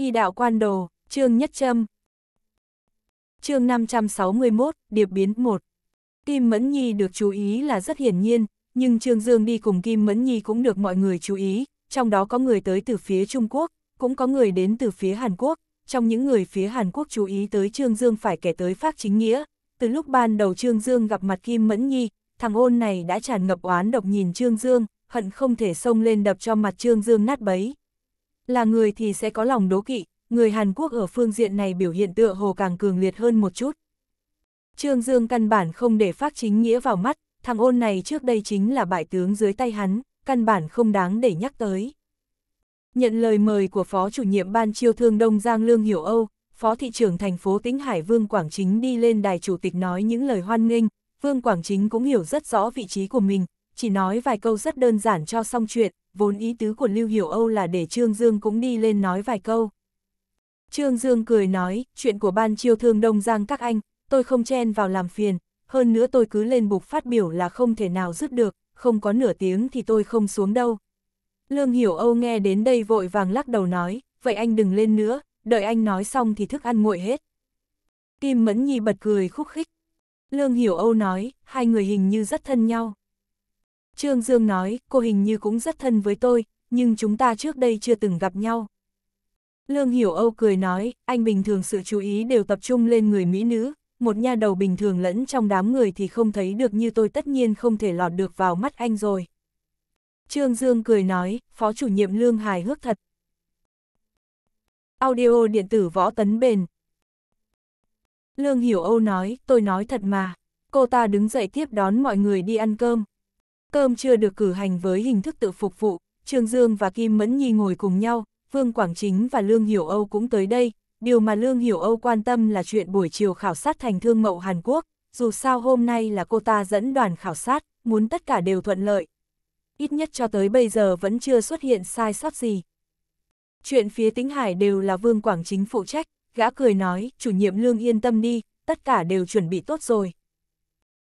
Y đạo quan đồ, chương nhất châm. Chương 561, điệp biến 1. Kim Mẫn Nhi được chú ý là rất hiển nhiên, nhưng Trương Dương đi cùng Kim Mẫn Nhi cũng được mọi người chú ý, trong đó có người tới từ phía Trung Quốc, cũng có người đến từ phía Hàn Quốc, trong những người phía Hàn Quốc chú ý tới Trương Dương phải kể tới Pháp Chính Nghĩa. Từ lúc ban đầu Trương Dương gặp mặt Kim Mẫn Nhi, thằng ôn này đã tràn ngập oán độc nhìn Trương Dương, hận không thể xông lên đập cho mặt Trương Dương nát bấy. Là người thì sẽ có lòng đố kỵ, người Hàn Quốc ở phương diện này biểu hiện tựa hồ càng cường liệt hơn một chút. Trương Dương căn bản không để phát chính nghĩa vào mắt, thằng ôn này trước đây chính là bại tướng dưới tay hắn, căn bản không đáng để nhắc tới. Nhận lời mời của Phó chủ nhiệm Ban Chiêu Thương Đông Giang Lương Hiểu Âu, Phó thị trưởng thành phố Tĩnh Hải Vương Quảng Chính đi lên đài chủ tịch nói những lời hoan nghênh, Vương Quảng Chính cũng hiểu rất rõ vị trí của mình, chỉ nói vài câu rất đơn giản cho xong chuyện, vốn ý tứ của Lưu Hiểu Âu là để Trương Dương cũng đi lên nói vài câu. Trương Dương cười nói, chuyện của ban chiêu thương Đông Giang các anh, tôi không chen vào làm phiền, hơn nữa tôi cứ lên bục phát biểu là không thể nào dứt được, không có nửa tiếng thì tôi không xuống đâu. Lương Hiểu Âu nghe đến đây vội vàng lắc đầu nói, vậy anh đừng lên nữa, đợi anh nói xong thì thức ăn nguội hết. Kim Mẫn Nhi bật cười khúc khích. Lương Hiểu Âu nói, hai người hình như rất thân nhau. Trương Dương nói, cô hình như cũng rất thân với tôi, nhưng chúng ta trước đây chưa từng gặp nhau. Lương Hiểu Âu cười nói, anh bình thường sự chú ý đều tập trung lên người mỹ nữ, một nha đầu bình thường lẫn trong đám người thì không thấy được như tôi tất nhiên không thể lọt được vào mắt anh rồi. Trương Dương cười nói, phó chủ nhiệm Lương hài hước thật. Audio điện tử võ tấn bền. Lương Hiểu Âu nói, tôi nói thật mà. Cô ta đứng dậy tiếp đón mọi người đi ăn cơm. Cơm chưa được cử hành với hình thức tự phục vụ, Trương Dương và Kim Mẫn Nhi ngồi cùng nhau, Vương Quảng Chính và Lương Hiểu Âu cũng tới đây. Điều mà Lương Hiểu Âu quan tâm là chuyện buổi chiều khảo sát thành thương mậu Hàn Quốc, dù sao hôm nay là cô ta dẫn đoàn khảo sát, muốn tất cả đều thuận lợi. Ít nhất cho tới bây giờ vẫn chưa xuất hiện sai sót gì. Chuyện phía Tĩnh Hải đều là Vương Quảng Chính phụ trách, gã cười nói, chủ nhiệm Lương yên tâm đi, tất cả đều chuẩn bị tốt rồi.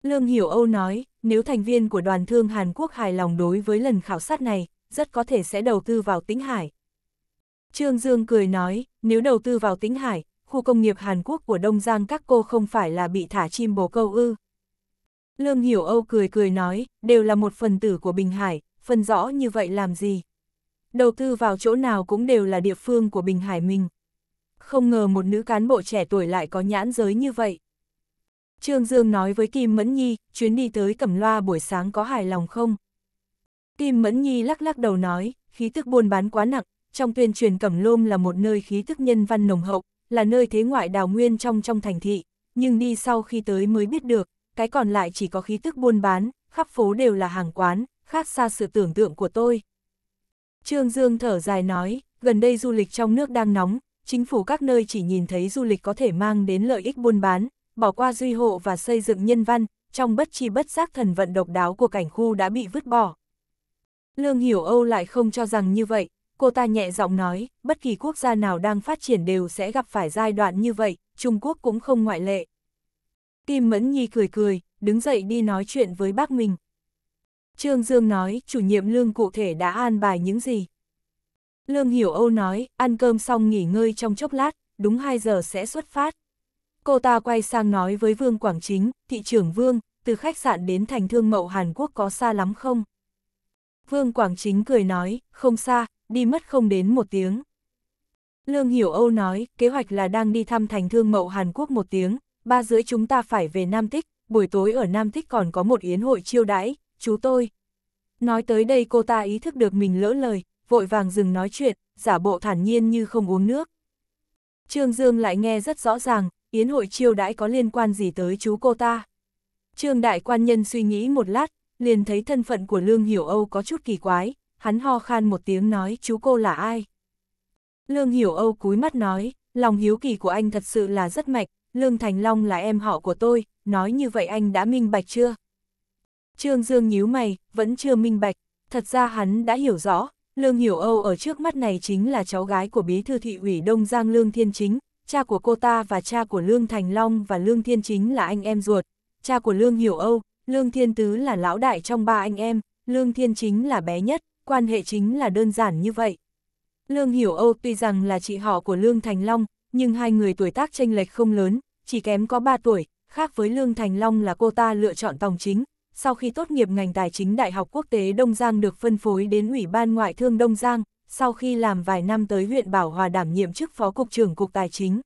Lương Hiểu Âu nói, nếu thành viên của đoàn thương Hàn Quốc hài lòng đối với lần khảo sát này, rất có thể sẽ đầu tư vào Tĩnh Hải. Trương Dương cười nói, nếu đầu tư vào Tĩnh Hải, khu công nghiệp Hàn Quốc của Đông Giang các cô không phải là bị thả chim bồ câu ư. Lương Hiểu Âu cười cười nói, đều là một phần tử của Bình Hải, phân rõ như vậy làm gì. Đầu tư vào chỗ nào cũng đều là địa phương của Bình Hải mình. Không ngờ một nữ cán bộ trẻ tuổi lại có nhãn giới như vậy. Trương Dương nói với Kim Mẫn Nhi, chuyến đi tới Cẩm Loa buổi sáng có hài lòng không? Kim Mẫn Nhi lắc lắc đầu nói, khí tức buôn bán quá nặng, trong tuyên truyền Cẩm Lôm là một nơi khí tức nhân văn nồng hậu, là nơi thế ngoại đào nguyên trong trong thành thị, nhưng đi sau khi tới mới biết được, cái còn lại chỉ có khí tức buôn bán, khắp phố đều là hàng quán, khác xa sự tưởng tượng của tôi. Trương Dương thở dài nói, gần đây du lịch trong nước đang nóng, chính phủ các nơi chỉ nhìn thấy du lịch có thể mang đến lợi ích buôn bán, bỏ qua duy hộ và xây dựng nhân văn, trong bất chi bất giác thần vận độc đáo của cảnh khu đã bị vứt bỏ. Lương Hiểu Âu lại không cho rằng như vậy, cô ta nhẹ giọng nói, bất kỳ quốc gia nào đang phát triển đều sẽ gặp phải giai đoạn như vậy, Trung Quốc cũng không ngoại lệ. Kim Mẫn Nhi cười cười, đứng dậy đi nói chuyện với bác mình. Trương Dương nói, chủ nhiệm lương cụ thể đã an bài những gì? Lương Hiểu Âu nói, ăn cơm xong nghỉ ngơi trong chốc lát, đúng 2 giờ sẽ xuất phát. Cô ta quay sang nói với Vương Quảng Chính, thị trưởng Vương, từ khách sạn đến thành thương mậu Hàn Quốc có xa lắm không? Vương Quảng Chính cười nói, không xa, đi mất không đến một tiếng. Lương Hiểu Âu nói, kế hoạch là đang đi thăm thành thương mậu Hàn Quốc một tiếng, ba rưỡi chúng ta phải về Nam Tích, buổi tối ở Nam Tích còn có một yến hội chiêu đãi, chú tôi. Nói tới đây cô ta ý thức được mình lỡ lời, vội vàng dừng nói chuyện, giả bộ thản nhiên như không uống nước. Trương Dương lại nghe rất rõ ràng, yến hội chiêu đãi có liên quan gì tới chú cô ta. Trương đại quan nhân suy nghĩ một lát, liền thấy thân phận của Lương Hiểu Âu có chút kỳ quái, hắn ho khan một tiếng nói chú cô là ai. Lương Hiểu Âu cúi mắt nói, lòng hiếu kỳ của anh thật sự là rất mạnh, Lương Thành Long là em họ của tôi, nói như vậy anh đã minh bạch chưa? Trương Dương nhíu mày, vẫn chưa minh bạch, thật ra hắn đã hiểu rõ, Lương Hiểu Âu ở trước mắt này chính là cháu gái của bí thư thị ủy Đông Giang Lương Thiên Chính, cha của cô ta và cha của Lương Thành Long và Lương Thiên Chính là anh em ruột, cha của Lương Hiểu Âu, Lương Thiên Tứ là lão đại trong ba anh em, Lương Thiên Chính là bé nhất, quan hệ chính là đơn giản như vậy. Lương Hiểu Âu tuy rằng là chị họ của Lương Thành Long, nhưng hai người tuổi tác chênh lệch không lớn, chỉ kém có 3 tuổi, khác với Lương Thành Long là cô ta lựa chọn tòng chính. Sau khi tốt nghiệp ngành tài chính Đại học Quốc tế Đông Giang được phân phối đến Ủy ban Ngoại thương Đông Giang, sau khi làm vài năm tới huyện Bảo Hòa đảm nhiệm chức phó cục trưởng cục tài chính.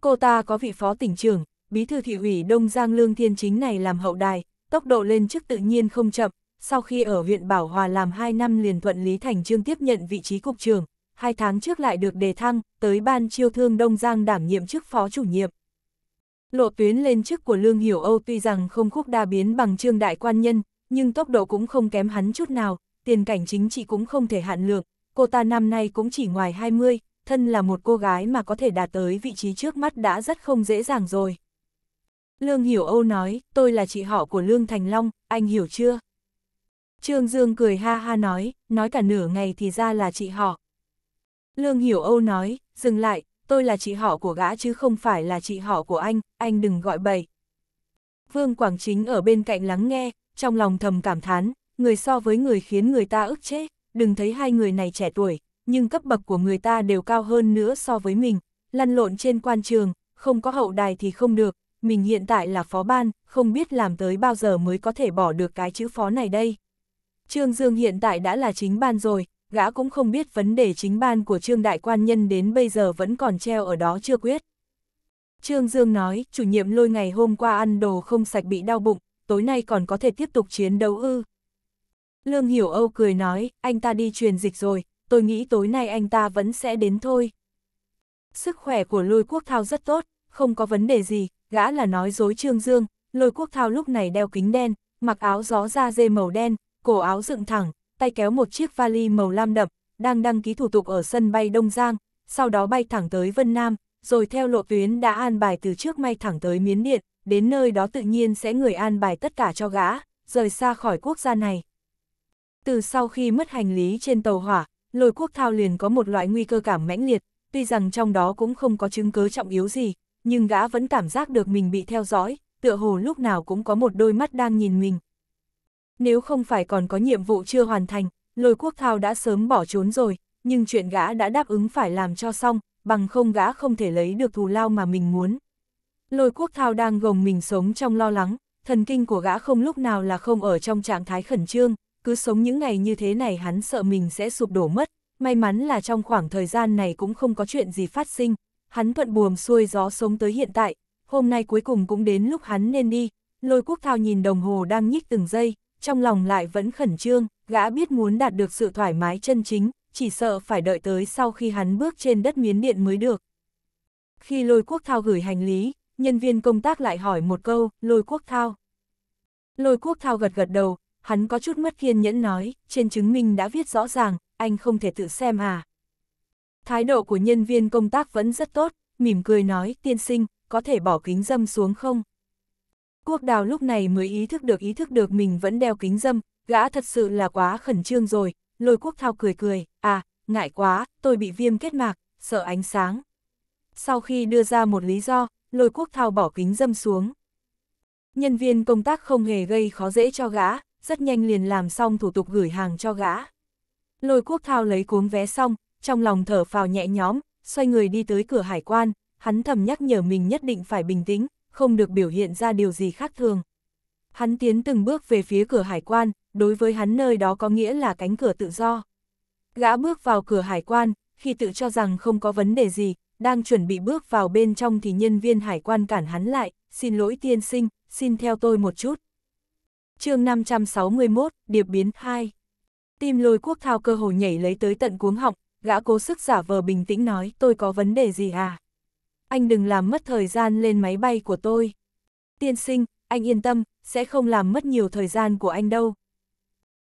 Cô ta có vị phó tỉnh trưởng, bí thư thị ủy Đông Giang Lương Thiên Chính này làm hậu đài, tốc độ lên chức tự nhiên không chậm, sau khi ở huyện Bảo Hòa làm 2 năm liền thuận Lý Thành Trương tiếp nhận vị trí cục trưởng, 2 tháng trước lại được đề thăng, tới ban chiêu thương Đông Giang đảm nhiệm chức phó chủ nhiệm. Lộ tuyến lên chức của Lương Hiểu Âu tuy rằng không khúc đa biến bằng trương đại quan nhân, nhưng tốc độ cũng không kém hắn chút nào, tiền cảnh chính trị cũng không thể hạn lượng, cô ta năm nay cũng chỉ ngoài 20, thân là một cô gái mà có thể đạt tới vị trí trước mắt đã rất không dễ dàng rồi. Lương Hiểu Âu nói, tôi là chị họ của Lương Thành Long, anh hiểu chưa? Trương Dương cười ha ha nói, nói cả nửa ngày thì ra là chị họ. Lương Hiểu Âu nói, dừng lại, tôi là chị họ của gã chứ không phải là chị họ của anh, anh đừng gọi bậy. Vương Quảng Chính ở bên cạnh lắng nghe, trong lòng thầm cảm thán, người so với người khiến người ta ức chế đừng thấy hai người này trẻ tuổi, nhưng cấp bậc của người ta đều cao hơn nữa so với mình, lăn lộn trên quan trường, không có hậu đài thì không được, mình hiện tại là phó ban, không biết làm tới bao giờ mới có thể bỏ được cái chữ phó này đây. Trương Dương hiện tại đã là chính ban rồi, gã cũng không biết vấn đề chính ban của Trương Đại Quan Nhân đến bây giờ vẫn còn treo ở đó chưa quyết. Trương Dương nói, chủ nhiệm lôi ngày hôm qua ăn đồ không sạch bị đau bụng, tối nay còn có thể tiếp tục chiến đấu ư. Lương Hiểu Âu cười nói, anh ta đi truyền dịch rồi, tôi nghĩ tối nay anh ta vẫn sẽ đến thôi. Sức khỏe của lôi quốc thao rất tốt, không có vấn đề gì, gã là nói dối trương dương, lôi quốc thao lúc này đeo kính đen, mặc áo gió da dê màu đen, cổ áo dựng thẳng, tay kéo một chiếc vali màu lam đậm, đang đăng ký thủ tục ở sân bay Đông Giang, sau đó bay thẳng tới Vân Nam, rồi theo lộ tuyến đã an bài từ trước may thẳng tới Miến Điện, đến nơi đó tự nhiên sẽ người an bài tất cả cho gã, rời xa khỏi quốc gia này. Từ sau khi mất hành lý trên tàu hỏa, lôi quốc thao liền có một loại nguy cơ cảm mãnh liệt, tuy rằng trong đó cũng không có chứng cứ trọng yếu gì, nhưng gã vẫn cảm giác được mình bị theo dõi, tựa hồ lúc nào cũng có một đôi mắt đang nhìn mình. Nếu không phải còn có nhiệm vụ chưa hoàn thành, lôi quốc thao đã sớm bỏ trốn rồi, nhưng chuyện gã đã đáp ứng phải làm cho xong, bằng không gã không thể lấy được thù lao mà mình muốn. Lôi quốc thao đang gồng mình sống trong lo lắng, thần kinh của gã không lúc nào là không ở trong trạng thái khẩn trương, cứ sống những ngày như thế này hắn sợ mình sẽ sụp đổ mất, may mắn là trong khoảng thời gian này cũng không có chuyện gì phát sinh, hắn thuận buồm xuôi gió sống tới hiện tại, hôm nay cuối cùng cũng đến lúc hắn nên đi, lôi quốc thao nhìn đồng hồ đang nhích từng giây, trong lòng lại vẫn khẩn trương, gã biết muốn đạt được sự thoải mái chân chính, chỉ sợ phải đợi tới sau khi hắn bước trên đất miến điện mới được. Khi lôi quốc thao gửi hành lý, nhân viên công tác lại hỏi một câu, lôi quốc thao. Lôi quốc thao gật gật đầu, hắn có chút mất kiên nhẫn nói, trên chứng minh đã viết rõ ràng, anh không thể tự xem à. Thái độ của nhân viên công tác vẫn rất tốt, mỉm cười nói, tiên sinh, có thể bỏ kính dâm xuống không? Quốc đào lúc này mới ý thức được ý thức được mình vẫn đeo kính dâm, gã thật sự là quá khẩn trương rồi, lôi quốc thao cười cười, à, ngại quá, tôi bị viêm kết mạc, sợ ánh sáng. Sau khi đưa ra một lý do, lôi quốc thao bỏ kính dâm xuống. Nhân viên công tác không hề gây khó dễ cho gã, rất nhanh liền làm xong thủ tục gửi hàng cho gã. Lôi quốc thao lấy cuốn vé xong, trong lòng thở phào nhẹ nhõm, xoay người đi tới cửa hải quan, hắn thầm nhắc nhở mình nhất định phải bình tĩnh, không được biểu hiện ra điều gì khác thường. Hắn tiến từng bước về phía cửa hải quan, đối với hắn nơi đó có nghĩa là cánh cửa tự do. Gã bước vào cửa hải quan, khi tự cho rằng không có vấn đề gì, đang chuẩn bị bước vào bên trong thì nhân viên hải quan cản hắn lại, xin lỗi tiên sinh, xin theo tôi một chút chương 561, điệp biến 2. Tim lôi quốc thao cơ hồ nhảy lấy tới tận cuống họng, gã cố sức giả vờ bình tĩnh nói tôi có vấn đề gì à? Anh đừng làm mất thời gian lên máy bay của tôi. Tiên sinh, anh yên tâm, sẽ không làm mất nhiều thời gian của anh đâu.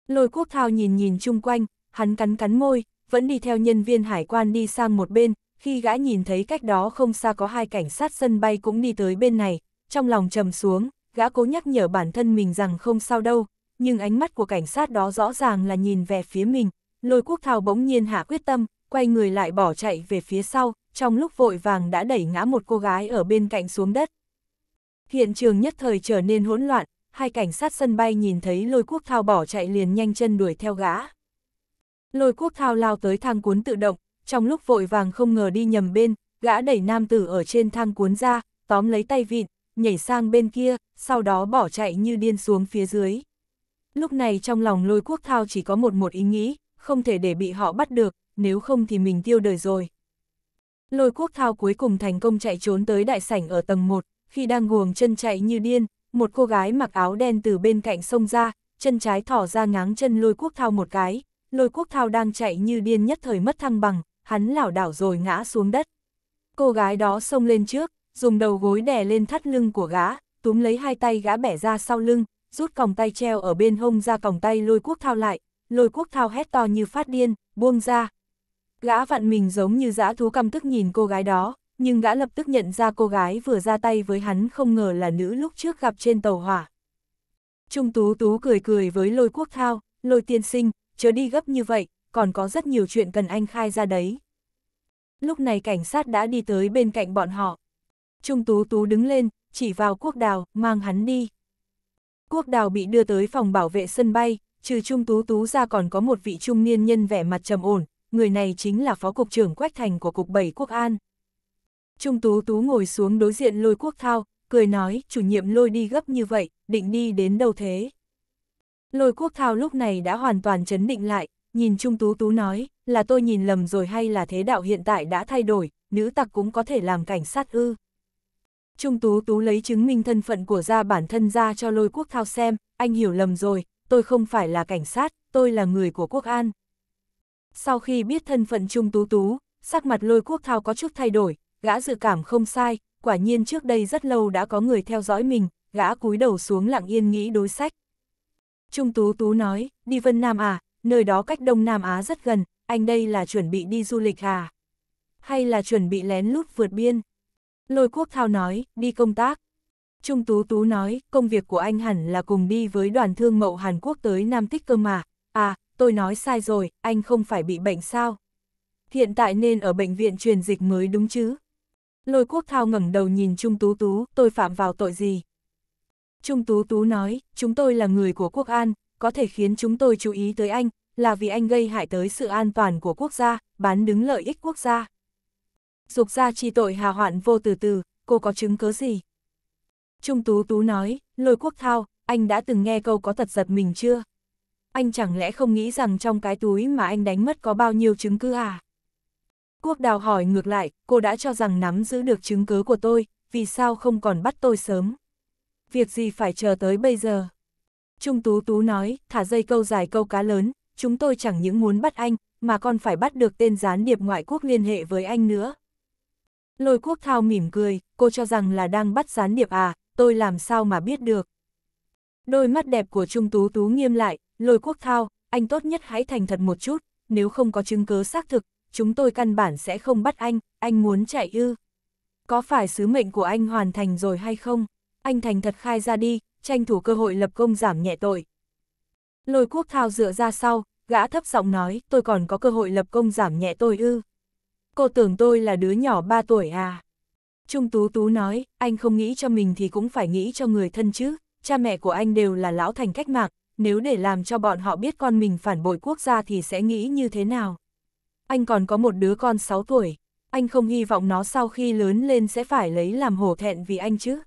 Lôi quốc thao nhìn nhìn chung quanh, hắn cắn cắn môi, vẫn đi theo nhân viên hải quan đi sang một bên, khi gã nhìn thấy cách đó không xa có hai cảnh sát sân bay cũng đi tới bên này, trong lòng trầm xuống, gã cố nhắc nhở bản thân mình rằng không sao đâu, nhưng ánh mắt của cảnh sát đó rõ ràng là nhìn về phía mình, lôi quốc Thao bỗng nhiên hạ quyết tâm, quay người lại bỏ chạy về phía sau, trong lúc vội vàng đã đẩy ngã một cô gái ở bên cạnh xuống đất. Hiện trường nhất thời trở nên hỗn loạn, hai cảnh sát sân bay nhìn thấy lôi quốc thao bỏ chạy liền nhanh chân đuổi theo gã. Lôi quốc thao lao tới thang cuốn tự động, trong lúc vội vàng không ngờ đi nhầm bên, gã đẩy nam tử ở trên thang cuốn ra, tóm lấy tay vịn, nhảy sang bên kia, sau đó bỏ chạy như điên xuống phía dưới. Lúc này trong lòng lôi quốc thao chỉ có một một ý nghĩ, không thể để bị họ bắt được, nếu không thì mình tiêu đời rồi. Lôi quốc thao cuối cùng thành công chạy trốn tới đại sảnh ở tầng 1, khi đang guồng chân chạy như điên, một cô gái mặc áo đen từ bên cạnh sông ra, chân trái thỏ ra ngáng chân lôi quốc thao một cái, lôi quốc thao đang chạy như điên nhất thời mất thăng bằng, hắn lảo đảo rồi ngã xuống đất. Cô gái đó xông lên trước, dùng đầu gối đè lên thắt lưng của gã, túm lấy hai tay gã bẻ ra sau lưng, rút còng tay treo ở bên hông ra còng tay lôi quốc thao lại, lôi quốc thao hét to như phát điên, buông ra. Gã vặn mình giống như dã thú căm tức nhìn cô gái đó, nhưng gã lập tức nhận ra cô gái vừa ra tay với hắn không ngờ là nữ lúc trước gặp trên tàu hỏa. Trung Tú Tú cười cười với lôi quốc thao, lôi tiên sinh, chớ đi gấp như vậy, còn có rất nhiều chuyện cần anh khai ra đấy. Lúc này cảnh sát đã đi tới bên cạnh bọn họ. Trung Tú Tú đứng lên, chỉ vào quốc đào, mang hắn đi. Quốc đào bị đưa tới phòng bảo vệ sân bay, trừ Trung Tú Tú ra còn có một vị trung niên nhân vẻ mặt trầm ổn, người này chính là phó cục trưởng Quách Thành của Cục 7 Quốc An. Trung Tú Tú ngồi xuống đối diện lôi quốc thao, cười nói, chủ nhiệm lôi đi gấp như vậy, định đi đến đâu thế? Lôi quốc thao lúc này đã hoàn toàn chấn định lại, nhìn Trung Tú Tú nói, là tôi nhìn lầm rồi hay là thế đạo hiện tại đã thay đổi, nữ tặc cũng có thể làm cảnh sát ư. Trung Tú Tú lấy chứng minh thân phận của gia bản thân ra cho lôi quốc thao xem, anh hiểu lầm rồi, tôi không phải là cảnh sát, tôi là người của quốc an. Sau khi biết thân phận Trung Tú Tú, sắc mặt lôi quốc thao có chút thay đổi, gã dự cảm không sai, quả nhiên trước đây rất lâu đã có người theo dõi mình, gã cúi đầu xuống lặng yên nghĩ đối sách. Trung Tú Tú nói, đi Vân Nam à, nơi đó cách Đông Nam Á rất gần, anh đây là chuẩn bị đi du lịch à? Hay là chuẩn bị lén lút vượt biên? Lôi quốc thao nói, đi công tác. Trung Tú Tú nói, công việc của anh hẳn là cùng đi với đoàn thương mậu Hàn Quốc tới Nam Tích cơ mà. À, tôi nói sai rồi, anh không phải bị bệnh sao? Hiện tại nên ở bệnh viện truyền dịch mới đúng chứ? Lôi quốc thao ngẩng đầu nhìn Trung Tú Tú, tôi phạm vào tội gì? Trung Tú Tú nói, chúng tôi là người của quốc an, có thể khiến chúng tôi chú ý tới anh, là vì anh gây hại tới sự an toàn của quốc gia, bán đứng lợi ích quốc gia dục ra chi tội hà hoạn vô từ từ, cô có chứng cứ gì? Trung Tú Tú nói, lôi quốc thao, anh đã từng nghe câu có thật giật mình chưa? Anh chẳng lẽ không nghĩ rằng trong cái túi mà anh đánh mất có bao nhiêu chứng cứ à? Quốc đào hỏi ngược lại, cô đã cho rằng nắm giữ được chứng cứ của tôi, vì sao không còn bắt tôi sớm? Việc gì phải chờ tới bây giờ? Trung Tú Tú nói, thả dây câu dài câu cá lớn, chúng tôi chẳng những muốn bắt anh, mà còn phải bắt được tên gián điệp ngoại quốc liên hệ với anh nữa. Lôi quốc thao mỉm cười, cô cho rằng là đang bắt gián điệp à, tôi làm sao mà biết được. Đôi mắt đẹp của Trung Tú Tú nghiêm lại, lôi quốc thao, anh tốt nhất hãy thành thật một chút, nếu không có chứng cứ xác thực, chúng tôi căn bản sẽ không bắt anh, anh muốn chạy ư. Có phải sứ mệnh của anh hoàn thành rồi hay không? Anh thành thật khai ra đi, tranh thủ cơ hội lập công giảm nhẹ tội. Lôi quốc thao dựa ra sau, gã thấp giọng nói, tôi còn có cơ hội lập công giảm nhẹ tôi ư cô tưởng tôi là đứa nhỏ 3 tuổi à? Trung Tú Tú nói, anh không nghĩ cho mình thì cũng phải nghĩ cho người thân chứ, cha mẹ của anh đều là lão thành cách mạng, nếu để làm cho bọn họ biết con mình phản bội quốc gia thì sẽ nghĩ như thế nào? Anh còn có một đứa con 6 tuổi, anh không hy vọng nó sau khi lớn lên sẽ phải lấy làm hổ thẹn vì anh chứ.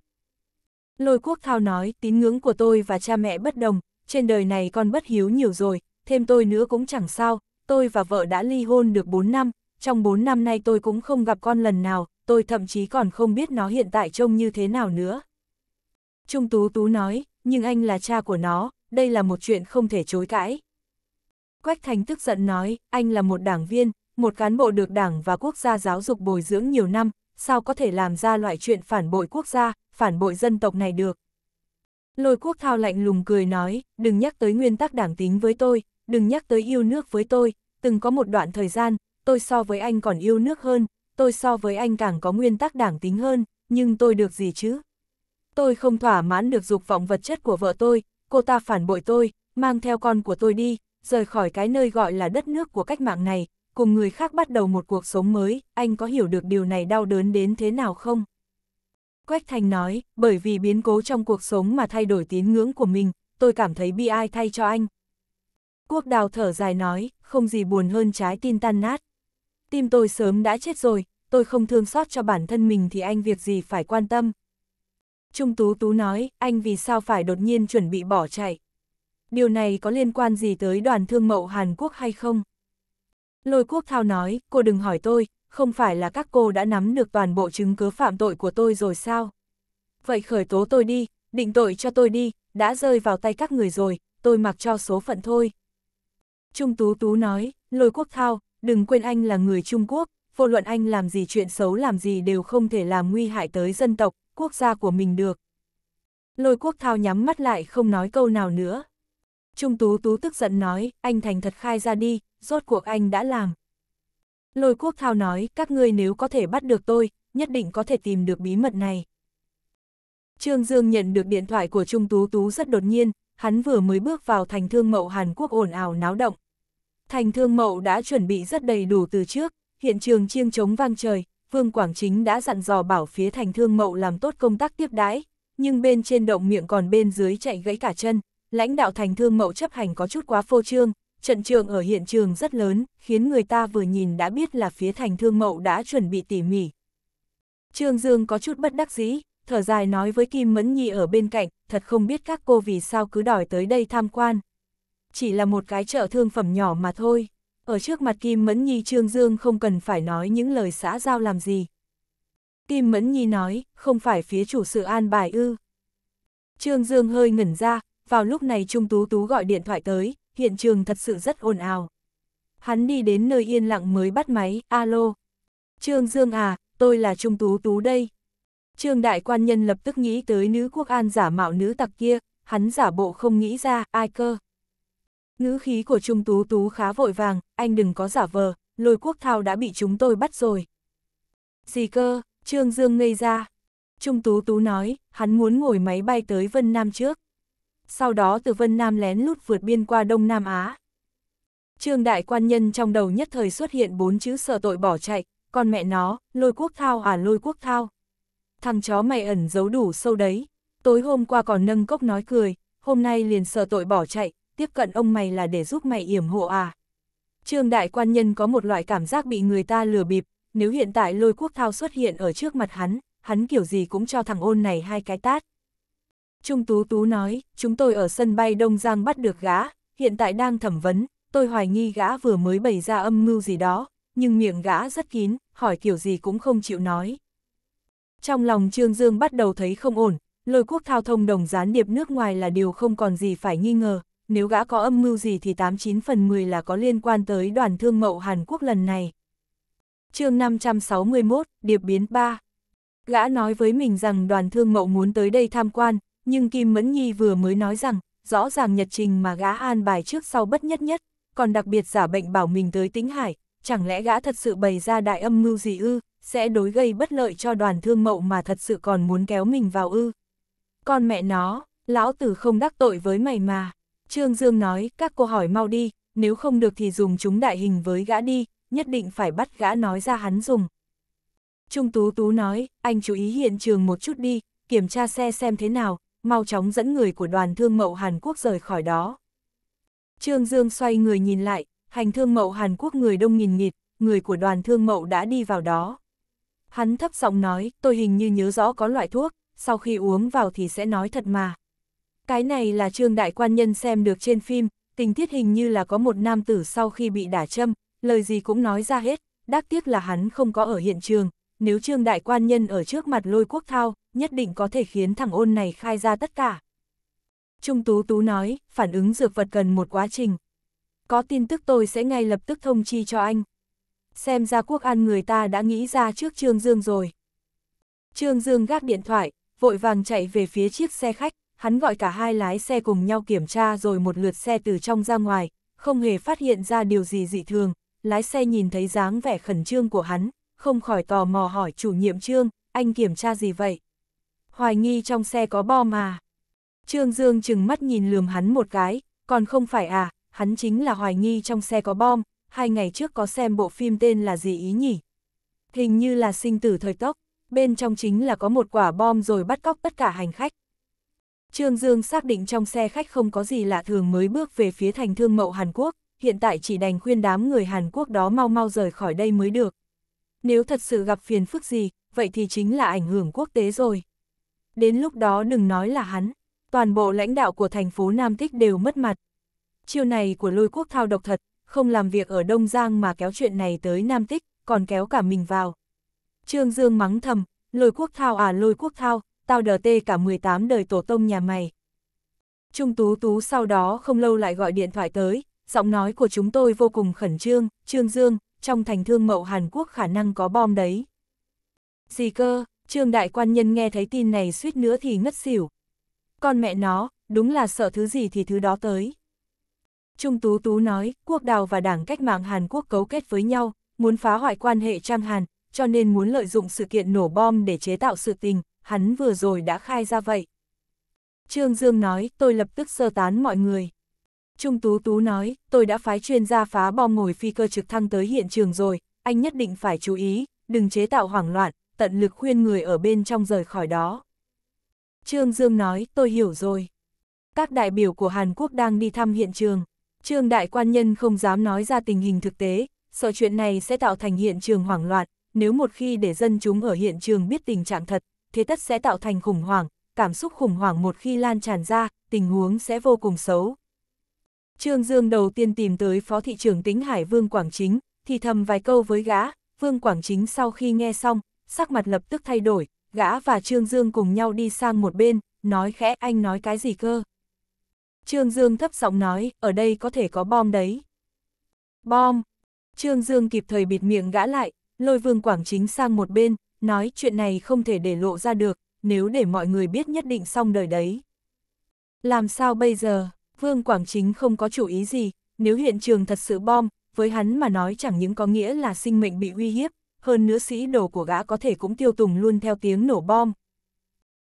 Lôi quốc thao nói, tín ngưỡng của tôi và cha mẹ bất đồng, trên đời này con bất hiếu nhiều rồi, thêm tôi nữa cũng chẳng sao, tôi và vợ đã ly hôn được 4 năm, trong 4 năm nay tôi cũng không gặp con lần nào, tôi thậm chí còn không biết nó hiện tại trông như thế nào nữa. Trung Tú Tú nói, nhưng anh là cha của nó, đây là một chuyện không thể chối cãi. Quách Thành tức giận nói, anh là một đảng viên, một cán bộ được đảng và quốc gia giáo dục bồi dưỡng nhiều năm, sao có thể làm ra loại chuyện phản bội quốc gia, phản bội dân tộc này được. Lôi quốc thao lạnh lùng cười nói, đừng nhắc tới nguyên tắc đảng tính với tôi, đừng nhắc tới yêu nước với tôi, từng có một đoạn thời gian, tôi so với anh còn yêu nước hơn, tôi so với anh càng có nguyên tắc đảng tính hơn, nhưng tôi được gì chứ? Tôi không thỏa mãn được dục vọng vật chất của vợ tôi, cô ta phản bội tôi, mang theo con của tôi đi, rời khỏi cái nơi gọi là đất nước của cách mạng này, cùng người khác bắt đầu một cuộc sống mới, anh có hiểu được điều này đau đớn đến thế nào không? Quách Thành nói, bởi vì biến cố trong cuộc sống mà thay đổi tín ngưỡng của mình, tôi cảm thấy bi ai thay cho anh. Quốc đào thở dài nói, không gì buồn hơn trái tim tan nát tim tôi sớm đã chết rồi, tôi không thương xót cho bản thân mình thì anh việc gì phải quan tâm. Trung Tú Tú nói, anh vì sao phải đột nhiên chuẩn bị bỏ chạy. Điều này có liên quan gì tới đoàn thương mậu Hàn Quốc hay không? Lôi Quốc Thao nói, cô đừng hỏi tôi, không phải là các cô đã nắm được toàn bộ chứng cứ phạm tội của tôi rồi sao? Vậy khởi tố tôi đi, định tội cho tôi đi, đã rơi vào tay các người rồi, tôi mặc cho số phận thôi. Trung Tú Tú nói, Lôi Quốc Thao, Đừng quên anh là người Trung Quốc, vô luận anh làm gì chuyện xấu làm gì đều không thể làm nguy hại tới dân tộc, quốc gia của mình được. Lôi quốc thao nhắm mắt lại không nói câu nào nữa. Trung Tú Tú tức giận nói, anh thành thật khai ra đi, rốt cuộc anh đã làm. Lôi quốc thao nói, các ngươi nếu có thể bắt được tôi, nhất định có thể tìm được bí mật này. Trương Dương nhận được điện thoại của Trung Tú Tú rất đột nhiên, hắn vừa mới bước vào thành thương mậu Hàn Quốc ồn ào náo động, Thành thương mậu đã chuẩn bị rất đầy đủ từ trước, hiện trường chiêng chống vang trời, Vương Quảng Chính đã dặn dò bảo phía thành thương mậu làm tốt công tác tiếp đái, nhưng bên trên động miệng còn bên dưới chạy gãy cả chân, lãnh đạo thành thương mậu chấp hành có chút quá phô trương, trận trường ở hiện trường rất lớn, khiến người ta vừa nhìn đã biết là phía thành thương mậu đã chuẩn bị tỉ mỉ. Trương Dương có chút bất đắc dĩ, thở dài nói với Kim Mẫn Nhi ở bên cạnh, thật không biết các cô vì sao cứ đòi tới đây tham quan, chỉ là một cái chợ thương phẩm nhỏ mà thôi. Ở trước mặt Kim Mẫn Nhi Trương Dương không cần phải nói những lời xã giao làm gì. Kim Mẫn Nhi nói, không phải phía chủ sự an bài ư. Trương Dương hơi ngẩn ra, vào lúc này Trung Tú Tú gọi điện thoại tới, hiện trường thật sự rất ồn ào. Hắn đi đến nơi yên lặng mới bắt máy, alo. Trương Dương à, tôi là Trung Tú Tú đây. Trương Đại Quan Nhân lập tức nghĩ tới nữ quốc an giả mạo nữ tặc kia, hắn giả bộ không nghĩ ra, ai cơ. Ngữ khí của Trung Tú Tú khá vội vàng, anh đừng có giả vờ, lôi quốc thao đã bị chúng tôi bắt rồi. Gì cơ, Trương Dương ngây ra. Trung Tú Tú nói, hắn muốn ngồi máy bay tới Vân Nam trước. Sau đó từ Vân Nam lén lút vượt biên qua Đông Nam Á. Trương Đại Quan Nhân trong đầu nhất thời xuất hiện bốn chữ sợ tội bỏ chạy, con mẹ nó, lôi quốc thao à lôi quốc thao. Thằng chó mày ẩn giấu đủ sâu đấy, tối hôm qua còn nâng cốc nói cười, hôm nay liền sợ tội bỏ chạy, tiếp cận ông mày là để giúp mày yểm hộ à. Trương đại quan nhân có một loại cảm giác bị người ta lừa bịp, nếu hiện tại lôi quốc thao xuất hiện ở trước mặt hắn, hắn kiểu gì cũng cho thằng ôn này hai cái tát. Trung Tú Tú nói, chúng tôi ở sân bay Đông Giang bắt được gã, hiện tại đang thẩm vấn, tôi hoài nghi gã vừa mới bày ra âm mưu gì đó, nhưng miệng gã rất kín, hỏi kiểu gì cũng không chịu nói. Trong lòng Trương Dương bắt đầu thấy không ổn, lôi quốc thao thông đồng gián điệp nước ngoài là điều không còn gì phải nghi ngờ, nếu gã có âm mưu gì thì 89 phần 10 là có liên quan tới đoàn thương mậu Hàn Quốc lần này. chương 561, Điệp biến 3 Gã nói với mình rằng đoàn thương mậu muốn tới đây tham quan, nhưng Kim Mẫn Nhi vừa mới nói rằng, rõ ràng nhật trình mà gã an bài trước sau bất nhất nhất, còn đặc biệt giả bệnh bảo mình tới tính hải, chẳng lẽ gã thật sự bày ra đại âm mưu gì ư, sẽ đối gây bất lợi cho đoàn thương mậu mà thật sự còn muốn kéo mình vào ư. Con mẹ nó, lão tử không đắc tội với mày mà. Trương Dương nói, các cô hỏi mau đi, nếu không được thì dùng chúng đại hình với gã đi, nhất định phải bắt gã nói ra hắn dùng. Trung Tú Tú nói, anh chú ý hiện trường một chút đi, kiểm tra xe xem thế nào, mau chóng dẫn người của đoàn thương mậu Hàn Quốc rời khỏi đó. Trương Dương xoay người nhìn lại, hành thương mậu Hàn Quốc người đông nghìn nghịt, người của đoàn thương mậu đã đi vào đó. Hắn thấp giọng nói, tôi hình như nhớ rõ có loại thuốc, sau khi uống vào thì sẽ nói thật mà. Cái này là trương đại quan nhân xem được trên phim, tình tiết hình như là có một nam tử sau khi bị đả châm, lời gì cũng nói ra hết, đắc tiếc là hắn không có ở hiện trường, nếu trương đại quan nhân ở trước mặt lôi quốc thao, nhất định có thể khiến thằng ôn này khai ra tất cả. Trung Tú Tú nói, phản ứng dược vật cần một quá trình. Có tin tức tôi sẽ ngay lập tức thông chi cho anh. Xem ra quốc an người ta đã nghĩ ra trước Trương Dương rồi. Trương Dương gác điện thoại, vội vàng chạy về phía chiếc xe khách hắn gọi cả hai lái xe cùng nhau kiểm tra rồi một lượt xe từ trong ra ngoài, không hề phát hiện ra điều gì dị thường, lái xe nhìn thấy dáng vẻ khẩn trương của hắn, không khỏi tò mò hỏi chủ nhiệm trương, anh kiểm tra gì vậy? Hoài nghi trong xe có bom mà Trương Dương chừng mắt nhìn lườm hắn một cái, còn không phải à, hắn chính là hoài nghi trong xe có bom, hai ngày trước có xem bộ phim tên là gì ý nhỉ? Hình như là sinh tử thời tốc, bên trong chính là có một quả bom rồi bắt cóc tất cả hành khách. Trương Dương xác định trong xe khách không có gì lạ thường mới bước về phía thành thương mậu Hàn Quốc, hiện tại chỉ đành khuyên đám người Hàn Quốc đó mau mau rời khỏi đây mới được. Nếu thật sự gặp phiền phức gì, vậy thì chính là ảnh hưởng quốc tế rồi. Đến lúc đó đừng nói là hắn, toàn bộ lãnh đạo của thành phố Nam Tích đều mất mặt. Chiêu này của lôi quốc thao độc thật, không làm việc ở Đông Giang mà kéo chuyện này tới Nam Tích, còn kéo cả mình vào. Trương Dương mắng thầm, lôi quốc thao à lôi quốc thao, tao đờ tê cả 18 đời tổ tông nhà mày. Trung Tú Tú sau đó không lâu lại gọi điện thoại tới, giọng nói của chúng tôi vô cùng khẩn trương, Trương Dương, trong thành thương mậu Hàn Quốc khả năng có bom đấy. Gì cơ, Trương Đại Quan Nhân nghe thấy tin này suýt nữa thì ngất xỉu. Con mẹ nó, đúng là sợ thứ gì thì thứ đó tới. Trung Tú Tú nói, quốc đào và đảng cách mạng Hàn Quốc cấu kết với nhau, muốn phá hoại quan hệ Trang Hàn, cho nên muốn lợi dụng sự kiện nổ bom để chế tạo sự tình, hắn vừa rồi đã khai ra vậy. Trương Dương nói, tôi lập tức sơ tán mọi người. Trung Tú Tú nói, tôi đã phái chuyên gia phá bom ngồi phi cơ trực thăng tới hiện trường rồi, anh nhất định phải chú ý, đừng chế tạo hoảng loạn, tận lực khuyên người ở bên trong rời khỏi đó. Trương Dương nói, tôi hiểu rồi. Các đại biểu của Hàn Quốc đang đi thăm hiện trường. Trương đại quan nhân không dám nói ra tình hình thực tế, sợ chuyện này sẽ tạo thành hiện trường hoảng loạn, nếu một khi để dân chúng ở hiện trường biết tình trạng thật, thế tất sẽ tạo thành khủng hoảng, cảm xúc khủng hoảng một khi lan tràn ra, tình huống sẽ vô cùng xấu. Trương Dương đầu tiên tìm tới Phó Thị trưởng Tính Hải Vương Quảng Chính, thì thầm vài câu với gã, Vương Quảng Chính sau khi nghe xong, sắc mặt lập tức thay đổi, gã và Trương Dương cùng nhau đi sang một bên, nói khẽ anh nói cái gì cơ. Trương Dương thấp giọng nói, ở đây có thể có bom đấy. Bom! Trương Dương kịp thời bịt miệng gã lại, lôi Vương Quảng Chính sang một bên, nói chuyện này không thể để lộ ra được, nếu để mọi người biết nhất định xong đời đấy. Làm sao bây giờ, Vương Quảng Chính không có chủ ý gì, nếu hiện trường thật sự bom, với hắn mà nói chẳng những có nghĩa là sinh mệnh bị uy hiếp, hơn nữa sĩ đồ của gã có thể cũng tiêu tùng luôn theo tiếng nổ bom.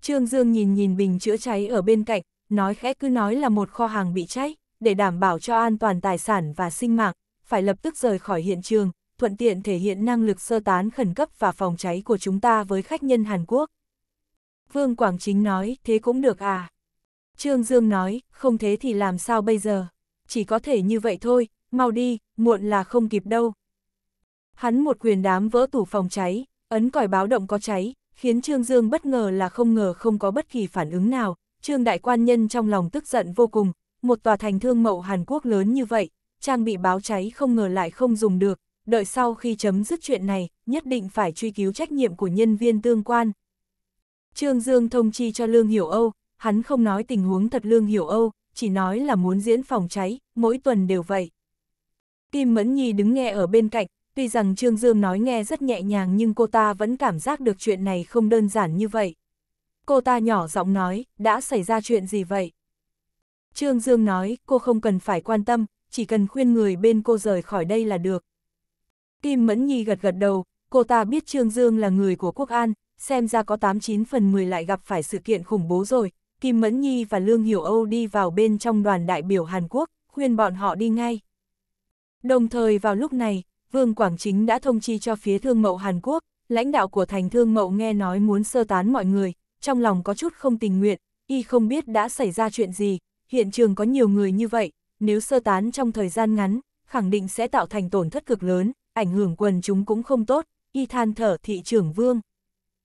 Trương Dương nhìn nhìn bình chữa cháy ở bên cạnh, nói khẽ cứ nói là một kho hàng bị cháy, để đảm bảo cho an toàn tài sản và sinh mạng, phải lập tức rời khỏi hiện trường, thuận tiện thể hiện năng lực sơ tán khẩn cấp và phòng cháy của chúng ta với khách nhân Hàn Quốc. Vương Quảng Chính nói, thế cũng được à. Trương Dương nói, không thế thì làm sao bây giờ? Chỉ có thể như vậy thôi, mau đi, muộn là không kịp đâu. Hắn một quyền đám vỡ tủ phòng cháy, ấn còi báo động có cháy, khiến Trương Dương bất ngờ là không ngờ không có bất kỳ phản ứng nào. Trương Đại Quan Nhân trong lòng tức giận vô cùng, một tòa thành thương mậu Hàn Quốc lớn như vậy, trang bị báo cháy không ngờ lại không dùng được, đợi sau khi chấm dứt chuyện này, nhất định phải truy cứu trách nhiệm của nhân viên tương quan. Trương Dương thông chi cho Lương Hiểu Âu, hắn không nói tình huống thật Lương Hiểu Âu, chỉ nói là muốn diễn phòng cháy, mỗi tuần đều vậy. Kim Mẫn Nhi đứng nghe ở bên cạnh, tuy rằng Trương Dương nói nghe rất nhẹ nhàng nhưng cô ta vẫn cảm giác được chuyện này không đơn giản như vậy. Cô ta nhỏ giọng nói, đã xảy ra chuyện gì vậy? Trương Dương nói, cô không cần phải quan tâm, chỉ cần khuyên người bên cô rời khỏi đây là được. Kim Mẫn Nhi gật gật đầu, cô ta biết Trương Dương là người của Quốc An, xem ra có 89 phần 10 lại gặp phải sự kiện khủng bố rồi. Kim Mẫn Nhi và Lương Hiểu Âu đi vào bên trong đoàn đại biểu Hàn Quốc, khuyên bọn họ đi ngay. Đồng thời vào lúc này, Vương Quảng Chính đã thông chi cho phía thương mậu Hàn Quốc, lãnh đạo của thành thương mậu nghe nói muốn sơ tán mọi người, trong lòng có chút không tình nguyện, y không biết đã xảy ra chuyện gì, hiện trường có nhiều người như vậy, nếu sơ tán trong thời gian ngắn, khẳng định sẽ tạo thành tổn thất cực lớn, ảnh hưởng quần chúng cũng không tốt, y than thở thị trưởng vương.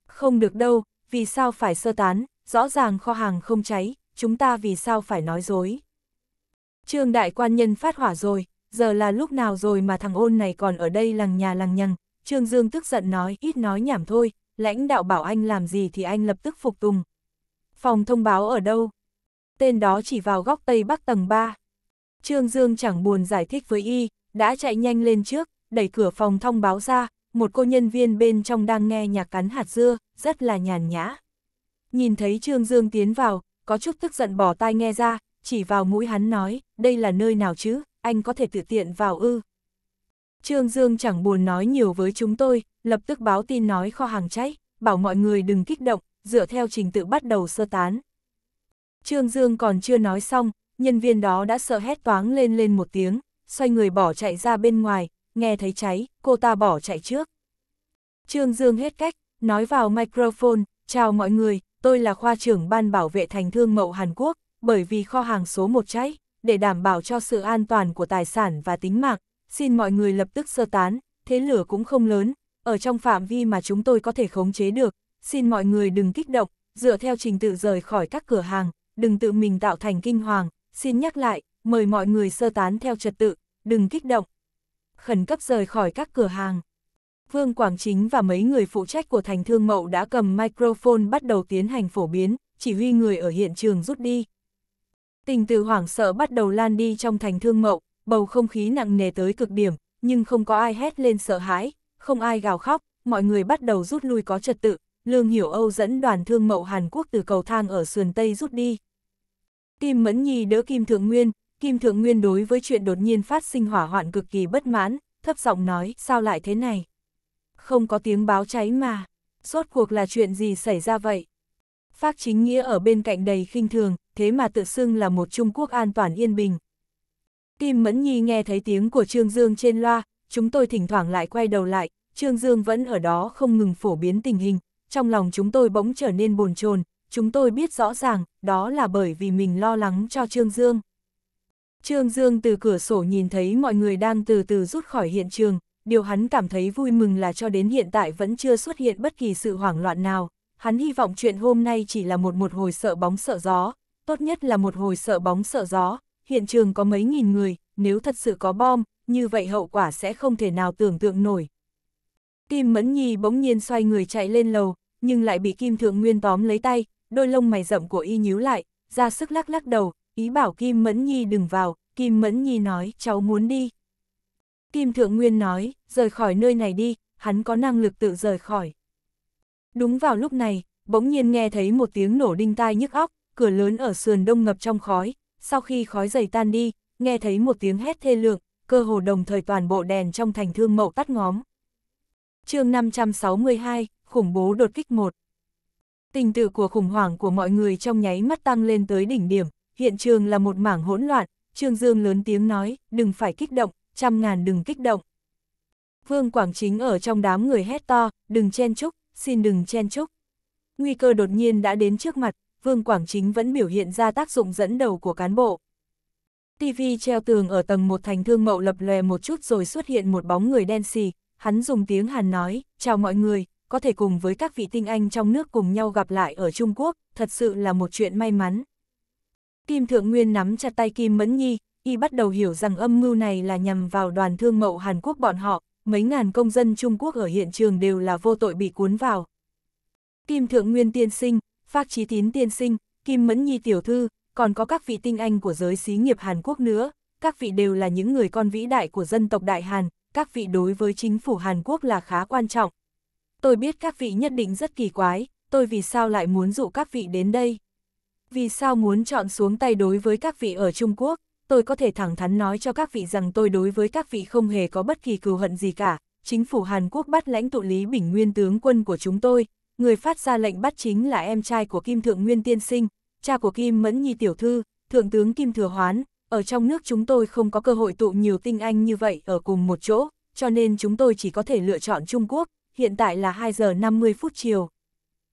Không được đâu, vì sao phải sơ tán, rõ ràng kho hàng không cháy, chúng ta vì sao phải nói dối. Trương đại quan nhân phát hỏa rồi, giờ là lúc nào rồi mà thằng ôn này còn ở đây lằng nhà lằng nhằng, Trương Dương tức giận nói ít nói nhảm thôi, lãnh đạo bảo anh làm gì thì anh lập tức phục tùng. Phòng thông báo ở đâu? Tên đó chỉ vào góc tây bắc tầng 3. Trương Dương chẳng buồn giải thích với y, đã chạy nhanh lên trước, đẩy cửa phòng thông báo ra, một cô nhân viên bên trong đang nghe nhạc cắn hạt dưa, rất là nhàn nhã. Nhìn thấy Trương Dương tiến vào, có chút tức giận bỏ tai nghe ra, chỉ vào mũi hắn nói, đây là nơi nào chứ, anh có thể tự tiện vào ư. Trương Dương chẳng buồn nói nhiều với chúng tôi, lập tức báo tin nói kho hàng cháy, bảo mọi người đừng kích động, dựa theo trình tự bắt đầu sơ tán. Trương Dương còn chưa nói xong, nhân viên đó đã sợ hét toáng lên lên một tiếng, xoay người bỏ chạy ra bên ngoài, nghe thấy cháy, cô ta bỏ chạy trước. Trương Dương hết cách, nói vào microphone, chào mọi người, tôi là khoa trưởng ban bảo vệ thành thương mậu Hàn Quốc, bởi vì kho hàng số 1 cháy, để đảm bảo cho sự an toàn của tài sản và tính mạng, xin mọi người lập tức sơ tán, thế lửa cũng không lớn, ở trong phạm vi mà chúng tôi có thể khống chế được, xin mọi người đừng kích động, dựa theo trình tự rời khỏi các cửa hàng, đừng tự mình tạo thành kinh hoàng, xin nhắc lại, mời mọi người sơ tán theo trật tự, đừng kích động, khẩn cấp rời khỏi các cửa hàng. Vương Quảng Chính và mấy người phụ trách của thành thương mậu đã cầm microphone bắt đầu tiến hành phổ biến, chỉ huy người ở hiện trường rút đi. Tình từ hoảng sợ bắt đầu lan đi trong thành thương mậu, bầu không khí nặng nề tới cực điểm, nhưng không có ai hét lên sợ hãi, không ai gào khóc, mọi người bắt đầu rút lui có trật tự, Lương Hiểu Âu dẫn đoàn thương mậu Hàn Quốc từ cầu thang ở sườn Tây rút đi. Kim Mẫn Nhi đỡ Kim Thượng Nguyên, Kim Thượng Nguyên đối với chuyện đột nhiên phát sinh hỏa hoạn cực kỳ bất mãn, thấp giọng nói, sao lại thế này? Không có tiếng báo cháy mà, rốt cuộc là chuyện gì xảy ra vậy? Phác chính nghĩa ở bên cạnh đầy khinh thường, thế mà tự xưng là một Trung Quốc an toàn yên bình. Kim Mẫn Nhi nghe thấy tiếng của Trương Dương trên loa, chúng tôi thỉnh thoảng lại quay đầu lại, Trương Dương vẫn ở đó không ngừng phổ biến tình hình, trong lòng chúng tôi bỗng trở nên bồn chồn chúng tôi biết rõ ràng, đó là bởi vì mình lo lắng cho Trương Dương. Trương Dương từ cửa sổ nhìn thấy mọi người đang từ từ rút khỏi hiện trường, điều hắn cảm thấy vui mừng là cho đến hiện tại vẫn chưa xuất hiện bất kỳ sự hoảng loạn nào. Hắn hy vọng chuyện hôm nay chỉ là một một hồi sợ bóng sợ gió, tốt nhất là một hồi sợ bóng sợ gió, hiện trường có mấy nghìn người, nếu thật sự có bom, như vậy hậu quả sẽ không thể nào tưởng tượng nổi. Kim Mẫn Nhi bỗng nhiên xoay người chạy lên lầu, nhưng lại bị Kim Thượng Nguyên tóm lấy tay, đôi lông mày rậm của y nhíu lại, ra sức lắc lắc đầu, ý bảo Kim Mẫn Nhi đừng vào, Kim Mẫn Nhi nói cháu muốn đi. Kim Thượng Nguyên nói, rời khỏi nơi này đi, hắn có năng lực tự rời khỏi. Đúng vào lúc này, bỗng nhiên nghe thấy một tiếng nổ đinh tai nhức óc, cửa lớn ở sườn đông ngập trong khói, sau khi khói dày tan đi, nghe thấy một tiếng hét thê lương, cơ hồ đồng thời toàn bộ đèn trong thành thương mậu tắt ngóm. chương 562, khủng bố đột kích một Tình tự của khủng hoảng của mọi người trong nháy mắt tăng lên tới đỉnh điểm, hiện trường là một mảng hỗn loạn, Trương Dương lớn tiếng nói, đừng phải kích động, trăm ngàn đừng kích động. Vương Quảng Chính ở trong đám người hét to, đừng chen chúc, xin đừng chen chúc. Nguy cơ đột nhiên đã đến trước mặt, Vương Quảng Chính vẫn biểu hiện ra tác dụng dẫn đầu của cán bộ. TV treo tường ở tầng một thành thương mậu lập lòe một chút rồi xuất hiện một bóng người đen xì, hắn dùng tiếng Hàn nói, chào mọi người, có thể cùng với các vị tinh anh trong nước cùng nhau gặp lại ở Trung Quốc, thật sự là một chuyện may mắn. Kim Thượng Nguyên nắm chặt tay Kim Mẫn Nhi, y bắt đầu hiểu rằng âm mưu này là nhằm vào đoàn thương mậu Hàn Quốc bọn họ, mấy ngàn công dân Trung Quốc ở hiện trường đều là vô tội bị cuốn vào. Kim Thượng Nguyên tiên sinh, Phác Trí Tín tiên sinh, Kim Mẫn Nhi tiểu thư, còn có các vị tinh anh của giới xí nghiệp Hàn Quốc nữa, các vị đều là những người con vĩ đại của dân tộc Đại Hàn, các vị đối với chính phủ Hàn Quốc là khá quan trọng. Tôi biết các vị nhất định rất kỳ quái, tôi vì sao lại muốn dụ các vị đến đây. Vì sao muốn chọn xuống tay đối với các vị ở Trung Quốc, tôi có thể thẳng thắn nói cho các vị rằng tôi đối với các vị không hề có bất kỳ cừu hận gì cả. Chính phủ Hàn Quốc bắt lãnh tụ Lý Bình Nguyên tướng quân của chúng tôi, người phát ra lệnh bắt chính là em trai của Kim Thượng Nguyên Tiên Sinh, cha của Kim Mẫn Nhi Tiểu Thư, Thượng tướng Kim Thừa Hoán. Ở trong nước chúng tôi không có cơ hội tụ nhiều tinh anh như vậy ở cùng một chỗ, cho nên chúng tôi chỉ có thể lựa chọn Trung Quốc, hiện tại là 2 giờ 50 phút chiều.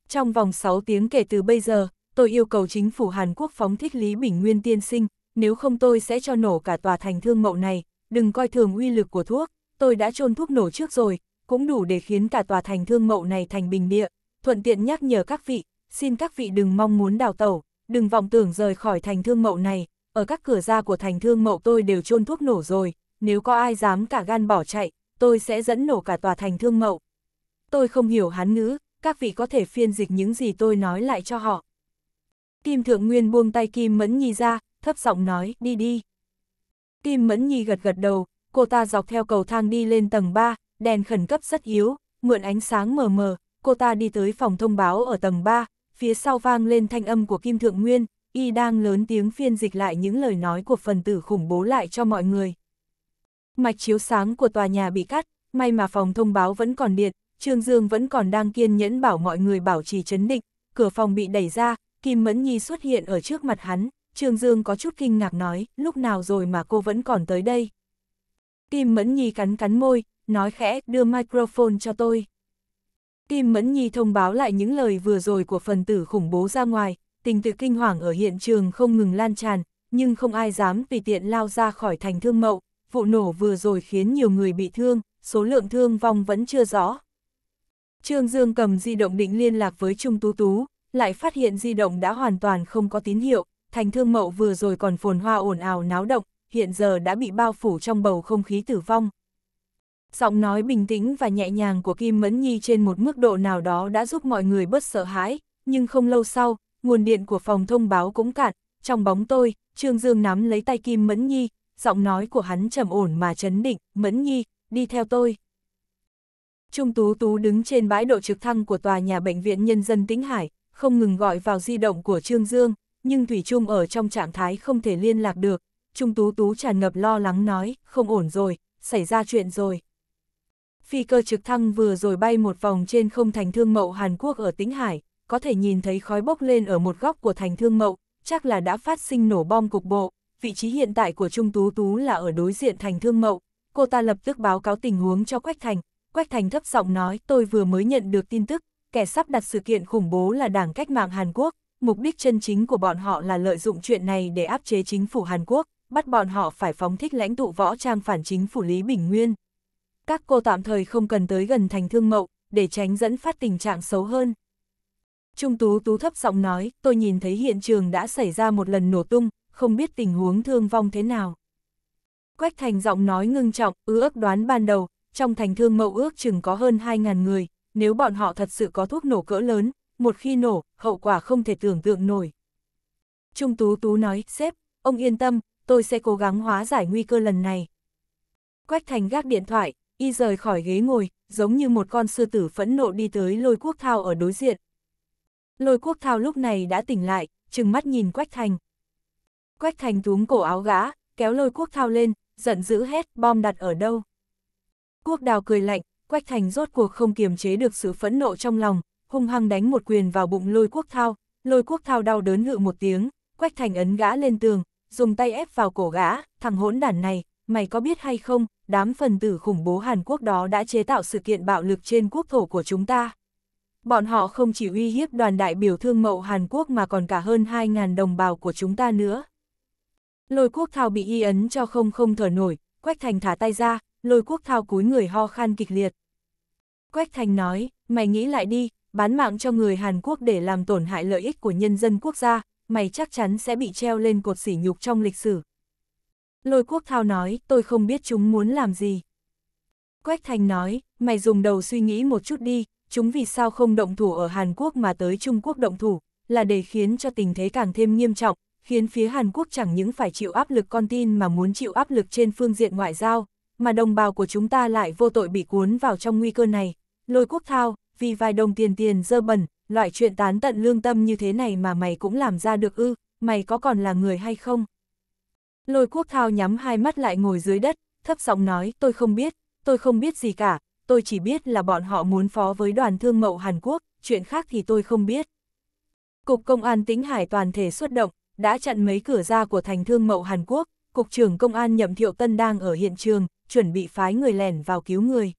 Trong vòng 6 tiếng kể từ bây giờ, tôi yêu cầu chính phủ Hàn Quốc phóng thích Lý Bình Nguyên tiên sinh, nếu không tôi sẽ cho nổ cả tòa thành thương mậu này, đừng coi thường uy lực của thuốc, tôi đã trôn thuốc nổ trước rồi, cũng đủ để khiến cả tòa thành thương mậu này thành bình địa, thuận tiện nhắc nhở các vị, xin các vị đừng mong muốn đào tẩu, đừng vọng tưởng rời khỏi thành thương mậu này, ở các cửa ra của thành thương mậu tôi đều trôn thuốc nổ rồi, nếu có ai dám cả gan bỏ chạy, tôi sẽ dẫn nổ cả tòa thành thương mậu. Tôi không hiểu hán ngữ, các vị có thể phiên dịch những gì tôi nói lại cho họ. Kim Thượng Nguyên buông tay Kim Mẫn Nhi ra, thấp giọng nói, đi đi. Kim Mẫn Nhi gật gật đầu, cô ta dọc theo cầu thang đi lên tầng 3, đèn khẩn cấp rất yếu, mượn ánh sáng mờ mờ, cô ta đi tới phòng thông báo ở tầng 3, phía sau vang lên thanh âm của Kim Thượng Nguyên, y đang lớn tiếng phiên dịch lại những lời nói của phần tử khủng bố lại cho mọi người. Mạch chiếu sáng của tòa nhà bị cắt, may mà phòng thông báo vẫn còn điện, Trương Dương vẫn còn đang kiên nhẫn bảo mọi người bảo trì chấn định, cửa phòng bị đẩy ra, Kim Mẫn Nhi xuất hiện ở trước mặt hắn, Trương Dương có chút kinh ngạc nói, lúc nào rồi mà cô vẫn còn tới đây. Kim Mẫn Nhi cắn cắn môi, nói khẽ, đưa microphone cho tôi. Kim Mẫn Nhi thông báo lại những lời vừa rồi của phần tử khủng bố ra ngoài, tình tự kinh hoàng ở hiện trường không ngừng lan tràn, nhưng không ai dám tùy tiện lao ra khỏi thành thương mậu, vụ nổ vừa rồi khiến nhiều người bị thương, số lượng thương vong vẫn chưa rõ. Trương Dương cầm di động định liên lạc với Trung Tú Tú, lại phát hiện di động đã hoàn toàn không có tín hiệu, thành thương mậu vừa rồi còn phồn hoa ồn ào náo động, hiện giờ đã bị bao phủ trong bầu không khí tử vong. Giọng nói bình tĩnh và nhẹ nhàng của Kim Mẫn Nhi trên một mức độ nào đó đã giúp mọi người bớt sợ hãi, nhưng không lâu sau, nguồn điện của phòng thông báo cũng cạn, trong bóng tôi, Trương Dương nắm lấy tay Kim Mẫn Nhi, giọng nói của hắn trầm ổn mà chấn định, Mẫn Nhi, đi theo tôi. Trung Tú Tú đứng trên bãi độ trực thăng của tòa nhà Bệnh viện Nhân dân Tĩnh Hải, không ngừng gọi vào di động của Trương Dương, nhưng Thủy Trung ở trong trạng thái không thể liên lạc được. Trung Tú Tú tràn ngập lo lắng nói, không ổn rồi, xảy ra chuyện rồi. Phi cơ trực thăng vừa rồi bay một vòng trên không thành thương mậu Hàn Quốc ở Tĩnh Hải, có thể nhìn thấy khói bốc lên ở một góc của thành thương mậu, chắc là đã phát sinh nổ bom cục bộ. Vị trí hiện tại của Trung Tú Tú là ở đối diện thành thương mậu, cô ta lập tức báo cáo tình huống cho Quách Thành. Quách Thành thấp giọng nói tôi vừa mới nhận được tin tức, kẻ sắp đặt sự kiện khủng bố là Đảng Cách mạng Hàn Quốc, mục đích chân chính của bọn họ là lợi dụng chuyện này để áp chế chính phủ Hàn Quốc, bắt bọn họ phải phóng thích lãnh tụ võ trang phản chính phủ Lý Bình Nguyên. Các cô tạm thời không cần tới gần thành thương mậu, để tránh dẫn phát tình trạng xấu hơn. Trung Tú Tú thấp giọng nói, tôi nhìn thấy hiện trường đã xảy ra một lần nổ tung, không biết tình huống thương vong thế nào. Quách Thành giọng nói ngưng trọng, ước đoán ban đầu, trong thành thương mậu ước chừng có hơn 2.000 người, nếu bọn họ thật sự có thuốc nổ cỡ lớn, một khi nổ, hậu quả không thể tưởng tượng nổi. Trung Tú Tú nói, sếp, ông yên tâm, tôi sẽ cố gắng hóa giải nguy cơ lần này. Quách Thành gác điện thoại, y rời khỏi ghế ngồi, giống như một con sư tử phẫn nộ đi tới lôi quốc thao ở đối diện. Lôi quốc thao lúc này đã tỉnh lại, trừng mắt nhìn Quách Thành. Quách Thành túm cổ áo gã, kéo lôi quốc thao lên, giận dữ hét bom đặt ở đâu. Quốc đào cười lạnh, Quách Thành rốt cuộc không kiềm chế được sự phẫn nộ trong lòng, hung hăng đánh một quyền vào bụng lôi quốc thao, lôi quốc thao đau đớn ngự một tiếng, Quách Thành ấn gã lên tường, dùng tay ép vào cổ gã, thằng hỗn đản này, mày có biết hay không, đám phần tử khủng bố Hàn Quốc đó đã chế tạo sự kiện bạo lực trên quốc thổ của chúng ta. Bọn họ không chỉ uy hiếp đoàn đại biểu thương mậu Hàn Quốc mà còn cả hơn 2.000 đồng bào của chúng ta nữa. Lôi quốc thao bị y ấn cho không không thở nổi, Quách Thành thả tay ra, lôi quốc thao cúi người ho khan kịch liệt. Quách Thành nói, mày nghĩ lại đi, bán mạng cho người Hàn Quốc để làm tổn hại lợi ích của nhân dân quốc gia, mày chắc chắn sẽ bị treo lên cột sỉ nhục trong lịch sử. Lôi Quốc Thao nói, tôi không biết chúng muốn làm gì. Quách Thành nói, mày dùng đầu suy nghĩ một chút đi, chúng vì sao không động thủ ở Hàn Quốc mà tới Trung Quốc động thủ, là để khiến cho tình thế càng thêm nghiêm trọng, khiến phía Hàn Quốc chẳng những phải chịu áp lực con tin mà muốn chịu áp lực trên phương diện ngoại giao, mà đồng bào của chúng ta lại vô tội bị cuốn vào trong nguy cơ này lôi quốc thao, vì vài đồng tiền tiền dơ bẩn, loại chuyện tán tận lương tâm như thế này mà mày cũng làm ra được ư, mày có còn là người hay không? Lôi quốc thao nhắm hai mắt lại ngồi dưới đất, thấp giọng nói tôi không biết, tôi không biết gì cả, tôi chỉ biết là bọn họ muốn phó với đoàn thương mậu Hàn Quốc, chuyện khác thì tôi không biết. Cục Công an tính Hải toàn thể xuất động, đã chặn mấy cửa ra của thành thương mậu Hàn Quốc, Cục trưởng Công an Nhậm Thiệu Tân đang ở hiện trường, chuẩn bị phái người lẻn vào cứu người.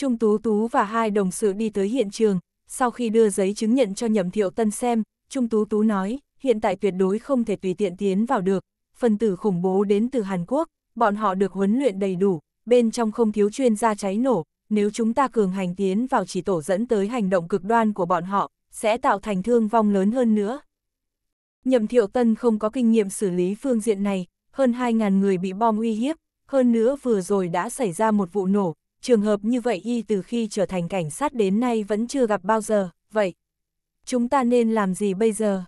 Trung Tú Tú và hai đồng sự đi tới hiện trường, sau khi đưa giấy chứng nhận cho Nhậm Thiệu Tân xem, Trung Tú Tú nói, hiện tại tuyệt đối không thể tùy tiện tiến vào được, phần tử khủng bố đến từ Hàn Quốc, bọn họ được huấn luyện đầy đủ, bên trong không thiếu chuyên gia cháy nổ, nếu chúng ta cường hành tiến vào chỉ tổ dẫn tới hành động cực đoan của bọn họ, sẽ tạo thành thương vong lớn hơn nữa. Nhậm Thiệu Tân không có kinh nghiệm xử lý phương diện này, hơn 2.000 người bị bom uy hiếp, hơn nữa vừa rồi đã xảy ra một vụ nổ, trường hợp như vậy y từ khi trở thành cảnh sát đến nay vẫn chưa gặp bao giờ, vậy. Chúng ta nên làm gì bây giờ?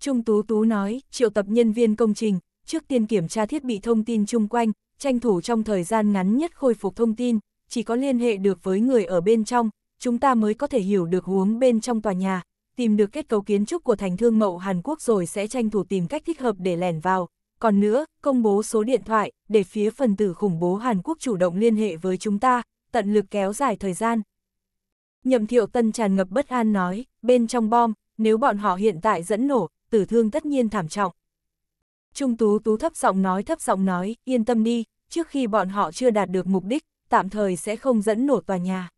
Trung Tú Tú nói, triệu tập nhân viên công trình, trước tiên kiểm tra thiết bị thông tin chung quanh, tranh thủ trong thời gian ngắn nhất khôi phục thông tin, chỉ có liên hệ được với người ở bên trong, chúng ta mới có thể hiểu được huống bên trong tòa nhà, tìm được kết cấu kiến trúc của thành thương mậu Hàn Quốc rồi sẽ tranh thủ tìm cách thích hợp để lẻn vào, còn nữa, công bố số điện thoại, để phía phần tử khủng bố Hàn Quốc chủ động liên hệ với chúng ta, tận lực kéo dài thời gian. Nhậm thiệu tân tràn ngập bất an nói, bên trong bom, nếu bọn họ hiện tại dẫn nổ, tử thương tất nhiên thảm trọng. Trung tú tú thấp giọng nói thấp giọng nói, yên tâm đi, trước khi bọn họ chưa đạt được mục đích, tạm thời sẽ không dẫn nổ tòa nhà.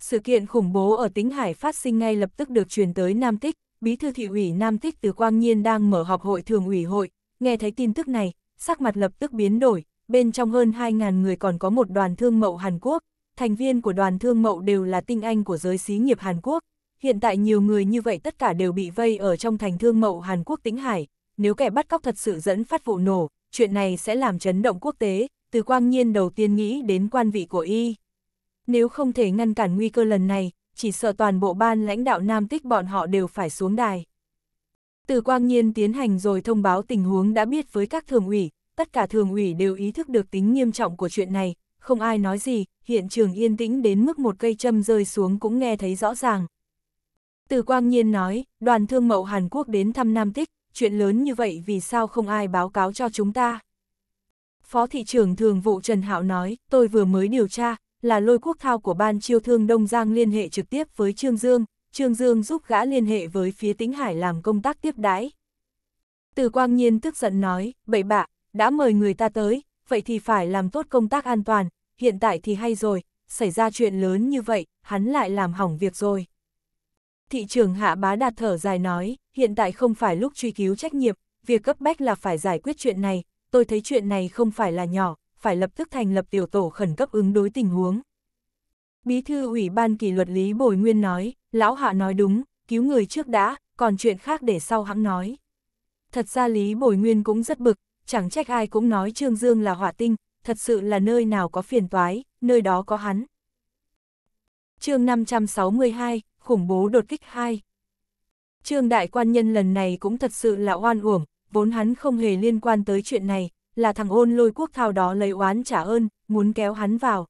Sự kiện khủng bố ở Tính Hải phát sinh ngay lập tức được truyền tới Nam Tích, Bí thư thị ủy Nam Tích từ Quang Nhiên đang mở họp hội thường ủy hội, nghe thấy tin tức này, sắc mặt lập tức biến đổi, bên trong hơn 2.000 người còn có một đoàn thương mậu Hàn Quốc, thành viên của đoàn thương mậu đều là tinh anh của giới xí nghiệp Hàn Quốc. Hiện tại nhiều người như vậy tất cả đều bị vây ở trong thành thương mậu Hàn Quốc Tĩnh Hải, nếu kẻ bắt cóc thật sự dẫn phát vụ nổ, chuyện này sẽ làm chấn động quốc tế, từ quang nhiên đầu tiên nghĩ đến quan vị của y. Nếu không thể ngăn cản nguy cơ lần này, chỉ sợ toàn bộ ban lãnh đạo Nam Tích bọn họ đều phải xuống đài. Từ Quang Nhiên tiến hành rồi thông báo tình huống đã biết với các thường ủy, tất cả thường ủy đều ý thức được tính nghiêm trọng của chuyện này, không ai nói gì, hiện trường yên tĩnh đến mức một cây châm rơi xuống cũng nghe thấy rõ ràng. Từ Quang Nhiên nói, đoàn thương mậu Hàn Quốc đến thăm Nam Tích, chuyện lớn như vậy vì sao không ai báo cáo cho chúng ta? Phó thị trưởng thường vụ Trần Hạo nói, tôi vừa mới điều tra, là lôi quốc thao của ban chiêu thương Đông Giang liên hệ trực tiếp với Trương Dương, Trương Dương giúp gã liên hệ với phía Tĩnh Hải làm công tác tiếp đái. Từ Quang Nhiên tức giận nói, bậy bạ, đã mời người ta tới, vậy thì phải làm tốt công tác an toàn, hiện tại thì hay rồi, xảy ra chuyện lớn như vậy, hắn lại làm hỏng việc rồi. Thị Trường Hạ Bá Đạt thở dài nói, hiện tại không phải lúc truy cứu trách nhiệm, việc cấp bách là phải giải quyết chuyện này, tôi thấy chuyện này không phải là nhỏ, phải lập tức thành lập tiểu tổ khẩn cấp ứng đối tình huống. Bí thư Ủy ban kỷ luật Lý Bồi Nguyên nói, lão hạ nói đúng, cứu người trước đã, còn chuyện khác để sau hắn nói. Thật ra Lý Bồi Nguyên cũng rất bực, chẳng trách ai cũng nói Trương Dương là hỏa tinh, thật sự là nơi nào có phiền toái, nơi đó có hắn. chương 562, khủng bố đột kích 2 Trương Đại Quan Nhân lần này cũng thật sự là oan uổng, vốn hắn không hề liên quan tới chuyện này, là thằng ôn lôi quốc thao đó lấy oán trả ơn, muốn kéo hắn vào.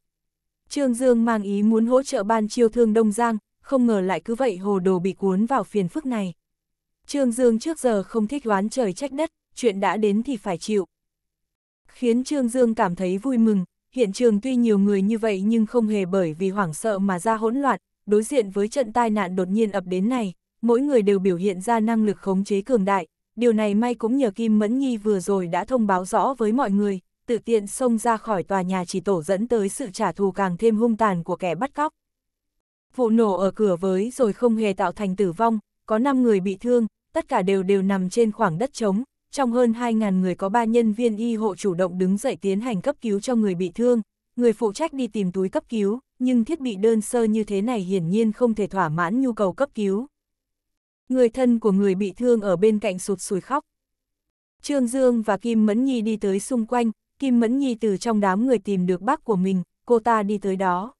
Trương Dương mang ý muốn hỗ trợ ban chiêu thương Đông Giang, không ngờ lại cứ vậy hồ đồ bị cuốn vào phiền phức này. Trương Dương trước giờ không thích oán trời trách đất, chuyện đã đến thì phải chịu. Khiến Trương Dương cảm thấy vui mừng, hiện trường tuy nhiều người như vậy nhưng không hề bởi vì hoảng sợ mà ra hỗn loạn, đối diện với trận tai nạn đột nhiên ập đến này, mỗi người đều biểu hiện ra năng lực khống chế cường đại, điều này may cũng nhờ Kim Mẫn Nhi vừa rồi đã thông báo rõ với mọi người, tự tiện xông ra khỏi tòa nhà chỉ tổ dẫn tới sự trả thù càng thêm hung tàn của kẻ bắt cóc. Vụ nổ ở cửa với rồi không hề tạo thành tử vong, có 5 người bị thương, tất cả đều đều nằm trên khoảng đất trống. Trong hơn 2.000 người có 3 nhân viên y hộ chủ động đứng dậy tiến hành cấp cứu cho người bị thương. Người phụ trách đi tìm túi cấp cứu, nhưng thiết bị đơn sơ như thế này hiển nhiên không thể thỏa mãn nhu cầu cấp cứu. Người thân của người bị thương ở bên cạnh sụt sùi khóc. Trương Dương và Kim Mẫn Nhi đi tới xung quanh, Kim Mẫn Nhi từ trong đám người tìm được bác của mình, cô ta đi tới đó.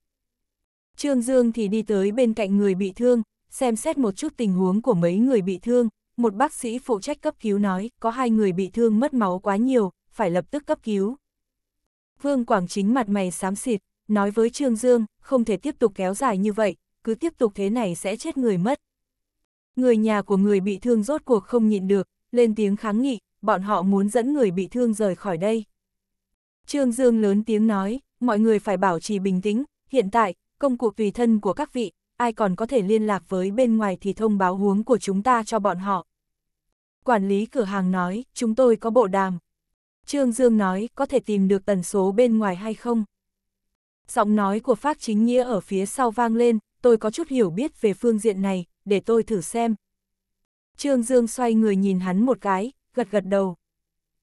Trương Dương thì đi tới bên cạnh người bị thương, xem xét một chút tình huống của mấy người bị thương, một bác sĩ phụ trách cấp cứu nói có hai người bị thương mất máu quá nhiều, phải lập tức cấp cứu. Vương Quảng Chính mặt mày xám xịt, nói với Trương Dương, không thể tiếp tục kéo dài như vậy, cứ tiếp tục thế này sẽ chết người mất. Người nhà của người bị thương rốt cuộc không nhịn được, lên tiếng kháng nghị, bọn họ muốn dẫn người bị thương rời khỏi đây. Trương Dương lớn tiếng nói, mọi người phải bảo trì bình tĩnh, hiện tại, công cụ tùy thân của các vị, ai còn có thể liên lạc với bên ngoài thì thông báo huống của chúng ta cho bọn họ. Quản lý cửa hàng nói, chúng tôi có bộ đàm. Trương Dương nói, có thể tìm được tần số bên ngoài hay không? Giọng nói của Pháp Chính Nghĩa ở phía sau vang lên, tôi có chút hiểu biết về phương diện này, để tôi thử xem. Trương Dương xoay người nhìn hắn một cái, gật gật đầu.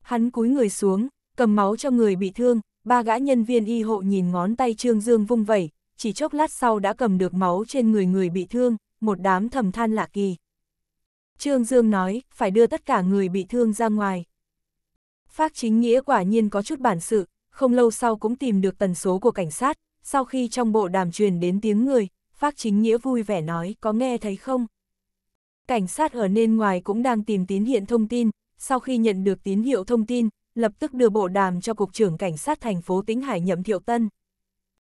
Hắn cúi người xuống, cầm máu cho người bị thương, ba gã nhân viên y hộ nhìn ngón tay Trương Dương vung vẩy, chỉ chốc lát sau đã cầm được máu trên người người bị thương, một đám thầm than lạ kỳ. Trương Dương nói, phải đưa tất cả người bị thương ra ngoài. Phác chính nghĩa quả nhiên có chút bản sự, không lâu sau cũng tìm được tần số của cảnh sát, sau khi trong bộ đàm truyền đến tiếng người, Phác chính nghĩa vui vẻ nói, có nghe thấy không? Cảnh sát ở nên ngoài cũng đang tìm tín hiện thông tin, sau khi nhận được tín hiệu thông tin, lập tức đưa bộ đàm cho Cục trưởng Cảnh sát thành phố Tĩnh Hải Nhậm Thiệu Tân.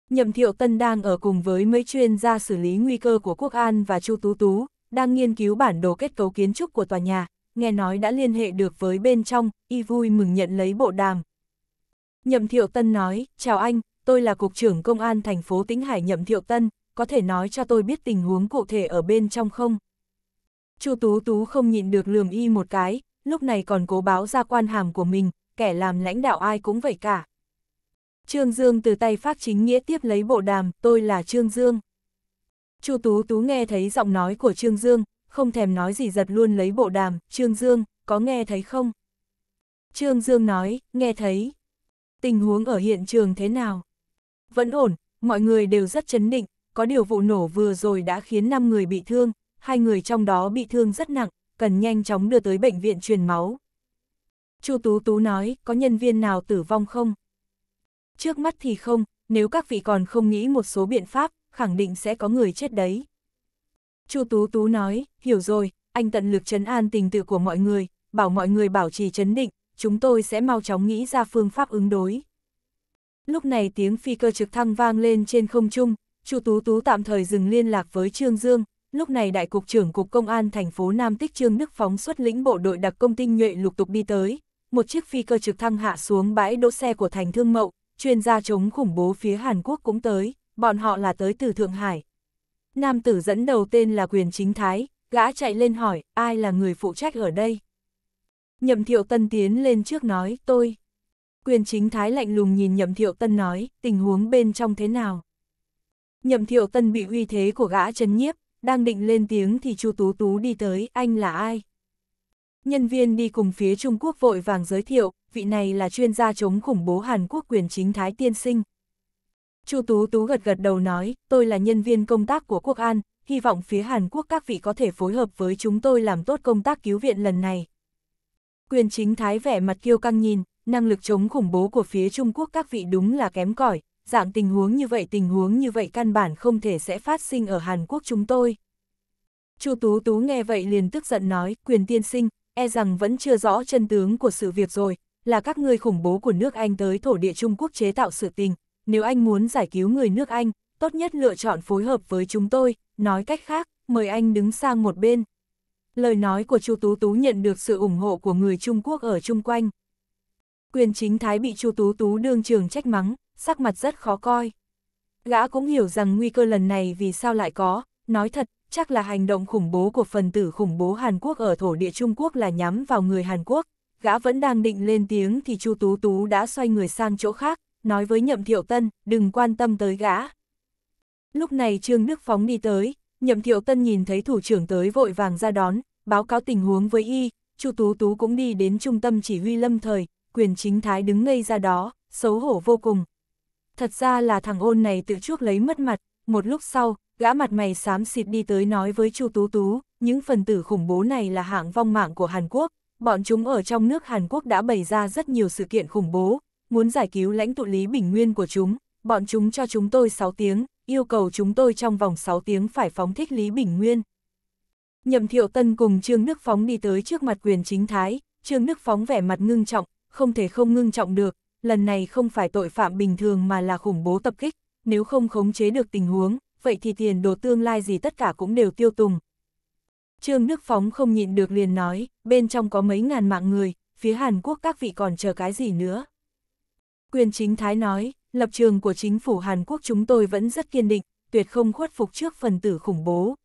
Nhậm Thiệu Tân đang ở cùng với mấy chuyên gia xử lý nguy cơ của Quốc An và Chu Tú Tú, đang nghiên cứu bản đồ kết cấu kiến trúc của tòa nhà, nghe nói đã liên hệ được với bên trong, y vui mừng nhận lấy bộ đàm. Nhậm Thiệu Tân nói, chào anh, tôi là Cục trưởng Công an thành phố Tĩnh Hải Nhậm Thiệu Tân, có thể nói cho tôi biết tình huống cụ thể ở bên trong không? Chu Tú Tú không nhịn được lườm y một cái, lúc này còn cố báo ra quan hàm của mình, kẻ làm lãnh đạo ai cũng vậy cả. Trương Dương từ tay phát Chính Nghĩa tiếp lấy bộ đàm, tôi là Trương Dương. Chu Tú Tú nghe thấy giọng nói của Trương Dương, không thèm nói gì giật luôn lấy bộ đàm, Trương Dương, có nghe thấy không? Trương Dương nói, nghe thấy. Tình huống ở hiện trường thế nào? Vẫn ổn, mọi người đều rất chấn định, có điều vụ nổ vừa rồi đã khiến 5 người bị thương, hai người trong đó bị thương rất nặng, cần nhanh chóng đưa tới bệnh viện truyền máu. Chu Tú Tú nói, có nhân viên nào tử vong không? trước mắt thì không, nếu các vị còn không nghĩ một số biện pháp, khẳng định sẽ có người chết đấy. Chu Tú Tú nói, hiểu rồi, anh tận lực trấn an tình tự của mọi người, bảo mọi người bảo trì chấn định, chúng tôi sẽ mau chóng nghĩ ra phương pháp ứng đối. Lúc này tiếng phi cơ trực thăng vang lên trên không trung, Chu Tú Tú tạm thời dừng liên lạc với Trương Dương, lúc này đại cục trưởng cục công an thành phố Nam Tích Trương Đức phóng xuất lĩnh bộ đội đặc công tinh nhuệ lục tục đi tới, một chiếc phi cơ trực thăng hạ xuống bãi đỗ xe của thành Thương Mậu, chuyên gia chống khủng bố phía Hàn Quốc cũng tới, bọn họ là tới từ Thượng Hải. Nam tử dẫn đầu tên là Quyền Chính Thái, gã chạy lên hỏi, ai là người phụ trách ở đây? Nhậm Thiệu Tân tiến lên trước nói, tôi. Quyền Chính Thái lạnh lùng nhìn Nhậm Thiệu Tân nói, tình huống bên trong thế nào? Nhậm Thiệu Tân bị uy thế của gã chấn nhiếp, đang định lên tiếng thì Chu Tú Tú đi tới, anh là ai? Nhân viên đi cùng phía Trung Quốc vội vàng giới thiệu, vị này là chuyên gia chống khủng bố Hàn Quốc quyền chính Thái Tiên Sinh. Chu Tú Tú gật gật đầu nói, tôi là nhân viên công tác của Quốc An, hy vọng phía Hàn Quốc các vị có thể phối hợp với chúng tôi làm tốt công tác cứu viện lần này. Quyền chính Thái vẻ mặt kiêu căng nhìn, năng lực chống khủng bố của phía Trung Quốc các vị đúng là kém cỏi dạng tình huống như vậy tình huống như vậy căn bản không thể sẽ phát sinh ở Hàn Quốc chúng tôi. Chu Tú Tú nghe vậy liền tức giận nói, quyền tiên sinh, e rằng vẫn chưa rõ chân tướng của sự việc rồi, là các ngươi khủng bố của nước Anh tới thổ địa Trung Quốc chế tạo sự tình, nếu anh muốn giải cứu người nước Anh, tốt nhất lựa chọn phối hợp với chúng tôi, nói cách khác, mời anh đứng sang một bên. Lời nói của Chu Tú Tú nhận được sự ủng hộ của người Trung Quốc ở chung quanh. Quyền chính thái bị Chu Tú Tú đương trường trách mắng, sắc mặt rất khó coi. Gã cũng hiểu rằng nguy cơ lần này vì sao lại có, nói thật, chắc là hành động khủng bố của phần tử khủng bố Hàn Quốc ở thổ địa Trung Quốc là nhắm vào người Hàn Quốc, gã vẫn đang định lên tiếng thì Chu Tú Tú đã xoay người sang chỗ khác, nói với Nhậm Thiệu Tân, đừng quan tâm tới gã. Lúc này Trương Đức Phóng đi tới, Nhậm Thiệu Tân nhìn thấy thủ trưởng tới vội vàng ra đón, báo cáo tình huống với y, Chu Tú Tú cũng đi đến trung tâm chỉ huy lâm thời, quyền chính thái đứng ngây ra đó, xấu hổ vô cùng. Thật ra là thằng ôn này tự chuốc lấy mất mặt, một lúc sau, gã mặt mày xám xịt đi tới nói với Chu Tú Tú, những phần tử khủng bố này là hạng vong mạng của Hàn Quốc, bọn chúng ở trong nước Hàn Quốc đã bày ra rất nhiều sự kiện khủng bố, muốn giải cứu lãnh tụ Lý Bình Nguyên của chúng, bọn chúng cho chúng tôi 6 tiếng, yêu cầu chúng tôi trong vòng 6 tiếng phải phóng thích Lý Bình Nguyên. Nhậm Thiệu Tân cùng Trương Đức Phóng đi tới trước mặt quyền chính thái, Trương Đức Phóng vẻ mặt ngưng trọng, không thể không ngưng trọng được, lần này không phải tội phạm bình thường mà là khủng bố tập kích, nếu không khống chế được tình huống, vậy thì tiền đồ tương lai gì tất cả cũng đều tiêu tùng, Trương Đức Phóng không nhịn được liền nói, bên trong có mấy ngàn mạng người, phía Hàn Quốc các vị còn chờ cái gì nữa. Quyền chính thái nói, lập trường của chính phủ Hàn Quốc chúng tôi vẫn rất kiên định, tuyệt không khuất phục trước phần tử khủng bố.